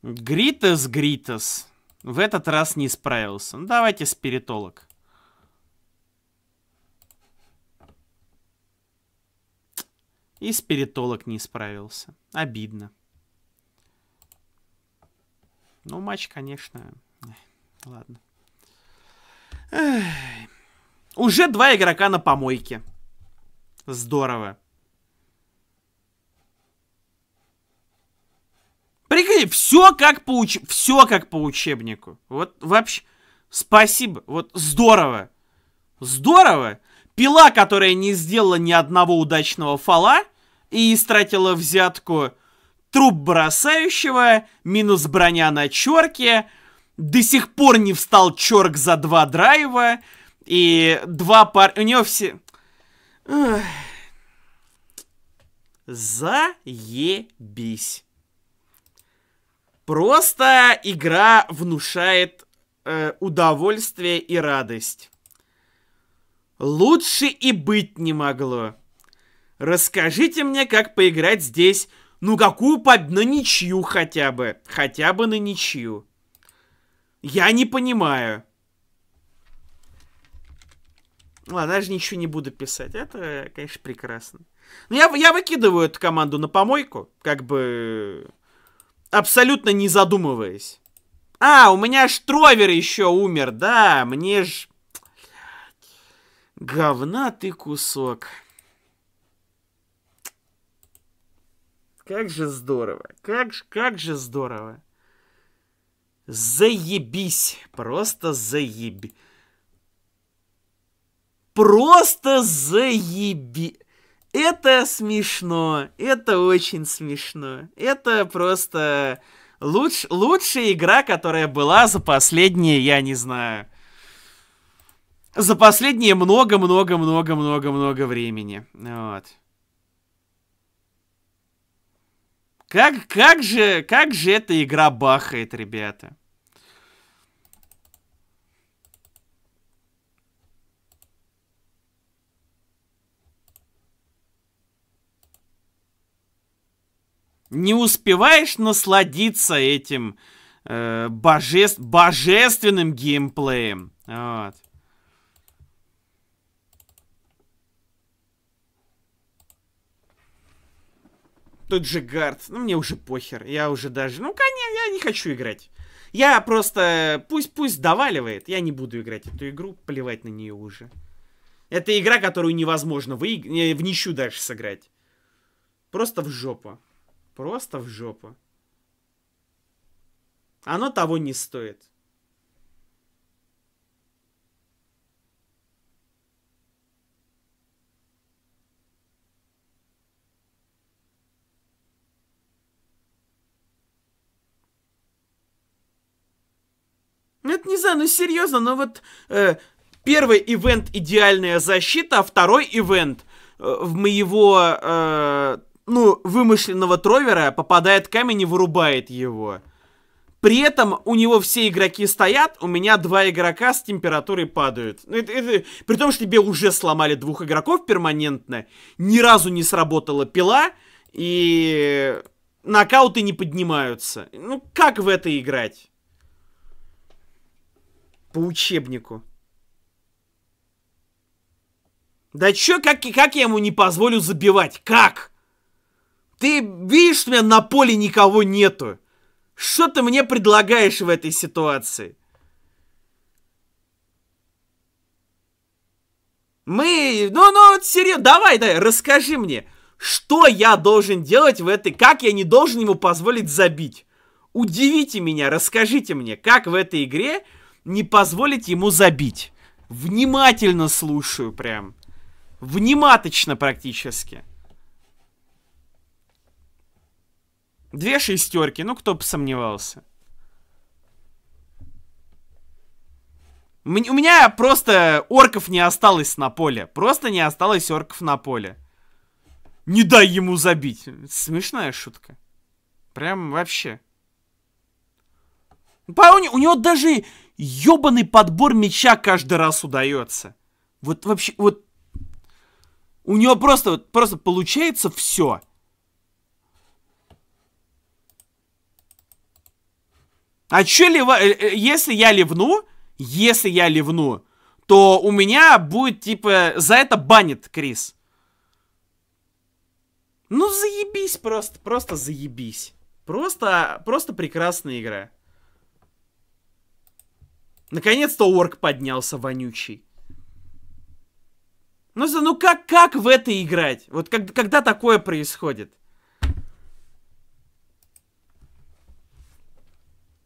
Гритас, Гритас. В этот раз не справился. Ну, давайте спиритолог. И спиритолог не справился. Обидно. Ну, матч, конечно... Ладно. Эх. Уже два игрока на помойке. Здорово. делали все как по, уч... все как по учебнику. Вот вообще, спасибо, вот здорово. Здорово. Пила, которая не сделала ни одного удачного фала и истратила взятку труп бросающего, минус броня на черке, до сих пор не встал черк за два драйва, и два пар... У него все... Эх. Заебись. Просто игра внушает э, удовольствие и радость. Лучше и быть не могло. Расскажите мне, как поиграть здесь. Ну, какую под... На ничью хотя бы. Хотя бы на ничью. Я не понимаю. Ладно, даже ничего не буду писать. Это, конечно, прекрасно. Но ну, я, я выкидываю эту команду на помойку. Как бы абсолютно не задумываясь. А, у меня аж Тровер еще умер, да, мне ж... Говна ты кусок. Как же здорово, как, же, как же здорово. Заебись, просто заеби. Просто заеби... Это смешно, это очень смешно. Это просто луч, лучшая игра, которая была за последние, я не знаю, за последние много-много-много-много-много времени. Вот. Как, как же, как же эта игра бахает, ребята? Не успеваешь насладиться этим э, боже... божественным геймплеем. Вот. Тут же гард. Ну, мне уже похер. Я уже даже... Ну, конечно, я не хочу играть. Я просто... Пусть, пусть доваливает. Я не буду играть эту игру. Плевать на нее уже. Это игра, которую невозможно вы... Э, в ничью дальше сыграть. Просто в жопу. Просто в жопу. Оно того не стоит. Ну, это не знаю, ну серьезно, но ну, вот э, первый ивент идеальная защита, а второй ивент э, в моего э, ну, вымышленного Тровера попадает камень и вырубает его. При этом у него все игроки стоят, у меня два игрока с температурой падают. Ну, это, это, при том, что тебе уже сломали двух игроков перманентно, ни разу не сработала пила, и нокауты не поднимаются. Ну, как в это играть? По учебнику. Да чё, как, как я ему не позволю забивать? Как? Ты видишь, что у меня на поле никого нету. Что ты мне предлагаешь в этой ситуации? Мы, ну, ну, серьезно, давай, давай, расскажи мне, что я должен делать в этой, как я не должен ему позволить забить? Удивите меня, расскажите мне, как в этой игре не позволить ему забить? Внимательно слушаю прям. Вниматочно практически. Две шестерки, ну кто бы сомневался. у меня просто орков не осталось на поле. Просто не осталось орков на поле. Не дай ему забить. Смешная шутка. Прям вообще. у, него даже ёбаный подбор мяча каждый раз удается. Вот вообще, вот... У него просто, просто получается все. А че лев? Э, э, если я ливну, если я ливну, то у меня будет, типа, за это банит Крис. Ну, заебись просто, просто заебись. Просто, просто прекрасная игра. Наконец-то орк поднялся вонючий. Ну, ну как, как в это играть? Вот как, когда такое происходит?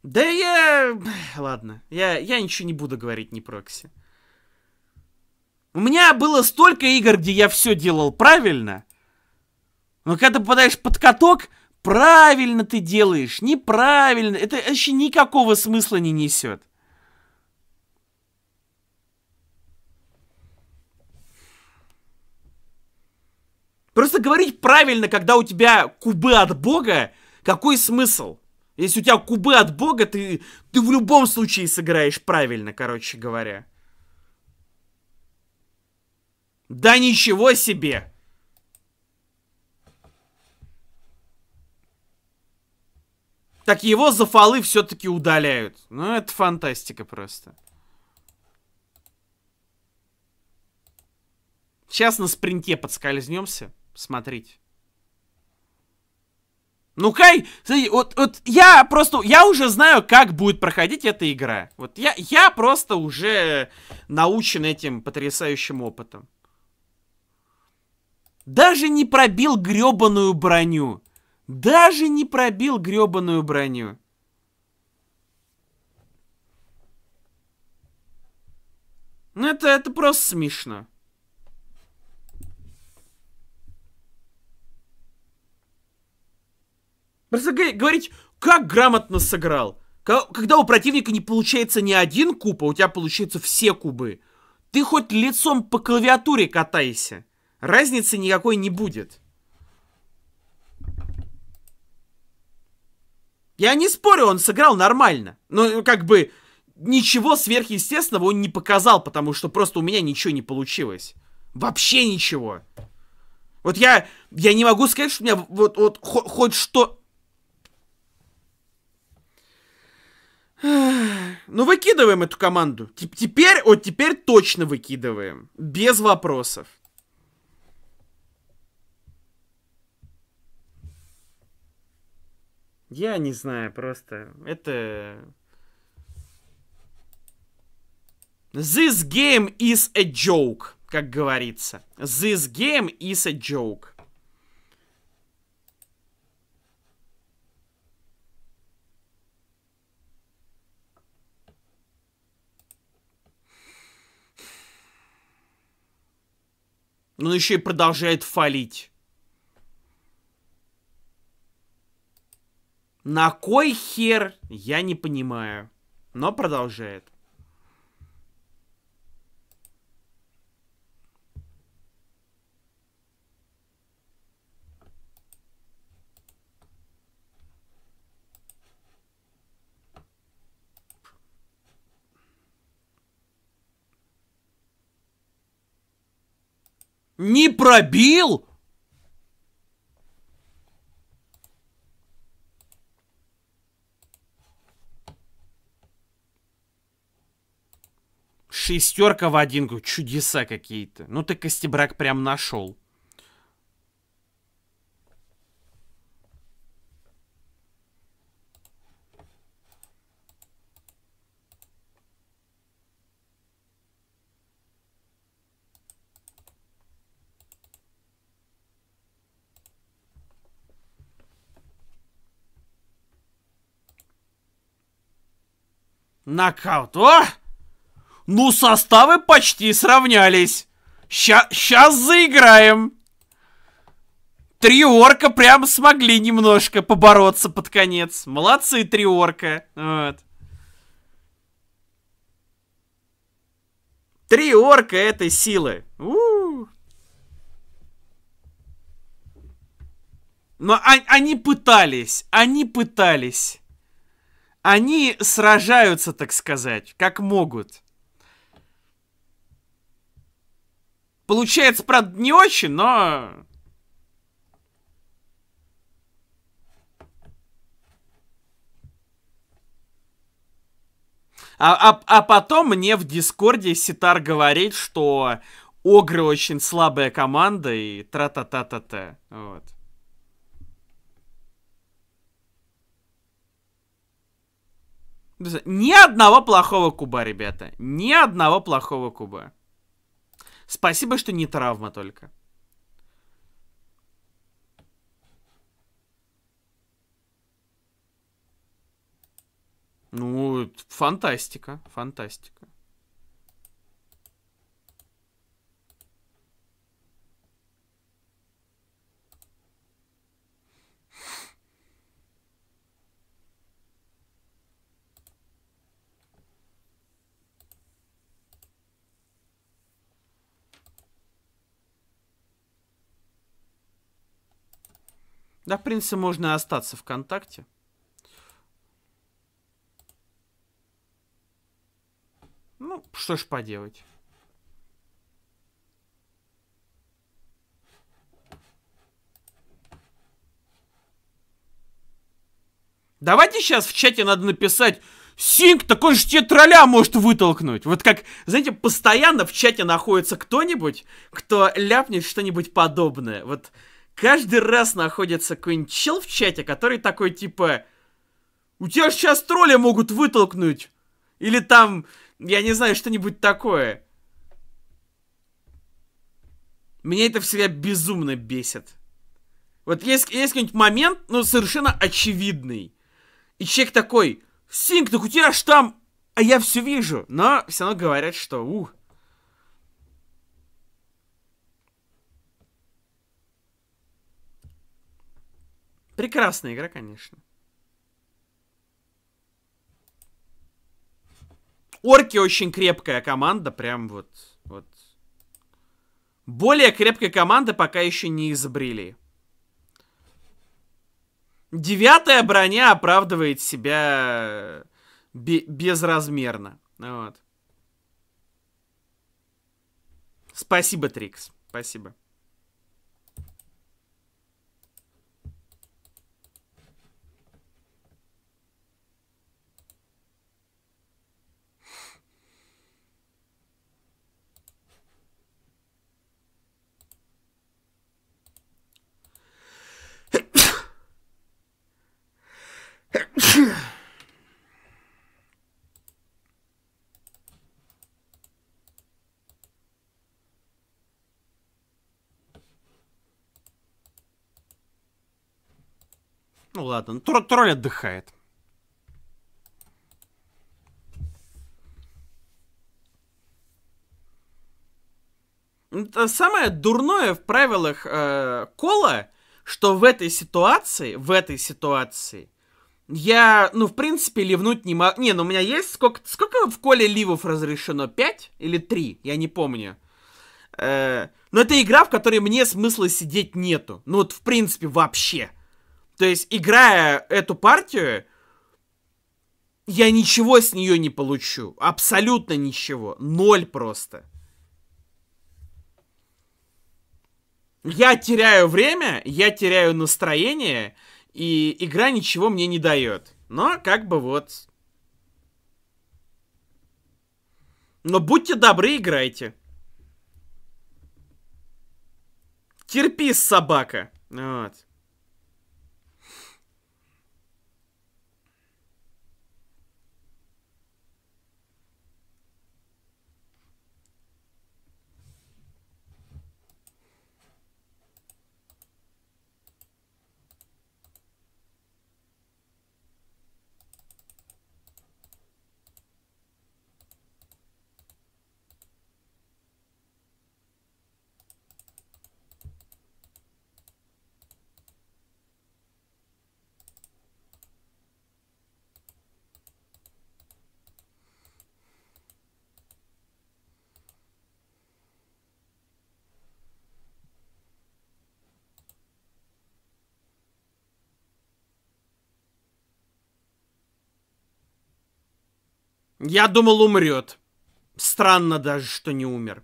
Да я... Ладно, я, я ничего не буду говорить не прокси. У меня было столько игр, где я все делал правильно. Но когда ты попадаешь под каток, правильно ты делаешь, неправильно. Это вообще никакого смысла не несет. Просто говорить правильно, когда у тебя кубы от бога, какой смысл? Если у тебя кубы от бога, ты, ты в любом случае сыграешь правильно, короче говоря. Да ничего себе! Так его за фолы все-таки удаляют. Ну, это фантастика просто. Сейчас на спринте подскользнемся. Смотрите. Ну, хай, вот, вот я просто, я уже знаю, как будет проходить эта игра. Вот я, я просто уже научен этим потрясающим опытом. Даже не пробил гребаную броню. Даже не пробил гребаную броню. Ну, это, это просто смешно. Просто говорить, как грамотно сыграл. Когда у противника не получается ни один куб, а у тебя получаются все кубы. Ты хоть лицом по клавиатуре катайся. Разницы никакой не будет. Я не спорю, он сыграл нормально. Но э, как бы ничего сверхъестественного он не показал, потому что просто у меня ничего не получилось. Вообще ничего. Вот я, я не могу сказать, что у меня вот, вот хоть что, Ну, выкидываем эту команду. Теперь, вот теперь точно выкидываем. Без вопросов. Я не знаю, просто это... This game is a joke, как говорится. This game is a joke. Но еще и продолжает фалить. На кой хер? Я не понимаю. Но продолжает. Не пробил? Шестерка в одинку. Чудеса какие-то. Ну ты костебрак прям нашел. Нокаут. О! Ну, составы почти сравнялись. Ща сейчас заиграем. Три орка прям смогли немножко побороться под конец. Молодцы, три орка. Вот. Три орка этой силы. У -у -у. Но а, они пытались, они пытались. Они сражаются, так сказать, как могут. Получается, правда, не очень, но... А, а, а потом мне в Дискорде Ситар говорит, что Огры очень слабая команда и тра-та-та-та-та. Вот. Ни одного плохого куба, ребята. Ни одного плохого куба. Спасибо, что не травма только. Ну, фантастика, фантастика. Да, в принципе, можно и остаться ВКонтакте. Ну, что ж поделать. Давайте сейчас в чате надо написать Синг, так он же тебе тролля может вытолкнуть. Вот как, знаете, постоянно в чате находится кто-нибудь, кто ляпнет что-нибудь подобное. Вот каждый раз находится какой-нибудь чел в чате, который такой типа... У тебя сейчас тролли могут вытолкнуть. Или там, я не знаю, что-нибудь такое. Меня это всегда безумно бесит. Вот есть, есть какой-нибудь момент, ну, совершенно очевидный. И человек такой, Синк, так у тебя аж там... А я все вижу, но все равно говорят, что, ух, Прекрасная игра, конечно. Орки очень крепкая команда, прям вот, вот. Более крепкой команды пока еще не изобрели. Девятая броня оправдывает себя э, безразмерно. Вот. Спасибо, Трикс. Спасибо. Ну ладно, ну, Тр тролль отдыхает. Самое дурное в правилах э, кола, что в этой ситуации, в этой ситуации, я, ну, в принципе, ливнуть не могу. Не, ну у меня есть сколько... Сколько в коле ливов разрешено? пять или три, Я не помню. Э, но это игра, в которой мне смысла сидеть нету. Ну вот, в принципе, вообще. То есть, играя эту партию, я ничего с нее не получу. Абсолютно ничего. Ноль просто. Я теряю время, я теряю настроение, и игра ничего мне не дает. Но как бы вот... Но будьте добры, играйте. Терпи, собака. Вот. Я думал, умрет. Странно даже, что не умер.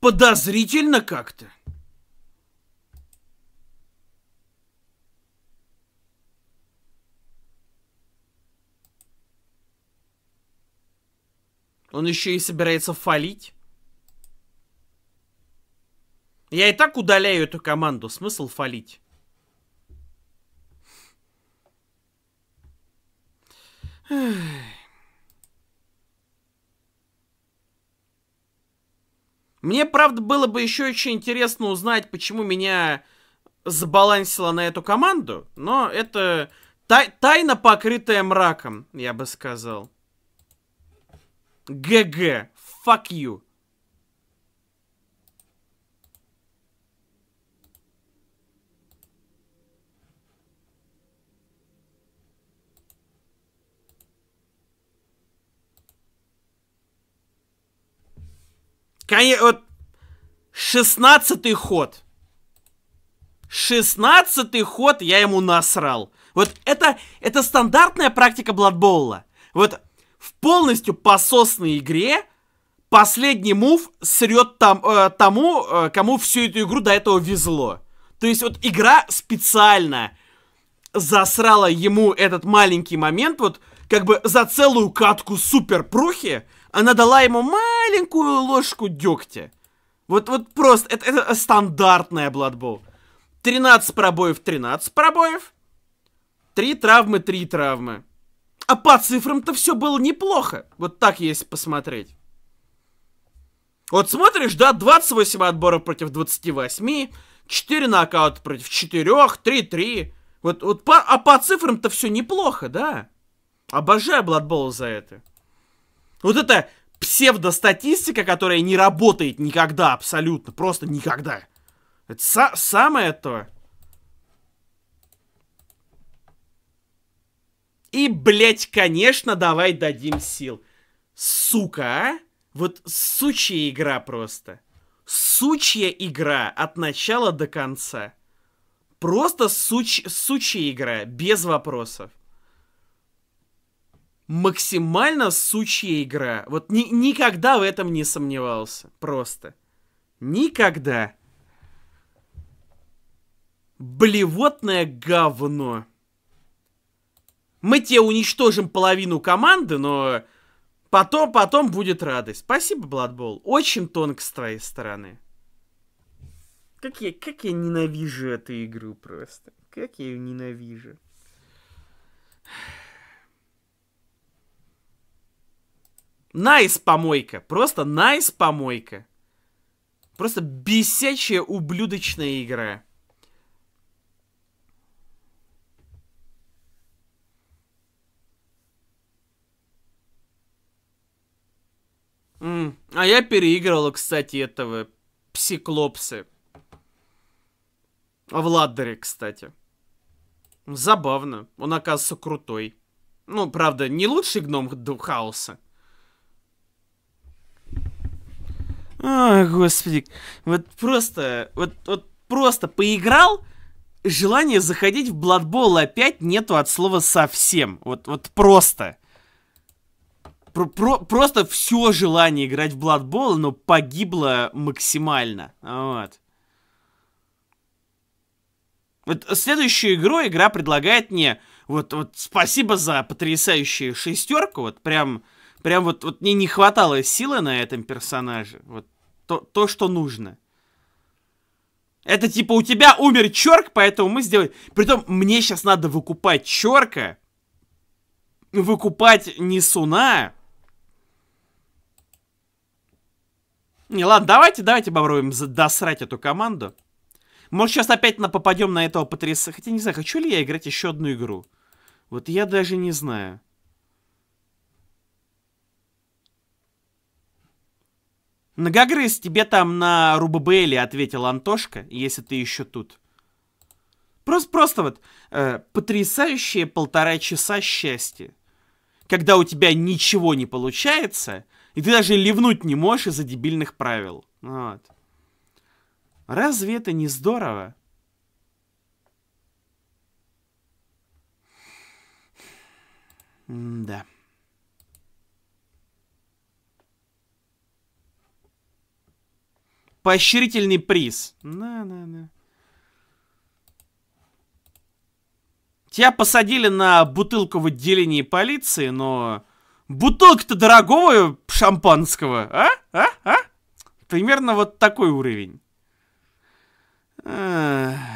Подозрительно как-то. Он еще и собирается фалить. Я и так удаляю эту команду. Смысл фалить? Мне, правда, было бы еще очень интересно узнать, почему меня забалансило на эту команду, но это тай тайна, покрытая мраком, я бы сказал. ГГ. Fuck you. вот 16 ход. 16 ход я ему насрал. Вот это, это стандартная практика Бладбоула. Вот в полностью пососной игре последний мув срет там, э, тому, э, кому всю эту игру до этого везло. То есть вот игра специально засрала ему этот маленький момент, вот как бы за целую катку супер прухи, она дала ему маленькую ложку дегтя. Вот, вот просто, это, это стандартная Blood Bowl. 13 пробоев, 13 пробоев. 3 травмы, 3 травмы. А по цифрам-то все было неплохо. Вот так есть посмотреть. Вот смотришь, да, 28 отборов против 28, 4 нокаута против 4, 3-3. Вот, вот по, а по цифрам-то все неплохо, да? Обожаю Blood Bowl за это. Вот это псевдостатистика, которая не работает никогда абсолютно, просто никогда. Это са самое то. И, блядь, конечно, давай дадим сил. Сука, а? Вот сучья игра просто. Сучья игра от начала до конца. Просто суч... сучья игра, без вопросов максимально сучья игра. Вот ни никогда в этом не сомневался. Просто. Никогда. Блевотное говно. Мы тебе уничтожим половину команды, но потом, потом будет радость. Спасибо, Бладбол. Очень тонко с твоей стороны. Как я, как я ненавижу эту игру просто. Как я ее ненавижу. Найс помойка. Просто найс помойка. Просто бесячая ублюдочная игра. М А я переигрывала, кстати, этого псиклопсы. А в Ладдере, кстати. Забавно. Он, оказывается, крутой. Ну, правда, не лучший гном хаоса. О господи, вот просто, вот, вот просто поиграл, желание заходить в Blood опять нету от слова совсем. Вот, вот просто. Про, про, просто все желание играть в Blood но погибло максимально. Вот. Вот следующую игру игра предлагает мне... Вот, вот спасибо за потрясающую шестерку. Вот прям Прям вот, вот мне не хватало силы на этом персонаже. Вот то, то что нужно. Это типа у тебя умер черк, поэтому мы сделаем... Притом мне сейчас надо выкупать черка. Выкупать несуна. Не, ладно, давайте, давайте попробуем досрать эту команду. Может, сейчас опять на попадем на этого потряса. Хотя не знаю, хочу ли я играть еще одну игру. Вот я даже не знаю. Многогрыз, тебе там на Рубабеле, ответил Антошка, если ты еще тут. Просто, просто вот э, потрясающие полтора часа счастья. Когда у тебя ничего не получается, и ты даже ливнуть не можешь из-за дебильных правил. Ну вот. Разве это не здорово? М да. Поощрительный приз. На-на-на. Тебя посадили на бутылку в отделении полиции, но... Бутылка-то дорогого шампанского, а? А? А? Примерно вот такой уровень. Я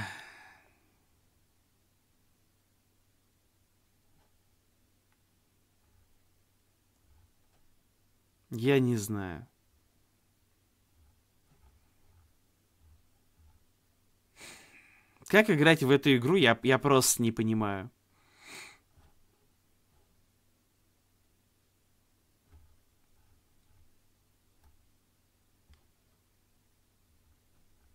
не знаю. Как играть в эту игру, я, я просто не понимаю.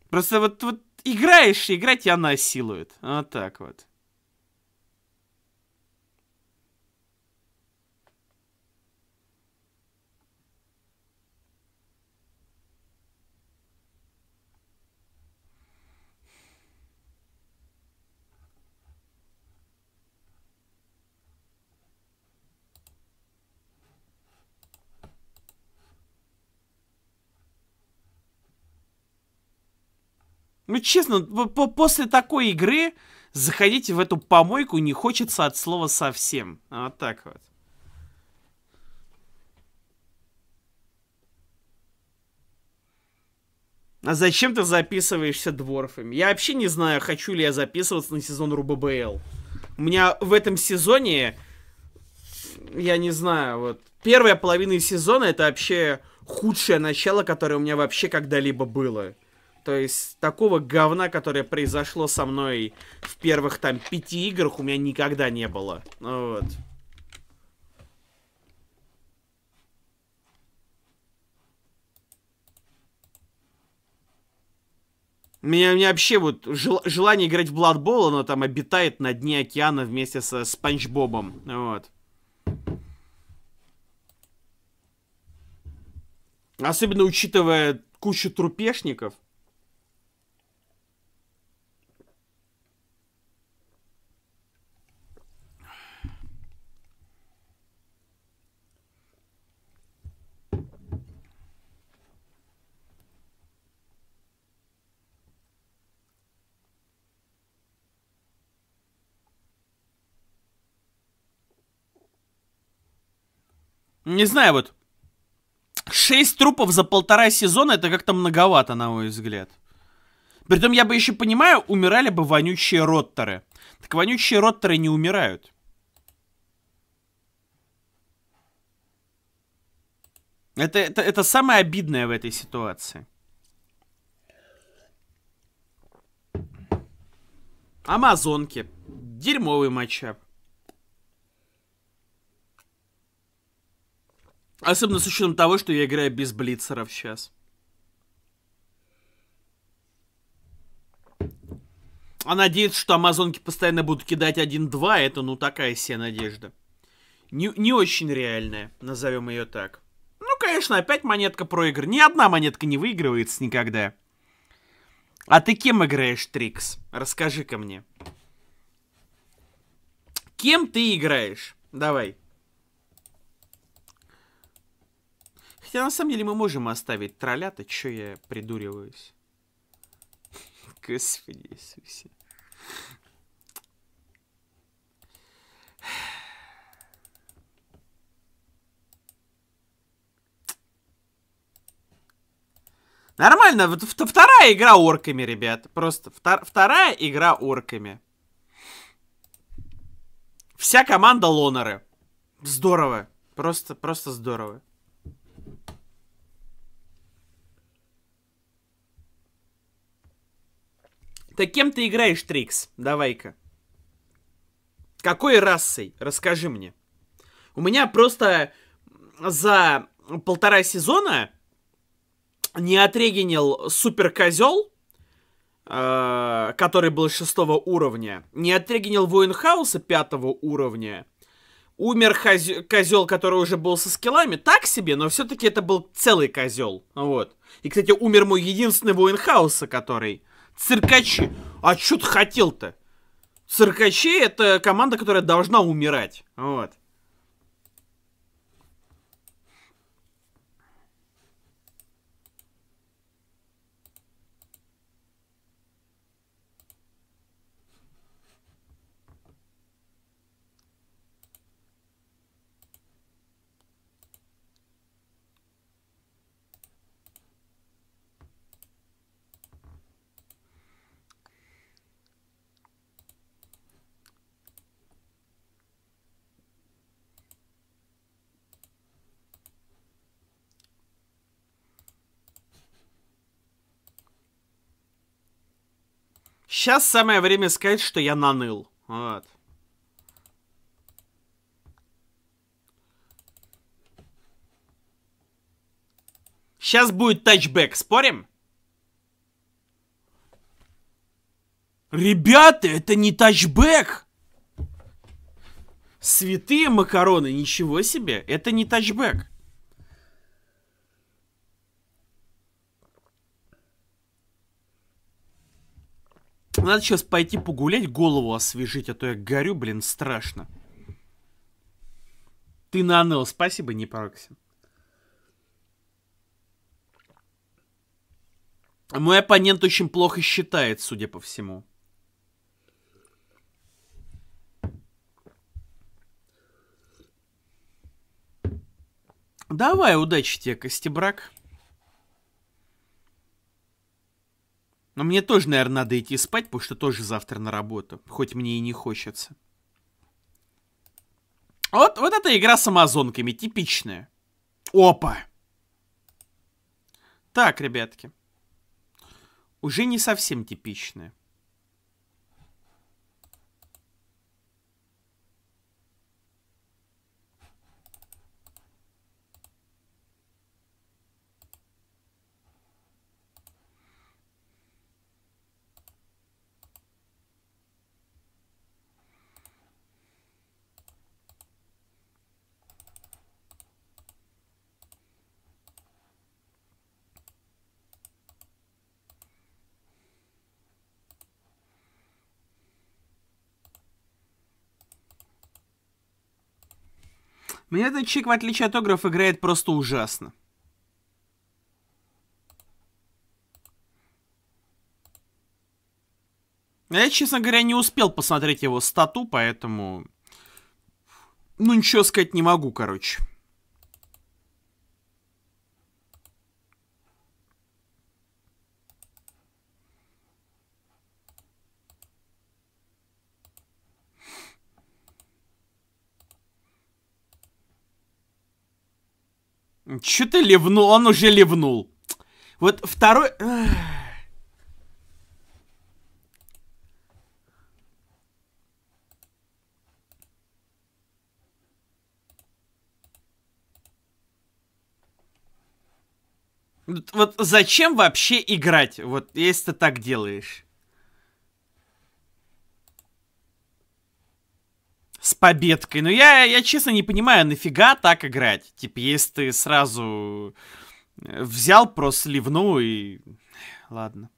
Просто вот, вот играешь, играть и она насилует. Вот так вот. Ну, честно, после такой игры заходить в эту помойку не хочется от слова совсем. Вот так вот. А зачем ты записываешься дворфами? Я вообще не знаю, хочу ли я записываться на сезон РУББЛ. У меня в этом сезоне, я не знаю, вот, первая половина сезона это вообще худшее начало, которое у меня вообще когда-либо было. То есть такого говна, которое произошло со мной в первых там пяти играх, у меня никогда не было. Ну, вот. Меня, меня вообще вот жел, желание играть в Blood Bowl, оно там обитает на дне океана вместе со Спанч Бобом. Вот. Особенно учитывая кучу трупешников. Не знаю, вот. Шесть трупов за полтора сезона это как-то многовато, на мой взгляд. Притом я бы еще понимаю, умирали бы вонючие ротторы. Так вонючие ротторы не умирают. Это, это, это самое обидное в этой ситуации. Амазонки. Дерьмовый матчап. Особенно с учетом того, что я играю без блицеров сейчас. А надеяться, что амазонки постоянно будут кидать 1-2, это ну такая себе надежда. Не, не очень реальная, назовем ее так. Ну, конечно, опять монетка проигр. Ни одна монетка не выигрывается никогда. А ты кем играешь, Трикс? Расскажи-ка мне. Кем ты играешь? Давай. Хотя на самом деле мы можем оставить тролля-то, чё я придуриваюсь. Господи Иисусе. Нормально, вторая игра орками, ребят. Просто втор вторая игра орками. Вся команда лонеры. Здорово. Просто, просто здорово. Так кем ты играешь, Трикс? Давай-ка. Какой расой? Расскажи мне. У меня просто за полтора сезона не отрегенил супер козел, э, который был шестого уровня, не отрегенил воин хаоса пятого уровня, умер козел, который уже был со скиллами, так себе, но все-таки это был целый козел, вот. И, кстати, умер мой единственный воин хаоса, который циркачи. А что ты хотел-то? Циркачи это команда, которая должна умирать. Вот. Сейчас самое время сказать, что я наныл. Вот. Сейчас будет тачбэк, спорим? Ребята, это не тачбэк! Святые макароны, ничего себе, это не тачбэк. Надо сейчас пойти погулять, голову освежить, а то я горю, блин, страшно. Ты на наныл, спасибо, не Пароксин. Мой оппонент очень плохо считает, судя по всему. Давай, удачи тебе, Костебрак. Но мне тоже, наверное, надо идти спать, потому что тоже завтра на работу. Хоть мне и не хочется. Вот, вот эта игра с амазонками, типичная. Опа! Так, ребятки. Уже не совсем типичная. Меня этот чик, в отличие от Огров, играет просто ужасно. Я, честно говоря, не успел посмотреть его стату, поэтому... Ну, ничего сказать не могу, короче. Че ты ливнул? Он уже ливнул. Вот второй... Вот зачем вообще играть, вот если ты так делаешь? с победкой. Но я, я честно не понимаю, нафига так играть? Типа, если ты сразу э, взял просто ливну и... Ладно.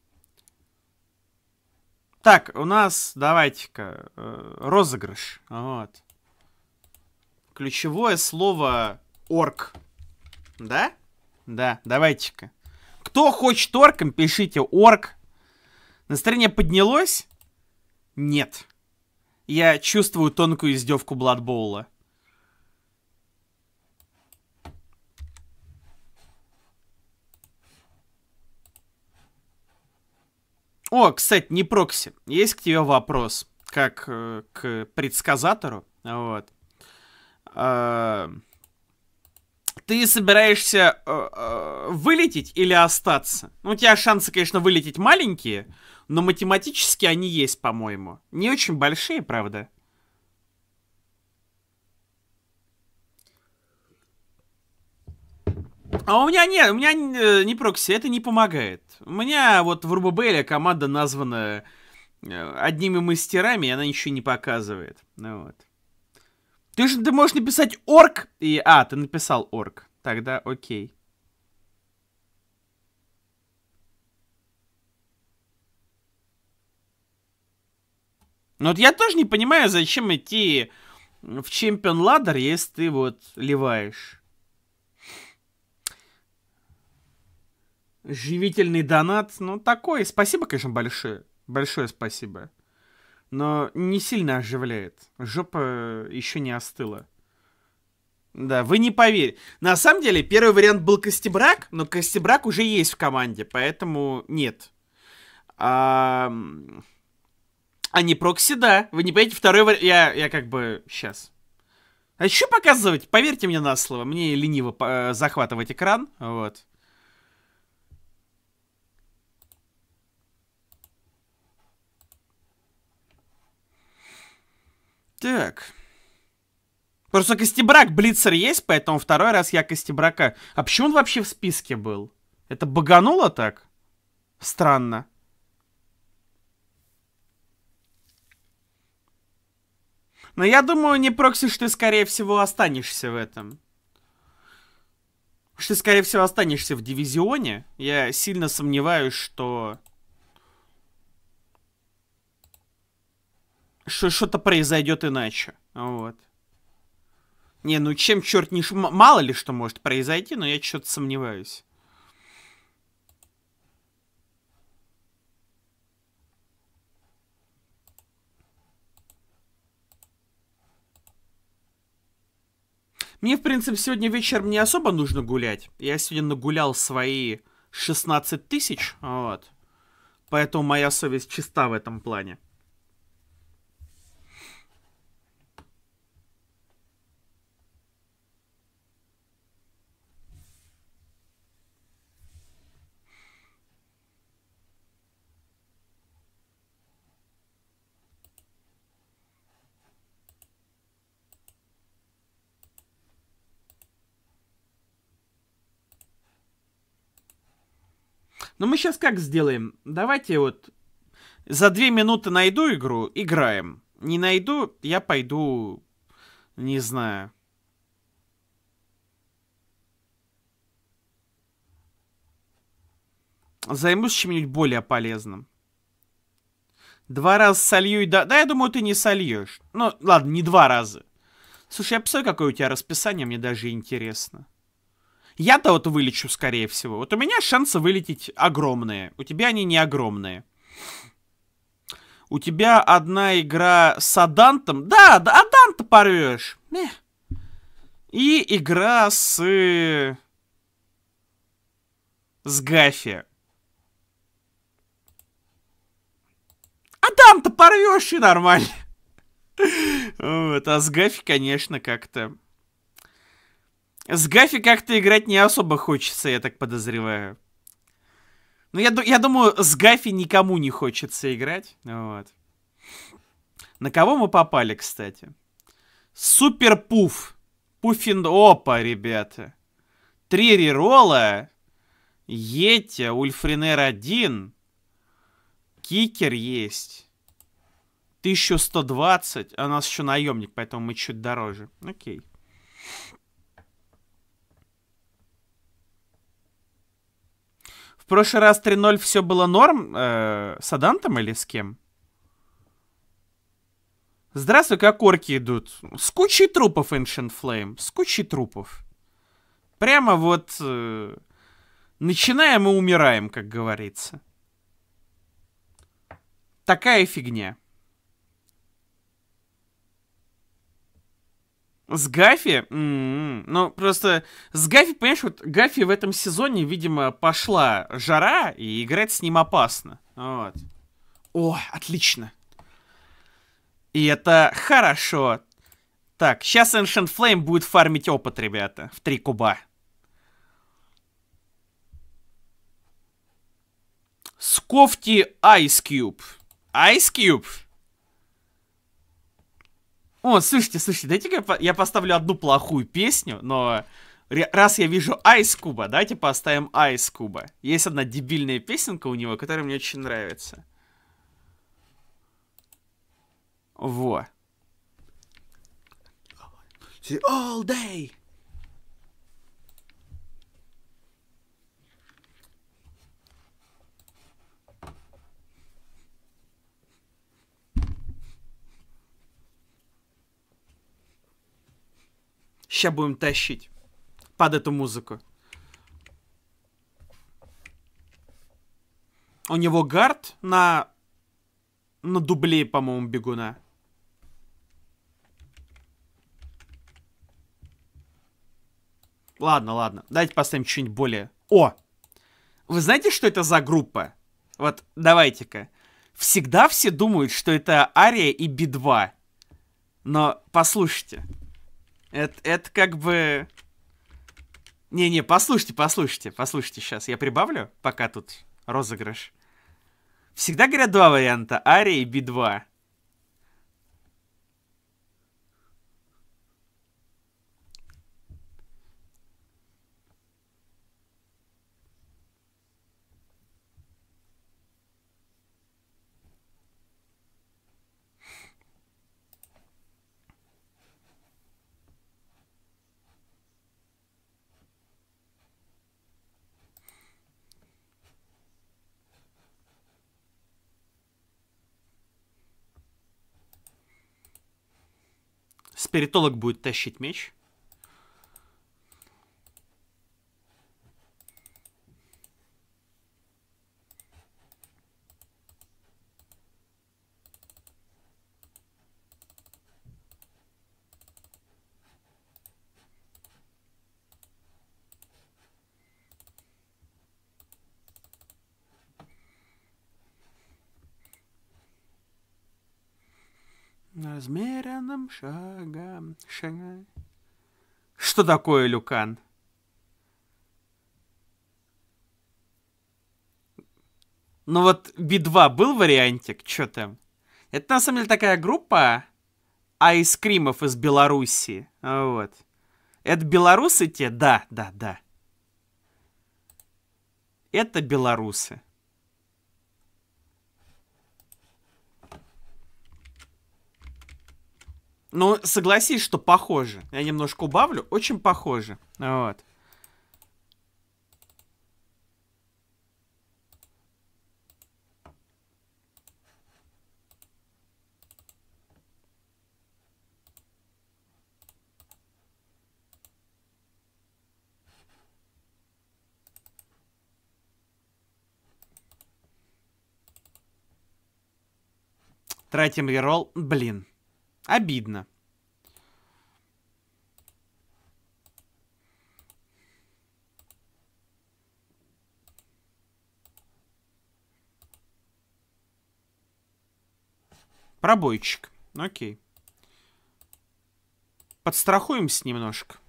Так, у нас, давайте-ка, э, розыгрыш. Вот. Ключевое слово орк. Да? Да, давайте-ка. Кто хочет орком, пишите орк. Настроение поднялось? Нет. Я чувствую тонкую издевку Бладбоула. О, кстати, не прокси. Есть к тебе вопрос, как э, к предсказатору. Вот. Э -э ты собираешься э, э, вылететь или остаться? Ну, у тебя шансы, конечно, вылететь маленькие, но математически они есть, по-моему. Не очень большие, правда. А у меня нет, у меня не, э, не прокси, это не помогает. У меня вот в Рубабеле команда названа одними мастерами, и она ничего не показывает. Ну вот. Ты же ты можешь написать орк и... А, ты написал орк. Тогда окей. Но вот я тоже не понимаю, зачем идти в чемпион ладер, если ты вот ливаешь. Живительный донат. Ну, такой. Спасибо, конечно, большое. Большое спасибо но не сильно оживляет. Жопа э, еще не остыла. Да, вы не поверите. На самом деле, первый вариант был Костебрак, но Костебрак уже есть в команде, поэтому нет. А, а не Прокси, да. Вы не понимаете, второй вариант... Я, я как бы... Сейчас. А что показывать? Поверьте мне на слово. Мне лениво э, захватывать экран. Вот. Так. Просто Костебрак Блицер есть, поэтому второй раз я Костебрака... А почему он вообще в списке был? Это багануло так? Странно. Но я думаю, не что ты, скорее всего, останешься в этом. Ты, скорее всего, останешься в дивизионе. Я сильно сомневаюсь, что что-то произойдет иначе. Вот. Не, ну чем черт не... Ш... Мало ли что может произойти, но я что-то сомневаюсь. Мне, в принципе, сегодня вечером не особо нужно гулять. Я сегодня нагулял свои 16 тысяч, вот. Поэтому моя совесть чиста в этом плане. Но ну, мы сейчас как сделаем? Давайте вот за две минуты найду игру, играем. Не найду, я пойду, не знаю. Займусь чем-нибудь более полезным. Два раза солью и да... Да, я думаю, ты не сольешь. Ну, ладно, не два раза. Слушай, я а посмотрю, какое у тебя расписание, мне даже интересно. Я-то вот вылечу, скорее всего. Вот у меня шансы вылететь огромные. У тебя они не огромные. У тебя одна игра с Адантом. Да, да Аданта порвешь. Эх. И игра с... С Гафи. Адам-то порвешь и нормально. Вот, а с Гафи, конечно, как-то... С Гафи как-то играть не особо хочется, я так подозреваю. Ну, я, я думаю, с Гафи никому не хочется играть. Вот. На кого мы попали, кстати? Супер Пуф. Пуфин Опа, ребята. Три Рерола, Етя, Ульфринер один, Кикер есть. 1120. А у нас еще наемник, поэтому мы чуть дороже. Окей. прошлый раз 3-0 все было норм? Э, с Адантом или с кем? Здравствуй, как орки идут. С кучей трупов, Ancient Flame. С кучей трупов. Прямо вот... Э, начинаем и умираем, как говорится. Такая фигня. С Гафи, М-м-м. Ну, просто с Гафи, понимаешь, вот Гафи в этом сезоне, видимо, пошла жара, и играть с ним опасно. Вот. О, отлично. И это хорошо. Так, сейчас Ancient Flame будет фармить опыт, ребята, в три куба. Скофти Ice Cube. Ice Cube? О, слушайте, слушайте, дайте я, я поставлю одну плохую песню, но раз я вижу Ice Cube, давайте поставим Ice Cube. Есть одна дебильная песенка у него, которая мне очень нравится. Во. All day. Сейчас будем тащить под эту музыку. У него гард на... На дублей, по-моему, бегуна. Ладно, ладно. Давайте поставим что-нибудь более... О! Вы знаете, что это за группа? Вот, давайте-ка. Всегда все думают, что это Ария и Би-2. Но послушайте. Это, это как бы... Не-не, послушайте, послушайте, послушайте сейчас. Я прибавлю, пока тут розыгрыш. Всегда говорят два варианта, Ария и Би-2. спиритолог будет тащить меч, пьяным шагом. Шага. Что такое люкан? Ну вот B2 был вариантик, что там? Это на самом деле такая группа айскримов из Беларуси, Вот. Это белорусы те? Да, да, да. Это белорусы. Ну, согласись, что похоже. Я немножко убавлю. Очень похоже. Вот. Тратим рерол. Блин. Обидно. Пробойчик. Окей. Подстрахуемся немножко.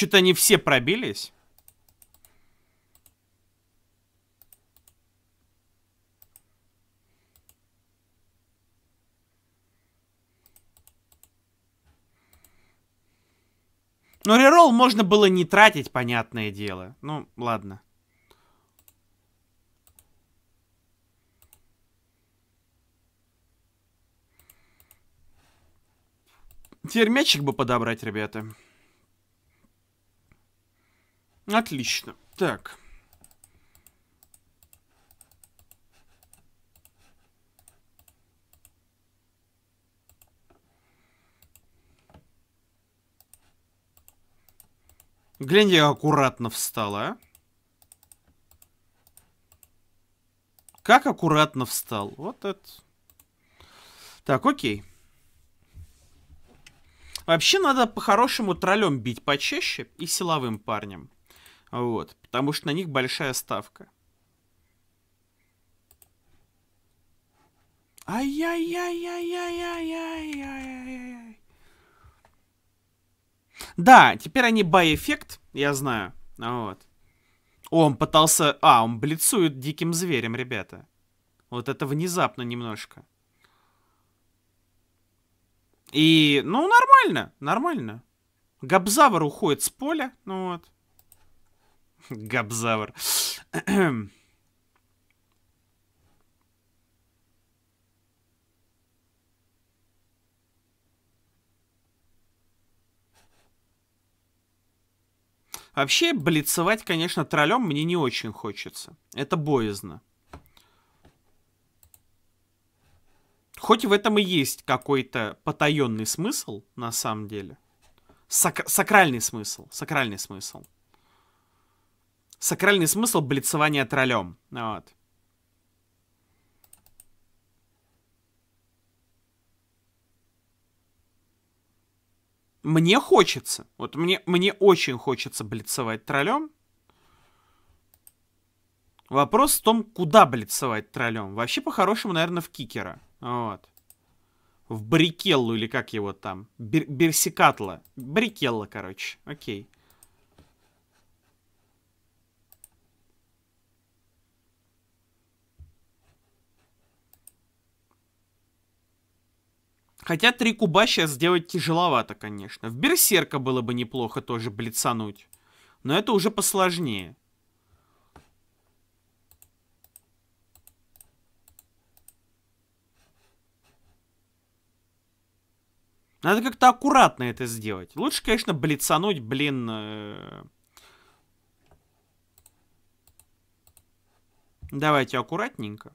Что-то они все пробились. Но реролл можно было не тратить, понятное дело. Ну, ладно. Теперь мячик бы подобрать, ребята. Отлично. Так. Глянь, я аккуратно встала, Как аккуратно встал. Вот это. Так, окей. Вообще надо по-хорошему троллем бить почаще и силовым парнем. Вот, потому что на них большая ставка. Ай-яй-яй-яй-яй-яй-яй-яй-яй. Да, теперь они бай-эффект, я знаю. Вот. О, он пытался... А, он блицует диким зверем, ребята. Вот это внезапно немножко. И, ну, нормально, нормально. Габзавр уходит с поля, ну вот. Габзавр. Вообще, блицевать, конечно, троллем мне не очень хочется. Это боязно. Хоть в этом и есть какой-то потаенный смысл, на самом деле. Сак сакральный смысл. Сакральный смысл сакральный смысл блицевания троллем. Ну вот. Мне хочется, вот мне, мне очень хочется блицевать троллем. Вопрос в том, куда блицевать троллем. Вообще, по-хорошему, наверное, в кикера. Вот. В брикеллу или как его там? Бер берсикатла. Брикелла, короче. Окей. Хотя три куба сейчас сделать тяжеловато, конечно. В Берсерка было бы неплохо тоже блицануть. Но это уже посложнее. Надо как-то аккуратно это сделать. Лучше, конечно, блицануть, блин... Э... Давайте аккуратненько.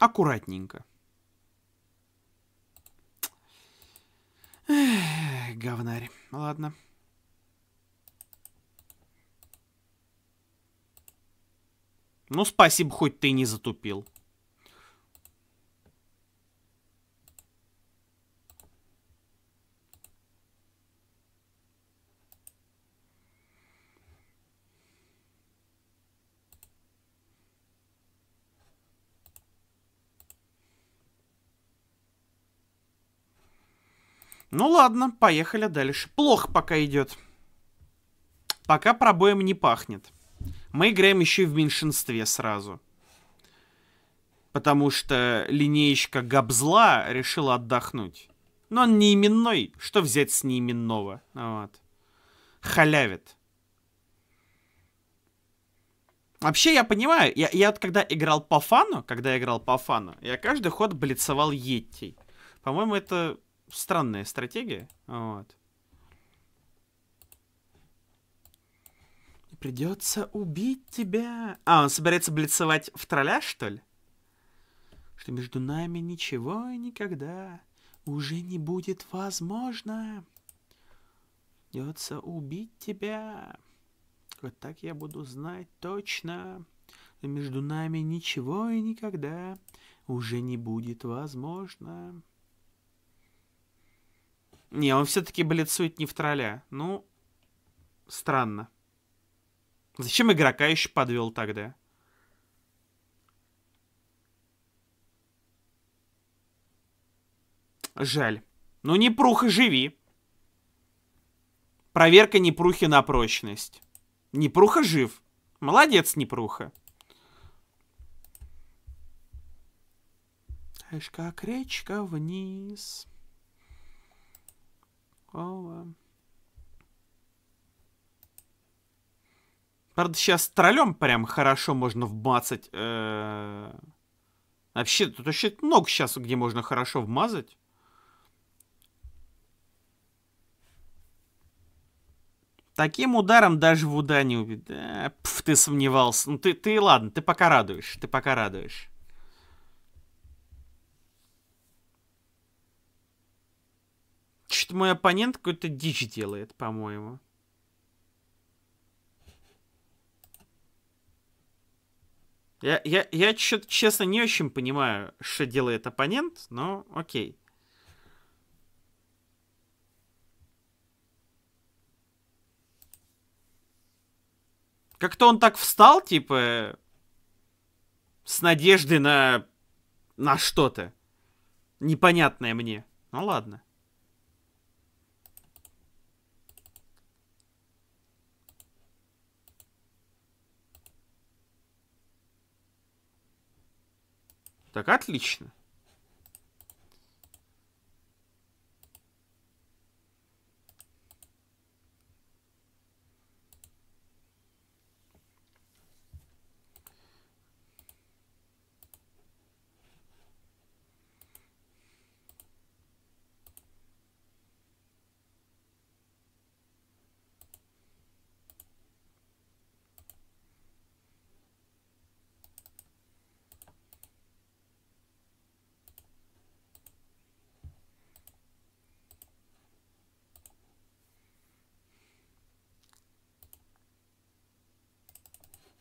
Аккуратненько. Эх, говнарь. Ладно. Ну, спасибо, хоть ты не затупил. Ну ладно, поехали дальше. Плохо пока идет. Пока пробоем не пахнет. Мы играем еще и в меньшинстве сразу. Потому что линеечка Габзла решила отдохнуть. Но он не именной. Что взять с неименного? Вот. Халявит. Вообще, я понимаю, я, я вот когда играл по фану, когда я играл по фану, я каждый ход блицевал Йетти. По-моему, это странная стратегия. Вот. Придется убить тебя. А, он собирается блицевать в тролля, что ли? Что между нами ничего и никогда уже не будет возможно. Придется убить тебя. Вот так я буду знать точно. Между нами ничего и никогда уже не будет возможно. Не, он все-таки блицует не в тролля. Ну, странно. Зачем игрока еще подвел тогда? Жаль. Ну, не пруха, живи. Проверка Непрухи на прочность. Непруха жив. Молодец, Непруха. Знаешь, как речка вниз... О, Правда, сейчас троллем прям хорошо можно вмазать. Э -э вообще, тут вообще много сейчас, где можно хорошо вмазать. Таким ударом даже в уда не убить. Да, пф, ты сомневался. Ну ты, ты ладно, ты пока радуешь, ты пока радуешь. Значит, мой оппонент какой-то дичь делает, по-моему. Я, я, я честно, не очень понимаю, что делает оппонент, но окей. Как-то он так встал, типа, с надеждой на, на что-то непонятное мне. Ну ладно. Так, отлично.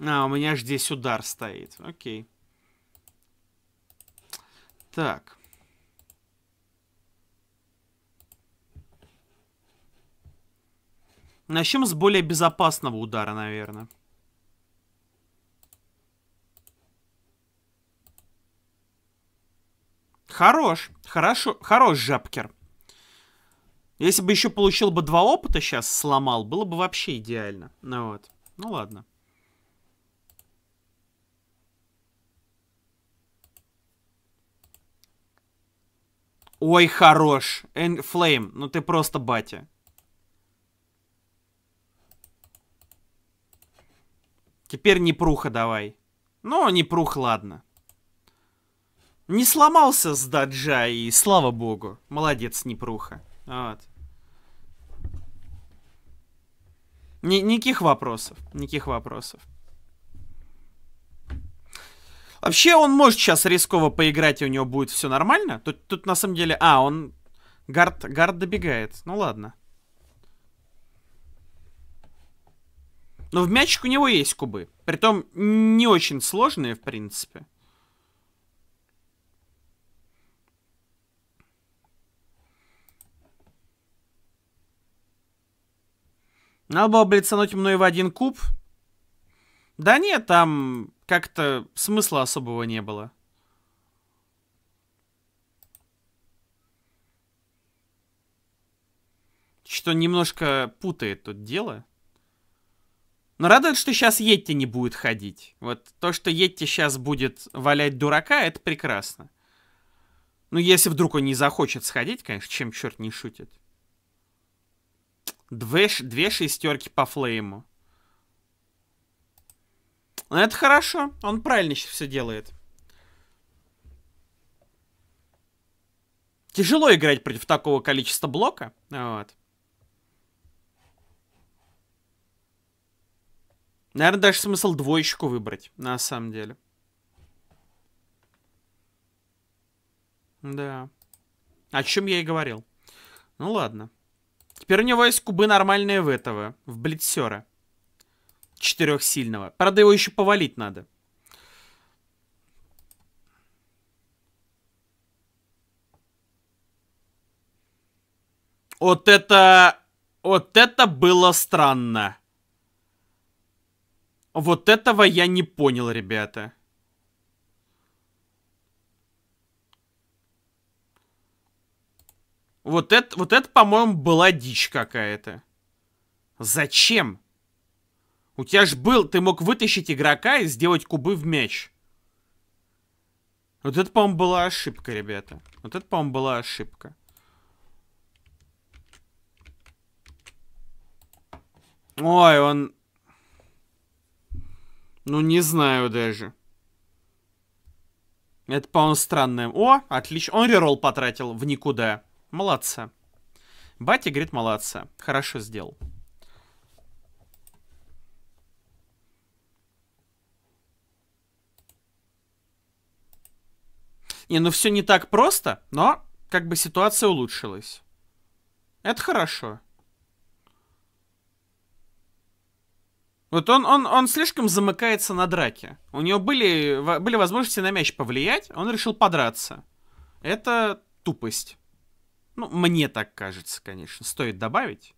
А, у меня здесь удар стоит. Окей. Так. Начнем с более безопасного удара, наверное. Хорош. Хорошо. Хорош, жабкер. Если бы еще получил бы два опыта сейчас сломал, было бы вообще идеально. Ну вот. Ну ладно. Ой, хорош. Флейм, ну ты просто батя. Теперь не пруха давай. Ну, не прух, ладно. Не сломался с даджа, и слава богу. Молодец, не пруха. Вот. Ни никаких вопросов. Никаких вопросов. Вообще он может сейчас рисково поиграть, и у него будет все нормально. Тут, тут на самом деле... А, он... Гард, гард добегает. Ну ладно. Но в мячик у него есть кубы. Притом не очень сложные, в принципе. Надо было блицануть мной в один куб. Да нет, там как-то смысла особого не было. Что немножко путает тут дело. Но радует, что сейчас Йетти не будет ходить. Вот то, что Йетти сейчас будет валять дурака, это прекрасно. Ну, если вдруг он не захочет сходить, конечно, чем черт не шутит. Две, две шестерки по флейму. Но ну, это хорошо, он правильно сейчас все делает. Тяжело играть против такого количества блока. Вот. Наверное, даже смысл двоечку выбрать, на самом деле. Да. О чем я и говорил. Ну ладно. Теперь у него есть кубы нормальные в этого, в блицера четырехсильного. Правда, его еще повалить надо. Вот это... Вот это было странно. Вот этого я не понял, ребята. Вот это, вот это по-моему, была дичь какая-то. Зачем? У тебя ж был, ты мог вытащить игрока и сделать кубы в мяч. Вот это, по-моему, была ошибка, ребята. Вот это, по-моему, была ошибка. Ой, он... Ну, не знаю даже. Это, по-моему, странное. О, отлично. Он реролл потратил в никуда. Молодца. Батя говорит, молодца. Хорошо сделал. Не, ну все не так просто, но как бы ситуация улучшилась. Это хорошо. Вот он, он, он слишком замыкается на драке. У него были, были возможности на мяч повлиять, он решил подраться. Это тупость. Ну, мне так кажется, конечно. Стоит добавить.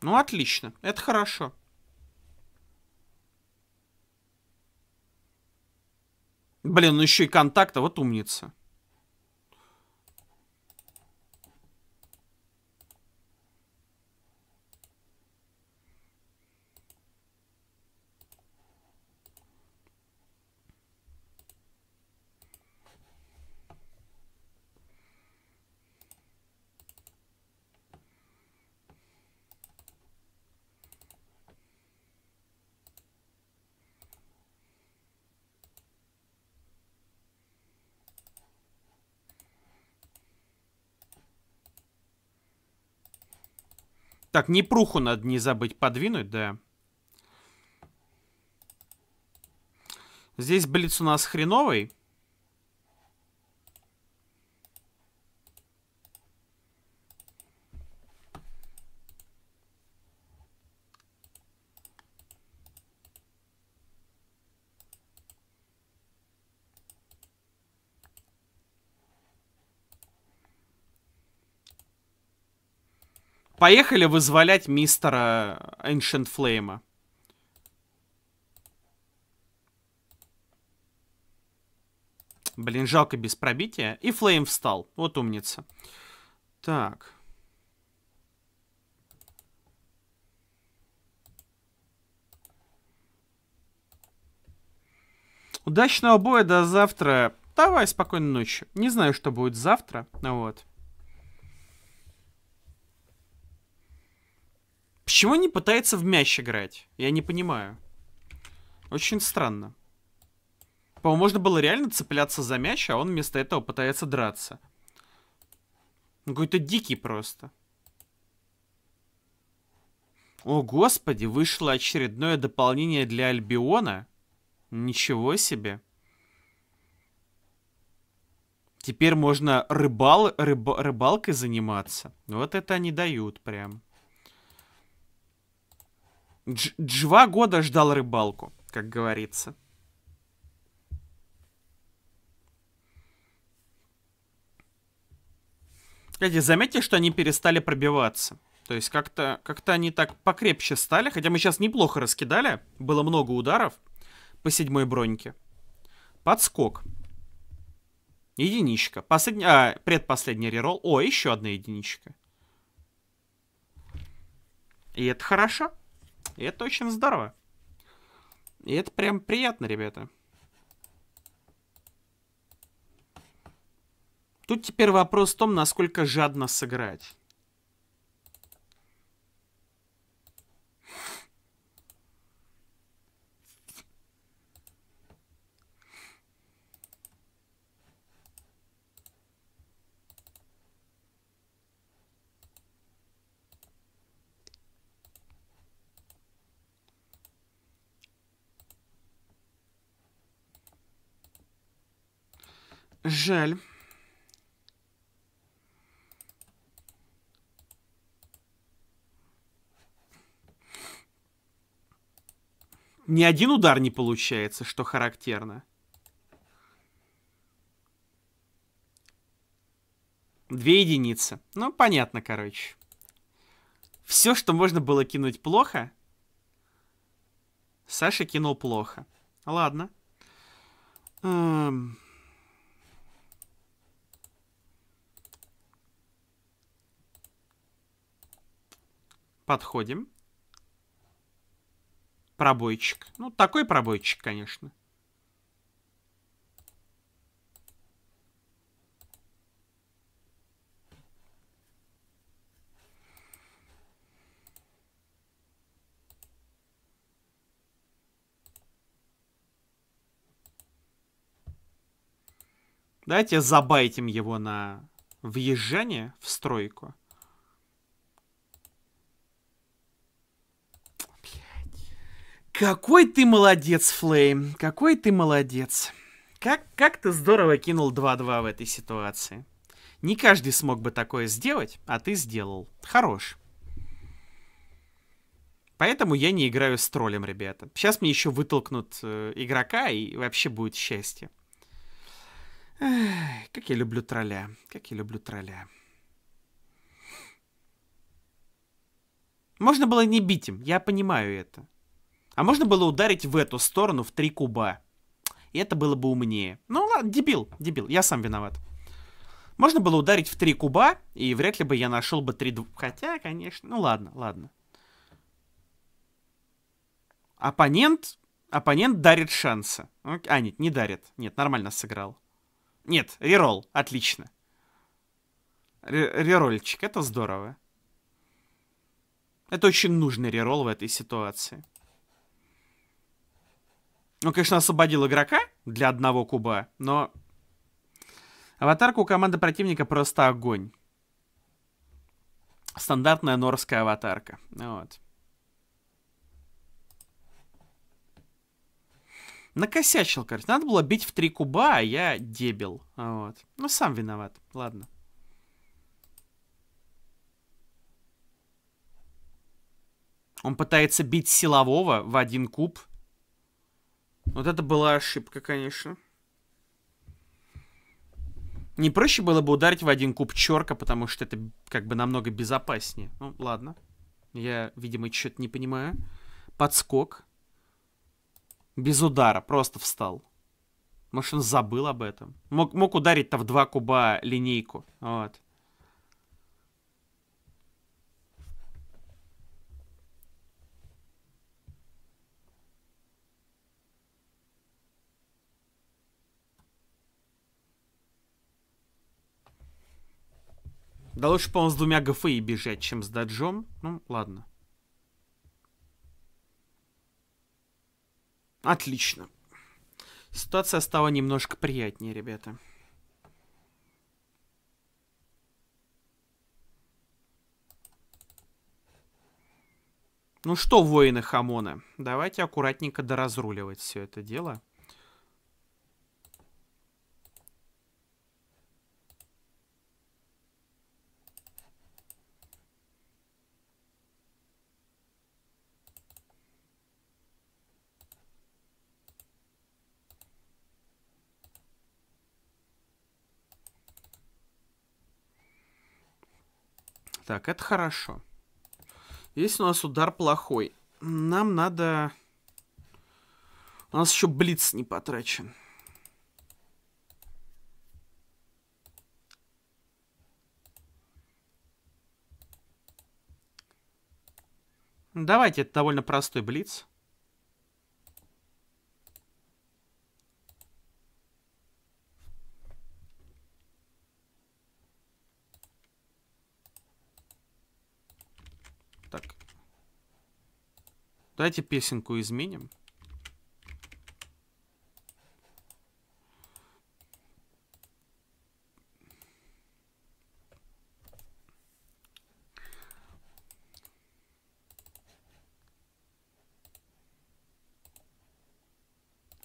Ну, отлично. Это хорошо. Блин, ну еще и контакта, вот умница. Так, не пруху надо не забыть подвинуть, да. Здесь Блиц у нас хреновый. Поехали вызволять мистера Ancient Flame. Блин, жалко без пробития. И Флейм встал. Вот умница. Так. Удачного боя до завтра. Давай, спокойной ночи. Не знаю, что будет завтра. Вот. Почему не пытается в мяч играть? Я не понимаю. Очень странно. По-моему, можно было реально цепляться за мяч, а он вместо этого пытается драться. Ну, какой-то дикий просто. О, господи, вышло очередное дополнение для Альбиона. Ничего себе. Теперь можно рыбал, рыб, рыбалкой заниматься. Вот это они дают прям. Дж Джва года ждал рыбалку, как говорится. Кстати, заметьте, что они перестали пробиваться. То есть как-то как, -то, они так покрепче стали, хотя мы сейчас неплохо раскидали. Было много ударов по седьмой броньке. Подскок. Единичка. Последний, а, предпоследний рерол. О, еще одна единичка. И это хорошо. И это очень здорово. И это прям приятно, ребята. Тут теперь вопрос в том, насколько жадно сыграть. Жаль. Ни один удар не получается, что характерно. Две единицы. Ну, понятно, короче. Все, что можно было кинуть плохо, Саша кинул плохо. Ладно. Эм... Подходим. Пробойчик. Ну, такой пробойчик, конечно. Давайте забайтим его на въезжание в стройку. Какой ты молодец, Флейм, какой ты молодец. Как, как ты здорово кинул 2-2 в этой ситуации. Не каждый смог бы такое сделать, а ты сделал. Хорош. Поэтому я не играю с троллем, ребята. Сейчас мне еще вытолкнут э, игрока, и вообще будет счастье. Эх, как я люблю тролля. Как я люблю тролля. Можно было не бить им, я понимаю это. А можно было ударить в эту сторону в три куба. И это было бы умнее. Ну ладно, дебил, дебил, я сам виноват. Можно было ударить в три куба, и вряд ли бы я нашел бы три... Хотя, конечно, ну ладно, ладно. Оппонент... Оппонент дарит шансы. А, нет, не дарит. Нет, нормально сыграл. Нет, рерол. отлично. Рерольчик, это здорово. Это очень нужный рерол в этой ситуации. Он, ну, конечно, освободил игрока для одного куба, но... Аватарка у команды противника просто огонь. Стандартная норская аватарка. Ну вот. Накосячил, короче. Надо было бить в три куба, а я дебил. Ну вот. Ну, сам виноват. Ладно. Он пытается бить силового в один куб. Вот это была ошибка, конечно. Не проще было бы ударить в один куб черка, потому что это как бы намного безопаснее. Ну, ладно. Я, видимо, что-то не понимаю. Подскок. Без удара, просто встал. Может, он забыл об этом. Мог, мог ударить-то в два куба линейку. Вот. Да лучше, по-моему, с двумя и бежать, чем с даджом. Ну, ладно. Отлично. Ситуация стала немножко приятнее, ребята. Ну что, воины Хамона, давайте аккуратненько доразруливать все это дело. Так, это хорошо. Если у нас удар плохой, нам надо... У нас еще блиц не потрачен. Давайте, это довольно простой блиц. Давайте песенку изменим.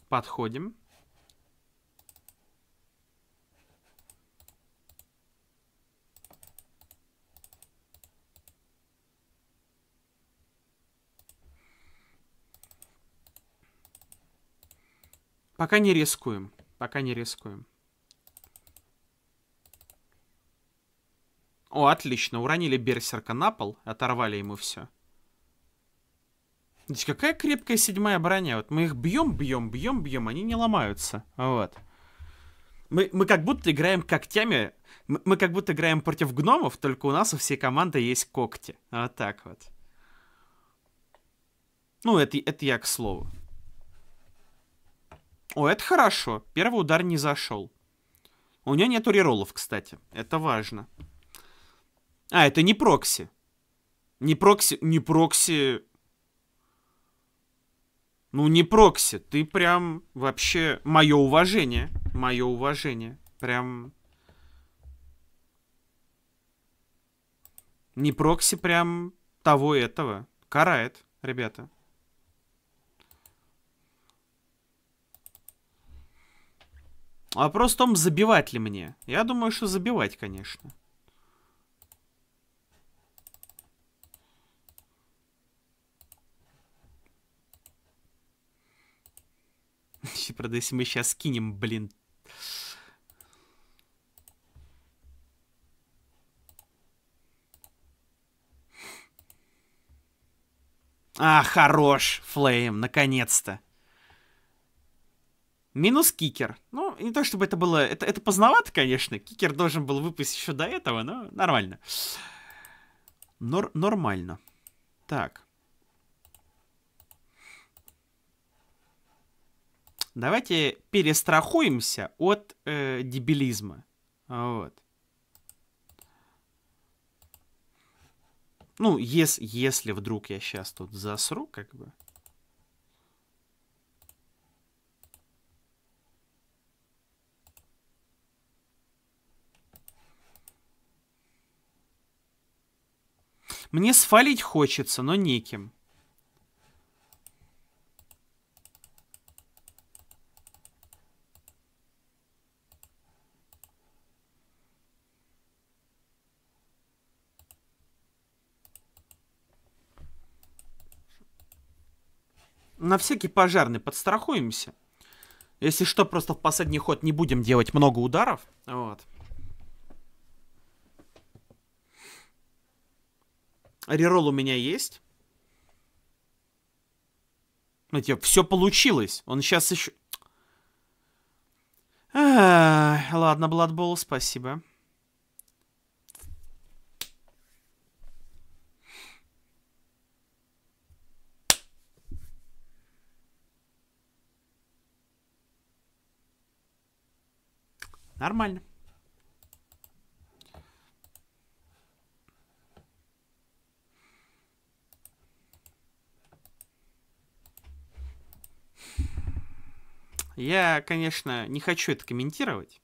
Подходим. Пока не рискуем. Пока не рискуем. О, отлично. Уронили берсерка на пол. Оторвали ему все. Здесь какая крепкая седьмая броня. Вот мы их бьем, бьем, бьем, бьем. Они не ломаются. Вот. Мы, мы как будто играем когтями. Мы, мы как будто играем против гномов, только у нас у всей команды есть когти. Вот так вот. Ну, это, это я к слову. О, это хорошо. Первый удар не зашел. У нее нету реролов, кстати. Это важно. А, это не прокси. Не прокси... Не прокси... Ну, не прокси. Ты прям вообще... Мое уважение. Мое уважение. Прям... Не прокси прям того этого. Карает, ребята. Вопрос в том, забивать ли мне. Я думаю, что забивать, конечно. Правда, если мы сейчас скинем, блин. А, хорош, Флейм, наконец-то. Минус кикер. Ну, не то чтобы это было... Это, это поздновато, конечно. Кикер должен был выпасть еще до этого, но нормально. Нор нормально. Так. Давайте перестрахуемся от э, дебилизма. Вот. Ну, ес, если вдруг я сейчас тут засру, как бы... Мне свалить хочется, но неким. на всякий пожарный подстрахуемся. Если что, просто в последний ход не будем делать много ударов. Вот. Рерол у меня есть. Смотрите, все получилось. Он сейчас еще... А -а -а, ладно, Бладбол, спасибо. Нормально. Я, конечно, не хочу это комментировать.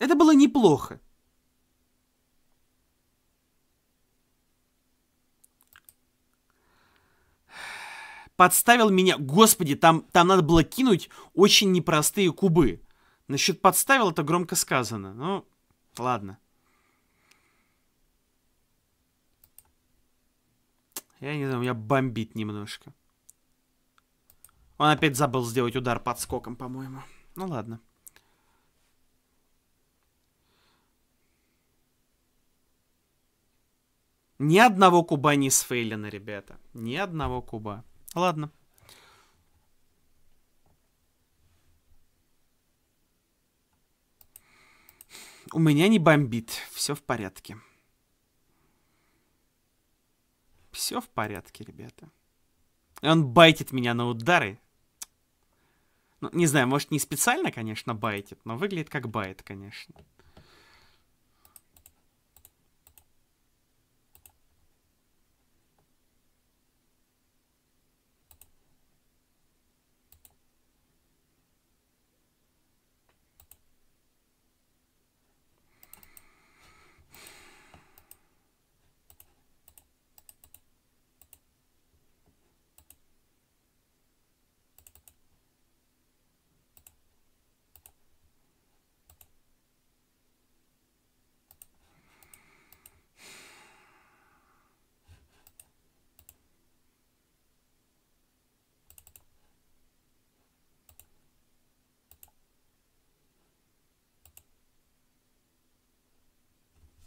Это было неплохо. Подставил меня... Господи, там, там надо было кинуть очень непростые кубы. Насчет подставил это громко сказано. Ну, ладно. Я не знаю, у меня бомбит немножко. Он опять забыл сделать удар под скоком, по-моему. Ну ладно. Ни одного куба не сфейлено, ребята. Ни одного куба. Ладно. У меня не бомбит. Все в порядке. Все в порядке, ребята. И он байтит меня на удары. Ну, не знаю, может, не специально, конечно, байтит, но выглядит как байт, конечно.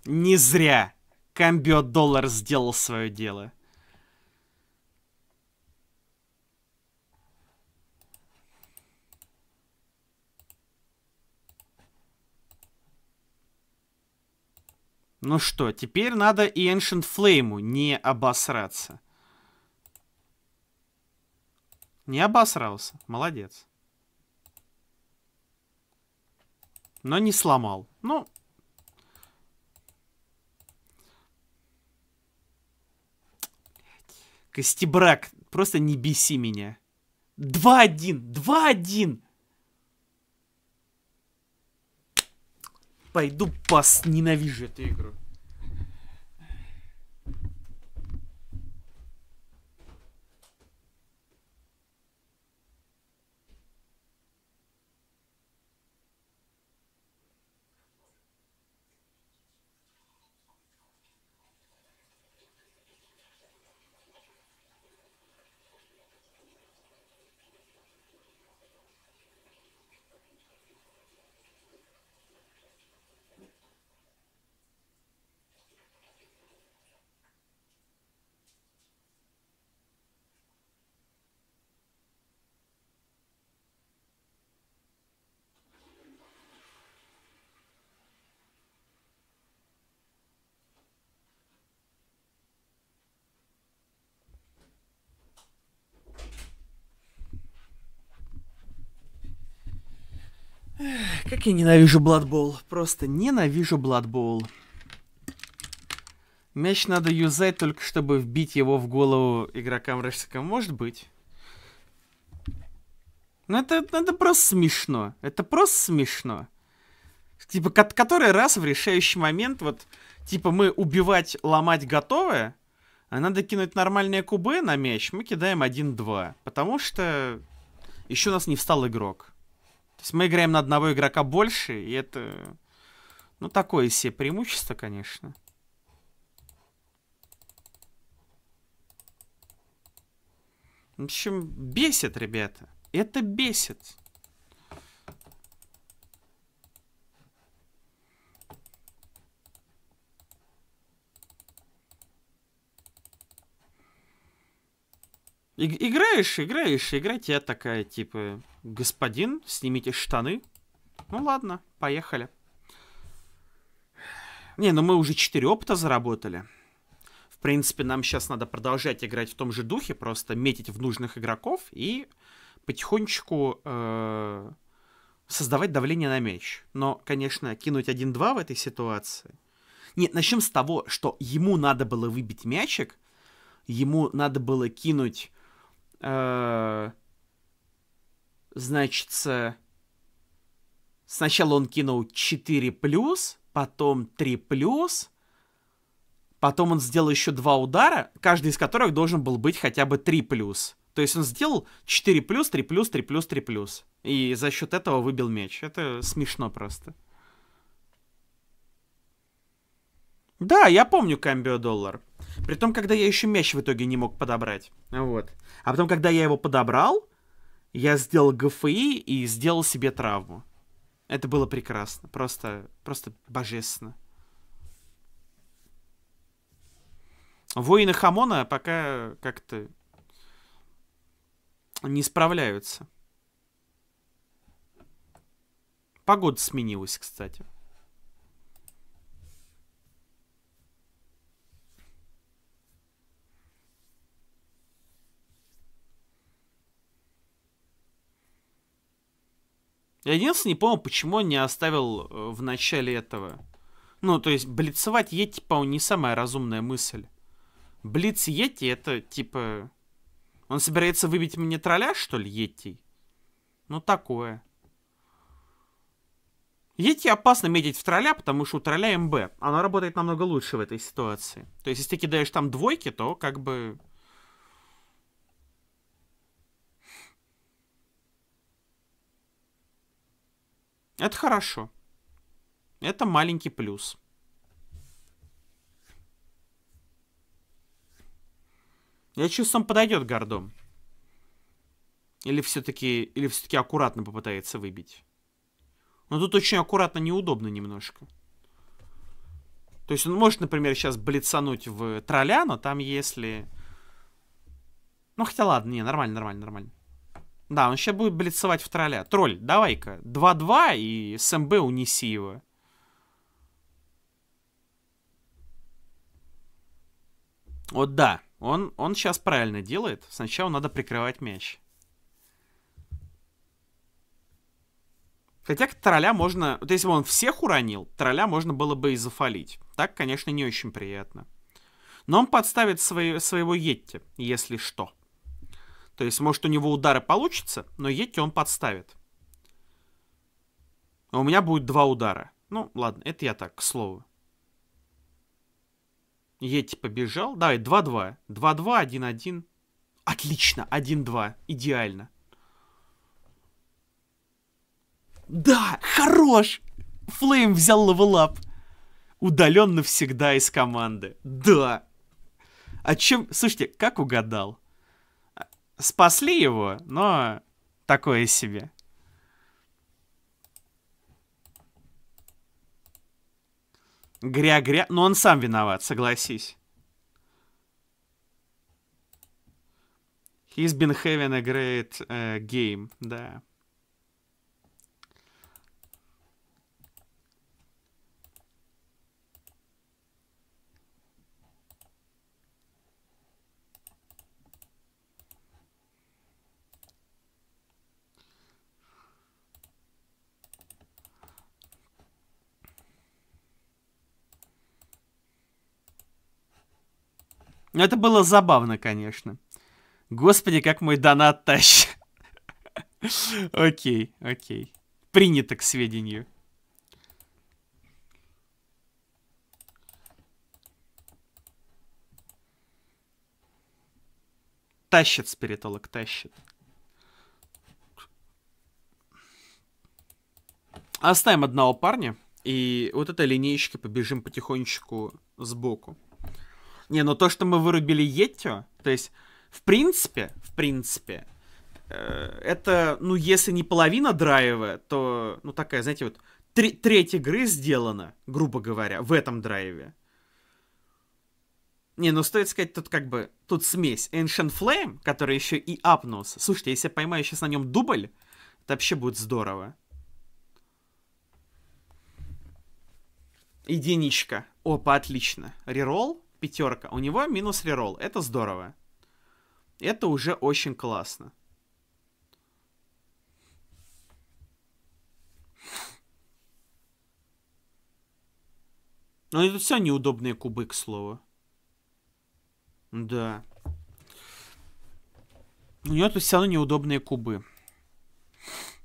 Не зря Камбио Доллар сделал свое дело. Ну что, теперь надо и Ancient Flame не обосраться. Не обосрался. Молодец. Но не сломал. Ну, Костебрак, просто не беси меня. 2-1, 2-1. Пойду пас, ненавижу эту игру. Как я ненавижу Бладбол! Просто ненавижу Бладбол. Bowl. Мяч надо юзать только, чтобы вбить его в голову игрокам Рашсика. Может быть. Но это, это просто смешно. Это просто смешно. Типа, который раз в решающий момент, вот, типа, мы убивать, ломать готовы, а надо кинуть нормальные кубы на мяч, мы кидаем 1-2. Потому что еще у нас не встал игрок. То есть мы играем на одного игрока больше, и это... Ну, такое все преимущество, конечно. В общем, бесит, ребята. Это бесит. И играешь, играешь, играть я такая, типа, господин, снимите штаны. Ну ладно, поехали. Не, ну мы уже 4 опыта заработали. В принципе, нам сейчас надо продолжать играть в том же духе, просто метить в нужных игроков и потихонечку э, создавать давление на мяч. Но, конечно, кинуть 1-2 в этой ситуации. Нет, начнем с того, что ему надо было выбить мячик, ему надо было кинуть Э, значит, сначала он кинул 4 плюс, потом 3 плюс, потом он сделал еще два удара, каждый из которых должен был быть хотя бы 3 плюс. То есть он сделал 4 плюс, 3 плюс, 3 плюс, 3 плюс. И за счет этого выбил меч. Это смешно просто. Да, я помню камбио доллар. Притом, когда я еще мяч в итоге не мог подобрать. Вот. А потом, когда я его подобрал, я сделал ГФИ и сделал себе травму. Это было прекрасно. Просто, просто божественно. Воины Хамона пока как-то не справляются. Погода сменилась, кстати. Я единственное не помню, почему он не оставил э, в начале этого. Ну, то есть, блицевать Йети, по-моему, не самая разумная мысль. Блиц Йети это, типа... Он собирается выбить мне тролля, что ли, Йети? Ну, такое. Йети опасно метить в тролля, потому что у тролля МБ. Оно работает намного лучше в этой ситуации. То есть, если ты кидаешь там двойки, то как бы Это хорошо. Это маленький плюс. Я чувствую, он подойдет гордом. Или все-таки или все-таки аккуратно попытается выбить. Но тут очень аккуратно неудобно немножко. То есть он может, например, сейчас блицануть в тролля, но там если... Ну хотя ладно, не, нормально, нормально, нормально. Да, он сейчас будет блицевать в тролля. Тролль, давай-ка. 2-2 и СМБ унеси его. Вот да, он, он сейчас правильно делает. Сначала надо прикрывать мяч. Хотя к тролля можно... Вот если бы он всех уронил, тролля можно было бы и зафалить. Так, конечно, не очень приятно. Но он подставит свои, своего Йетти, если что. То есть, может, у него удары получится, но Йети он подставит. А у меня будет два удара. Ну, ладно, это я так, к слову. Йети побежал. Давай, 2-2. 2-2, 1-1. Отлично, 1-2. Идеально. Да, хорош! Флейм взял левелап. Удален навсегда из команды. Да. А чем... Слушайте, как угадал? спасли его, но такое себе. Гря-гря, но ну, он сам виноват, согласись. He's been having a great uh, game, да. Ну, это было забавно, конечно. Господи, как мой донат тащит. Окей, окей. Принято к сведению. Тащит спиритолог, тащит. Оставим одного парня. И вот этой линейщикой побежим потихонечку сбоку. Не, ну то, что мы вырубили Етью, то есть, в принципе, в принципе, э, это, ну, если не половина драйва, то, ну, такая, знаете, вот три, треть игры сделана, грубо говоря, в этом драйве. Не, ну стоит сказать, тут как бы, тут смесь Ancient Flame, который еще и апнулся. Слушайте, если я поймаю сейчас на нем дубль, это вообще будет здорово. Единичка. Опа, отлично. Рерол пятерка. У него минус рерол. Это здорово. Это уже очень классно. Но ну, это все неудобные кубы, к слову. Да. У него тут все равно неудобные кубы.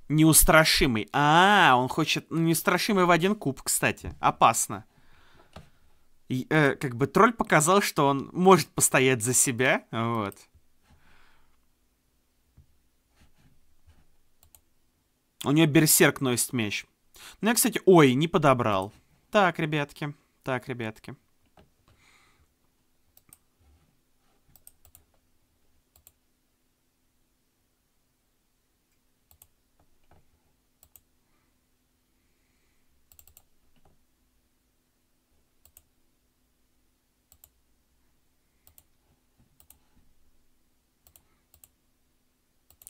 Неустрашимый. А, -а, -а он хочет... Ну, неустрашимый в один куб, кстати. Опасно. И, э, как бы тролль показал, что он может постоять за себя, вот. У нее берсерк носит меч. Ну, я, кстати, ой, не подобрал. Так, ребятки, так, ребятки.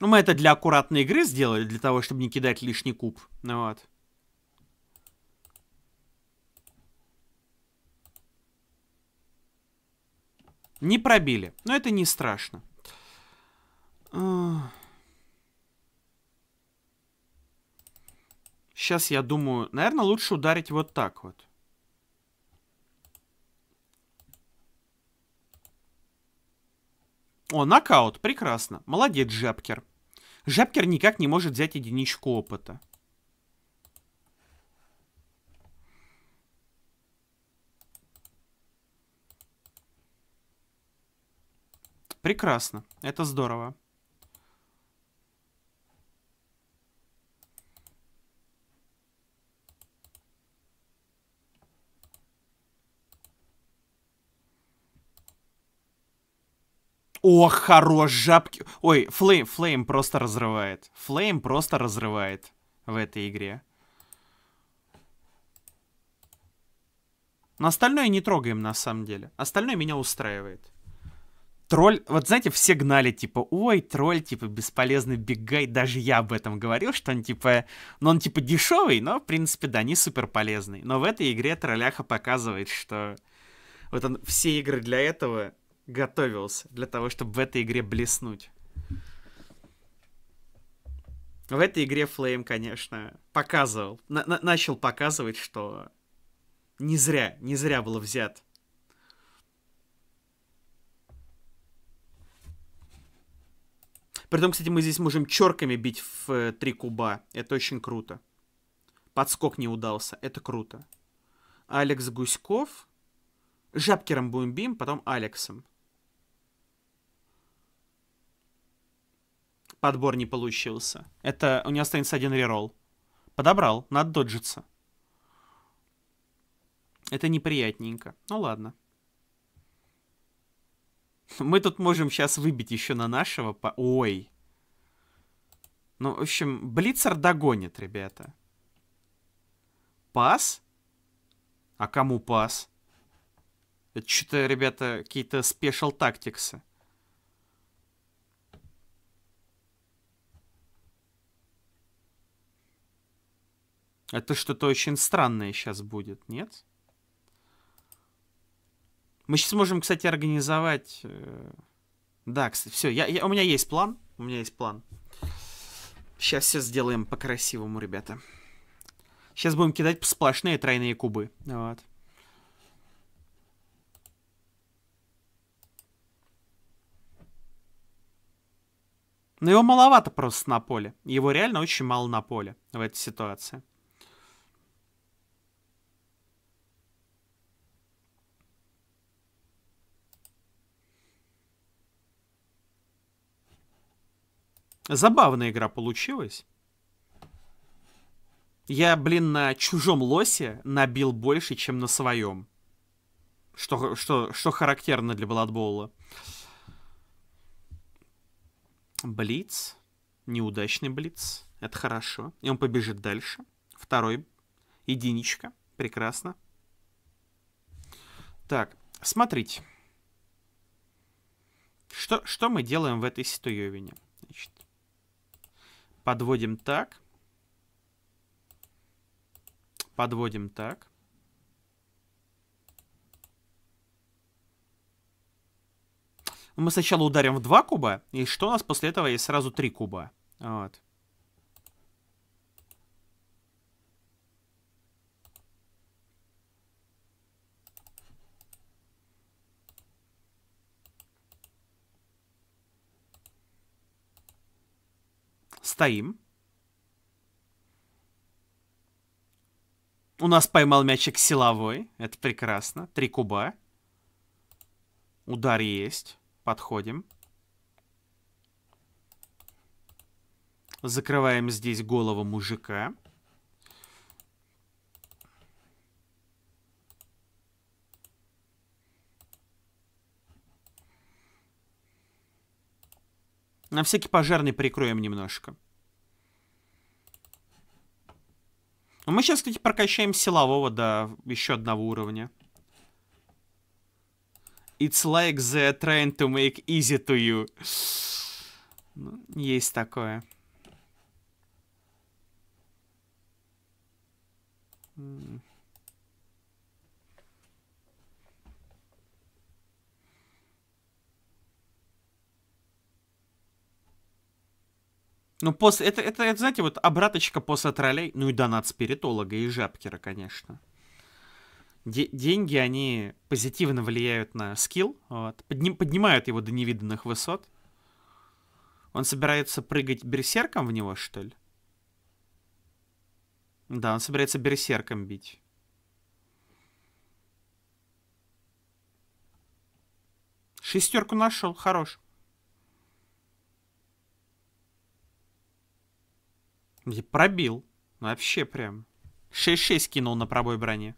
Ну, мы это для аккуратной игры сделали, для того, чтобы не кидать лишний куб. Ну, вот. Не пробили. Но это не страшно. Сейчас я думаю, наверное, лучше ударить вот так вот. О, нокаут. Прекрасно. Молодец, Жепкер. Жапкер никак не может взять единичку опыта. Прекрасно. Это здорово. О, хорош, жабки. Ой, Флейм, Флейм просто разрывает. Флейм просто разрывает в этой игре. Но остальное не трогаем, на самом деле. Остальное меня устраивает. Тролль, вот знаете, все гнали, типа, ой, тролль, типа, бесполезный бегай. даже я об этом говорил, что он, типа, ну, он, типа, дешевый, но, в принципе, да, не супер полезный. Но в этой игре тролляха показывает, что вот он, все игры для этого готовился для того, чтобы в этой игре блеснуть. В этой игре Флейм, конечно, показывал, на на начал показывать, что не зря, не зря было взят. Притом, кстати, мы здесь можем черками бить в э, три куба. Это очень круто. Подскок не удался. Это круто. Алекс Гуськов. Жабкером будем бим, потом Алексом. Подбор не получился. Это у него останется один реролл. Подобрал, надо доджиться. Это неприятненько. Ну ладно. Мы тут можем сейчас выбить еще на нашего. По... Ой. Ну, в общем, Блицер догонит, ребята. Пас? А кому пас? Это что-то, ребята, какие-то спешл тактиксы. Это что-то очень странное сейчас будет, нет? Мы сейчас можем, кстати, организовать... Э, да, кстати, все, я, я, у меня есть план. У меня есть план. Сейчас все сделаем по-красивому, ребята. Сейчас будем кидать сплошные тройные кубы. Вот. Но его маловато просто на поле. Его реально очень мало на поле в этой ситуации. Забавная игра получилась. Я, блин, на чужом лосе набил больше, чем на своем. Что, что, что характерно для Бладбоула. Блиц. Неудачный блиц. Это хорошо. И он побежит дальше. Второй. Единичка. Прекрасно. Так, смотрите. Что, что мы делаем в этой ситуевине? Подводим так. Подводим так. Ну, мы сначала ударим в два куба, и что у нас после этого есть сразу три куба. Вот. Стоим. У нас поймал мячик силовой. Это прекрасно. Три куба. Удар есть. Подходим. Закрываем здесь голову мужика. На всякий пожарный прикроем немножко. А мы сейчас, кстати, прокачаем силового до еще одного уровня. It's like the trying to make easy to you. Ну, есть такое. Mm. Ну, после, это, это, это, знаете, вот обраточка после троллей, ну и донат спиритолога и жабкера, конечно. Де деньги, они позитивно влияют на скилл, вот, подним поднимают его до невиданных высот. Он собирается прыгать берсерком в него, что ли? Да, он собирается берсерком бить. Шестерку нашел, хорош. И пробил. Вообще прям. 6-6 кинул на пробой брони.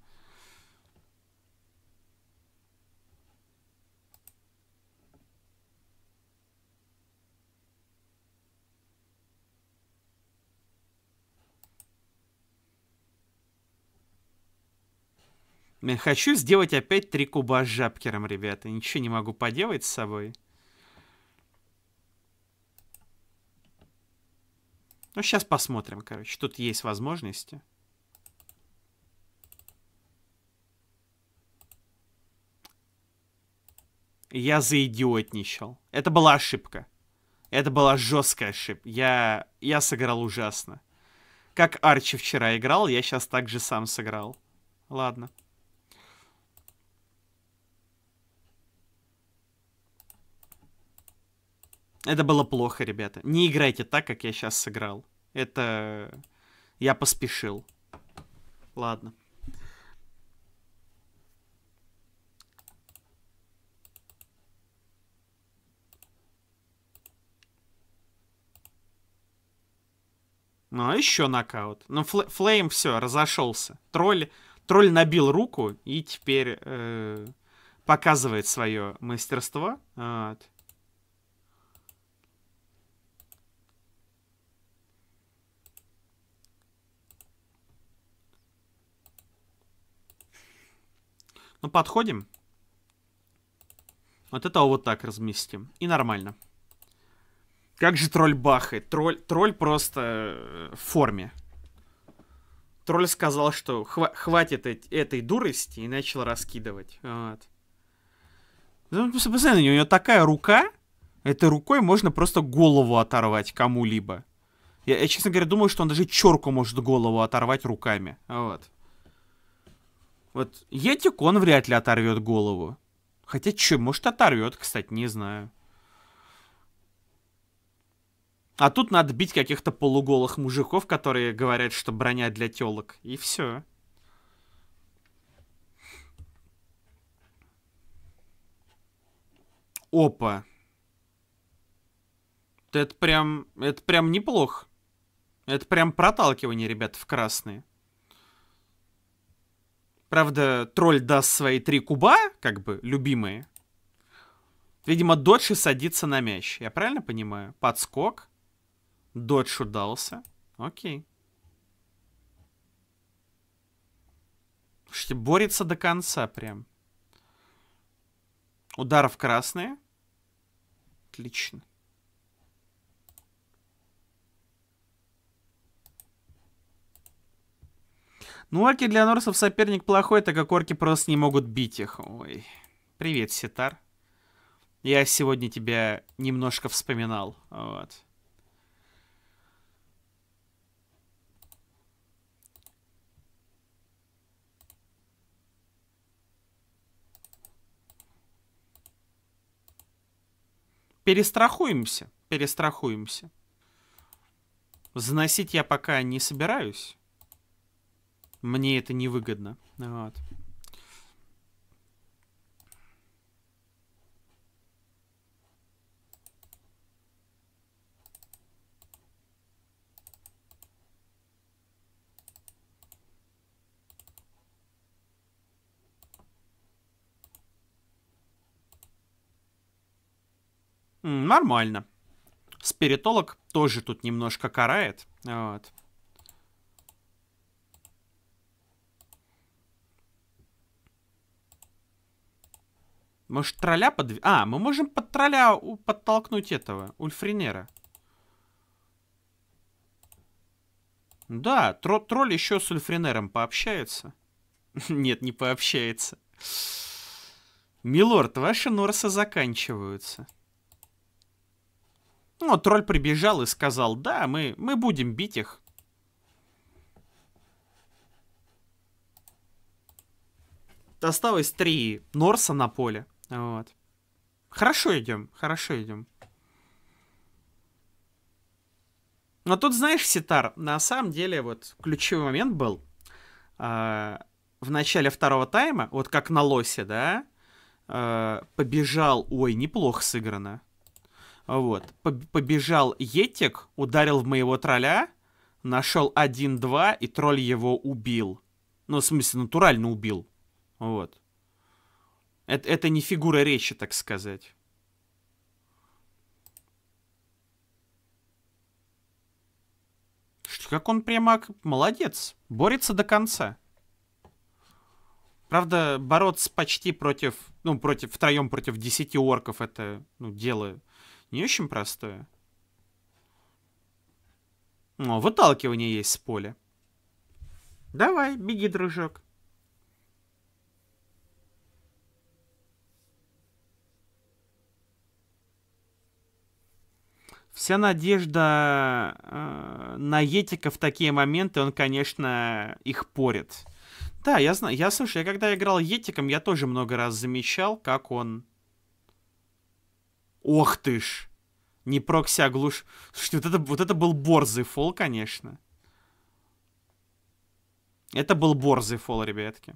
Я хочу сделать опять три куба с жабкером, ребята. Ничего не могу поделать с собой. Ну, сейчас посмотрим, короче. Тут есть возможности. Я заидиотничал. Это была ошибка. Это была жесткая ошибка. Я, я сыграл ужасно. Как Арчи вчера играл, я сейчас так же сам сыграл. Ладно. Это было плохо, ребята. Не играйте так, как я сейчас сыграл. Это... Я поспешил. Ладно. Ну, а еще нокаут. Ну, фл Флейм все, разошелся. Тролль, тролль набил руку и теперь э, показывает свое мастерство. Вот. Ну, подходим. Вот этого вот так разместим. И нормально. Как же тролль бахает. Тролль, тролль просто э, в форме. Тролль сказал, что хва хватит эт этой дурости и начал раскидывать. Вот. Ну, посмотри У него такая рука. Этой рукой можно просто голову оторвать кому-либо. Я, я, честно говоря, думаю, что он даже черку может голову оторвать руками. Вот. Вот Етик, он вряд ли оторвет голову. Хотя че, может оторвет, кстати, не знаю. А тут надо бить каких-то полуголых мужиков, которые говорят, что броня для телок. И все. Опа. Это прям... Это прям неплохо. Это прям проталкивание, ребят, в красные. Правда, тролль даст свои три куба, как бы, любимые. Видимо, додж и садится на мяч. Я правильно понимаю? Подскок. Додж удался. Окей. Слушайте, борется до конца прям. Ударов красные. Отлично. Ну, орки для норсов соперник плохой, так как орки просто не могут бить их. Ой. Привет, Ситар. Я сегодня тебя немножко вспоминал. Вот. Перестрахуемся. Перестрахуемся. Заносить я пока не собираюсь. Мне это невыгодно. Вот. Нормально. Спиритолог тоже тут немножко карает. Вот. Может, тролля под... А, мы можем под тролля у... подтолкнуть этого, ульфринера. Да, тро тролль еще с ульфринером пообщается. Нет, не пообщается. Милорд, ваши норсы заканчиваются. Ну, тролль прибежал и сказал, да, мы, мы будем бить их. Осталось три Норса на поле. Вот. Хорошо идем, хорошо идем. Но тут, знаешь, Ситар, на самом деле, вот ключевой момент был э, в начале второго тайма, вот как на лосе, да, э, побежал, ой, неплохо сыграно. Вот, побежал Етик, ударил в моего тролля, нашел 1-2, и тролль его убил. Ну, в смысле, натурально убил. Вот. Это, это не фигура речи, так сказать. Как он прямо молодец. Борется до конца. Правда, бороться почти против, ну, против, втроем против десяти орков, это, ну, дело не очень простое. Но выталкивание есть с поля. Давай, беги, дружок. вся надежда э, на Етика в такие моменты, он, конечно, их порит. Да, я знаю, я, слушай, я когда играл Етиком, я тоже много раз замечал, как он... Ох ты ж! Не прокси, а глуш... Слушайте, вот это, вот это был борзый фол, конечно. Это был борзый фол, ребятки.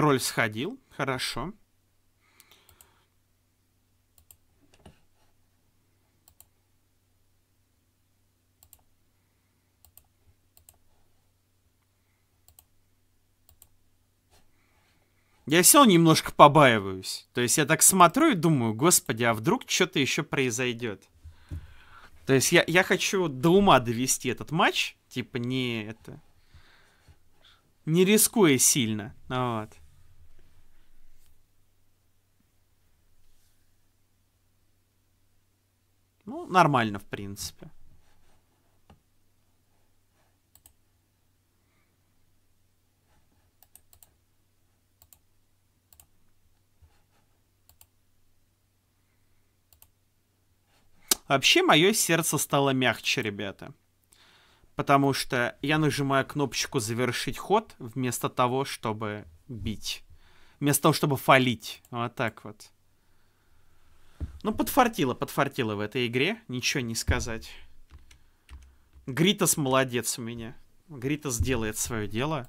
Тролль сходил. Хорошо. Я все немножко побаиваюсь. То есть я так смотрю и думаю, господи, а вдруг что-то еще произойдет? То есть я, я хочу до ума довести этот матч. Типа не это... Не рискуя сильно. Вот. Ну, нормально, в принципе. Вообще, мое сердце стало мягче, ребята. Потому что я нажимаю кнопочку «Завершить ход» вместо того, чтобы бить. Вместо того, чтобы фалить. Вот так вот. Ну, подфартило, подфартило в этой игре. Ничего не сказать. Гритос молодец у меня. Гритос делает свое дело.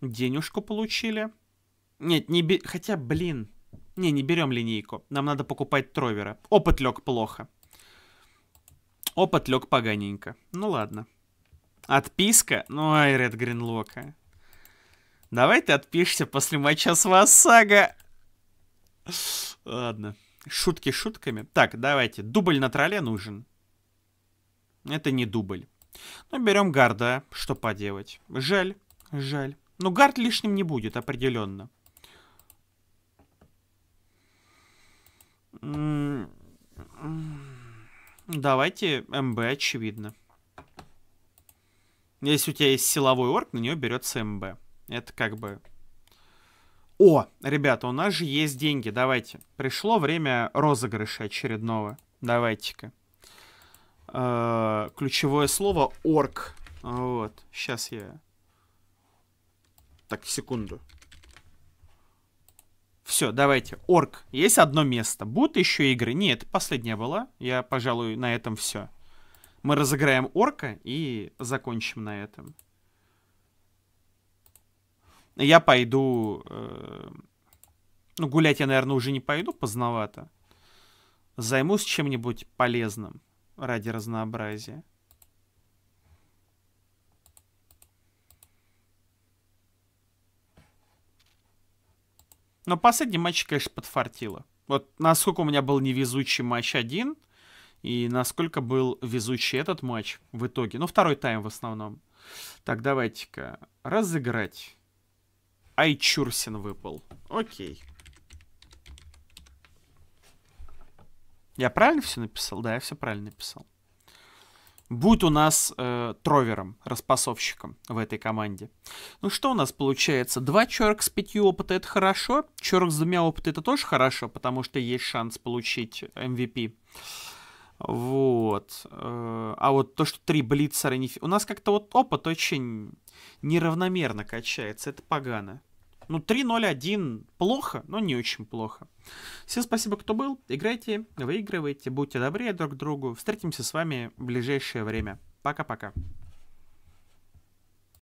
Денежку получили. Нет, не бе... Хотя, блин. Не, не берем линейку. Нам надо покупать Тровера. Опыт лег плохо. Опыт лег поганенько. Ну ладно. Отписка? Ну, ай, Ред Гринлока. Давай ты отпишешься после матча с Васага. Ладно. Шутки шутками. Так, давайте. Дубль на тролле нужен. Это не дубль. Ну, берем гарда. Что поделать? Жаль. Жаль. Но ну, гард лишним не будет, определенно. М-м-м. Давайте МБ, очевидно. Если у тебя есть силовой орк, на нее берется МБ. Это как бы о, ребята, у нас же есть деньги, давайте. Пришло время розыгрыша очередного. Давайте-ка. Э, ключевое слово орк. Вот, сейчас я... Так, секунду. Все, давайте. Орк. Есть одно место. Будут еще игры? Нет, последняя была. Я, пожалуй, на этом все. Мы разыграем орка и закончим на этом. Я пойду... Э, ну, гулять я, наверное, уже не пойду, поздновато. Займусь чем-нибудь полезным ради разнообразия. Но последний матч, конечно, подфартило. Вот насколько у меня был невезучий матч один, и насколько был везучий этот матч в итоге. Ну, второй тайм в основном. Так, давайте-ка разыграть. Айчурсин выпал. Окей. Я правильно все написал? Да, я все правильно написал. Будь у нас э, тровером, распасовщиком в этой команде. Ну что у нас получается? Два черк с пятью опыта это хорошо. Черк с двумя опыта это тоже хорошо, потому что есть шанс получить MVP. Вот. Э, а вот то, что три блицера... Не... У нас как-то вот опыт очень неравномерно качается. Это погано. Ну, 3-0-1 плохо, но не очень плохо. Всем спасибо, кто был. Играйте, выигрывайте, будьте добрее друг к другу. Встретимся с вами в ближайшее время. Пока-пока.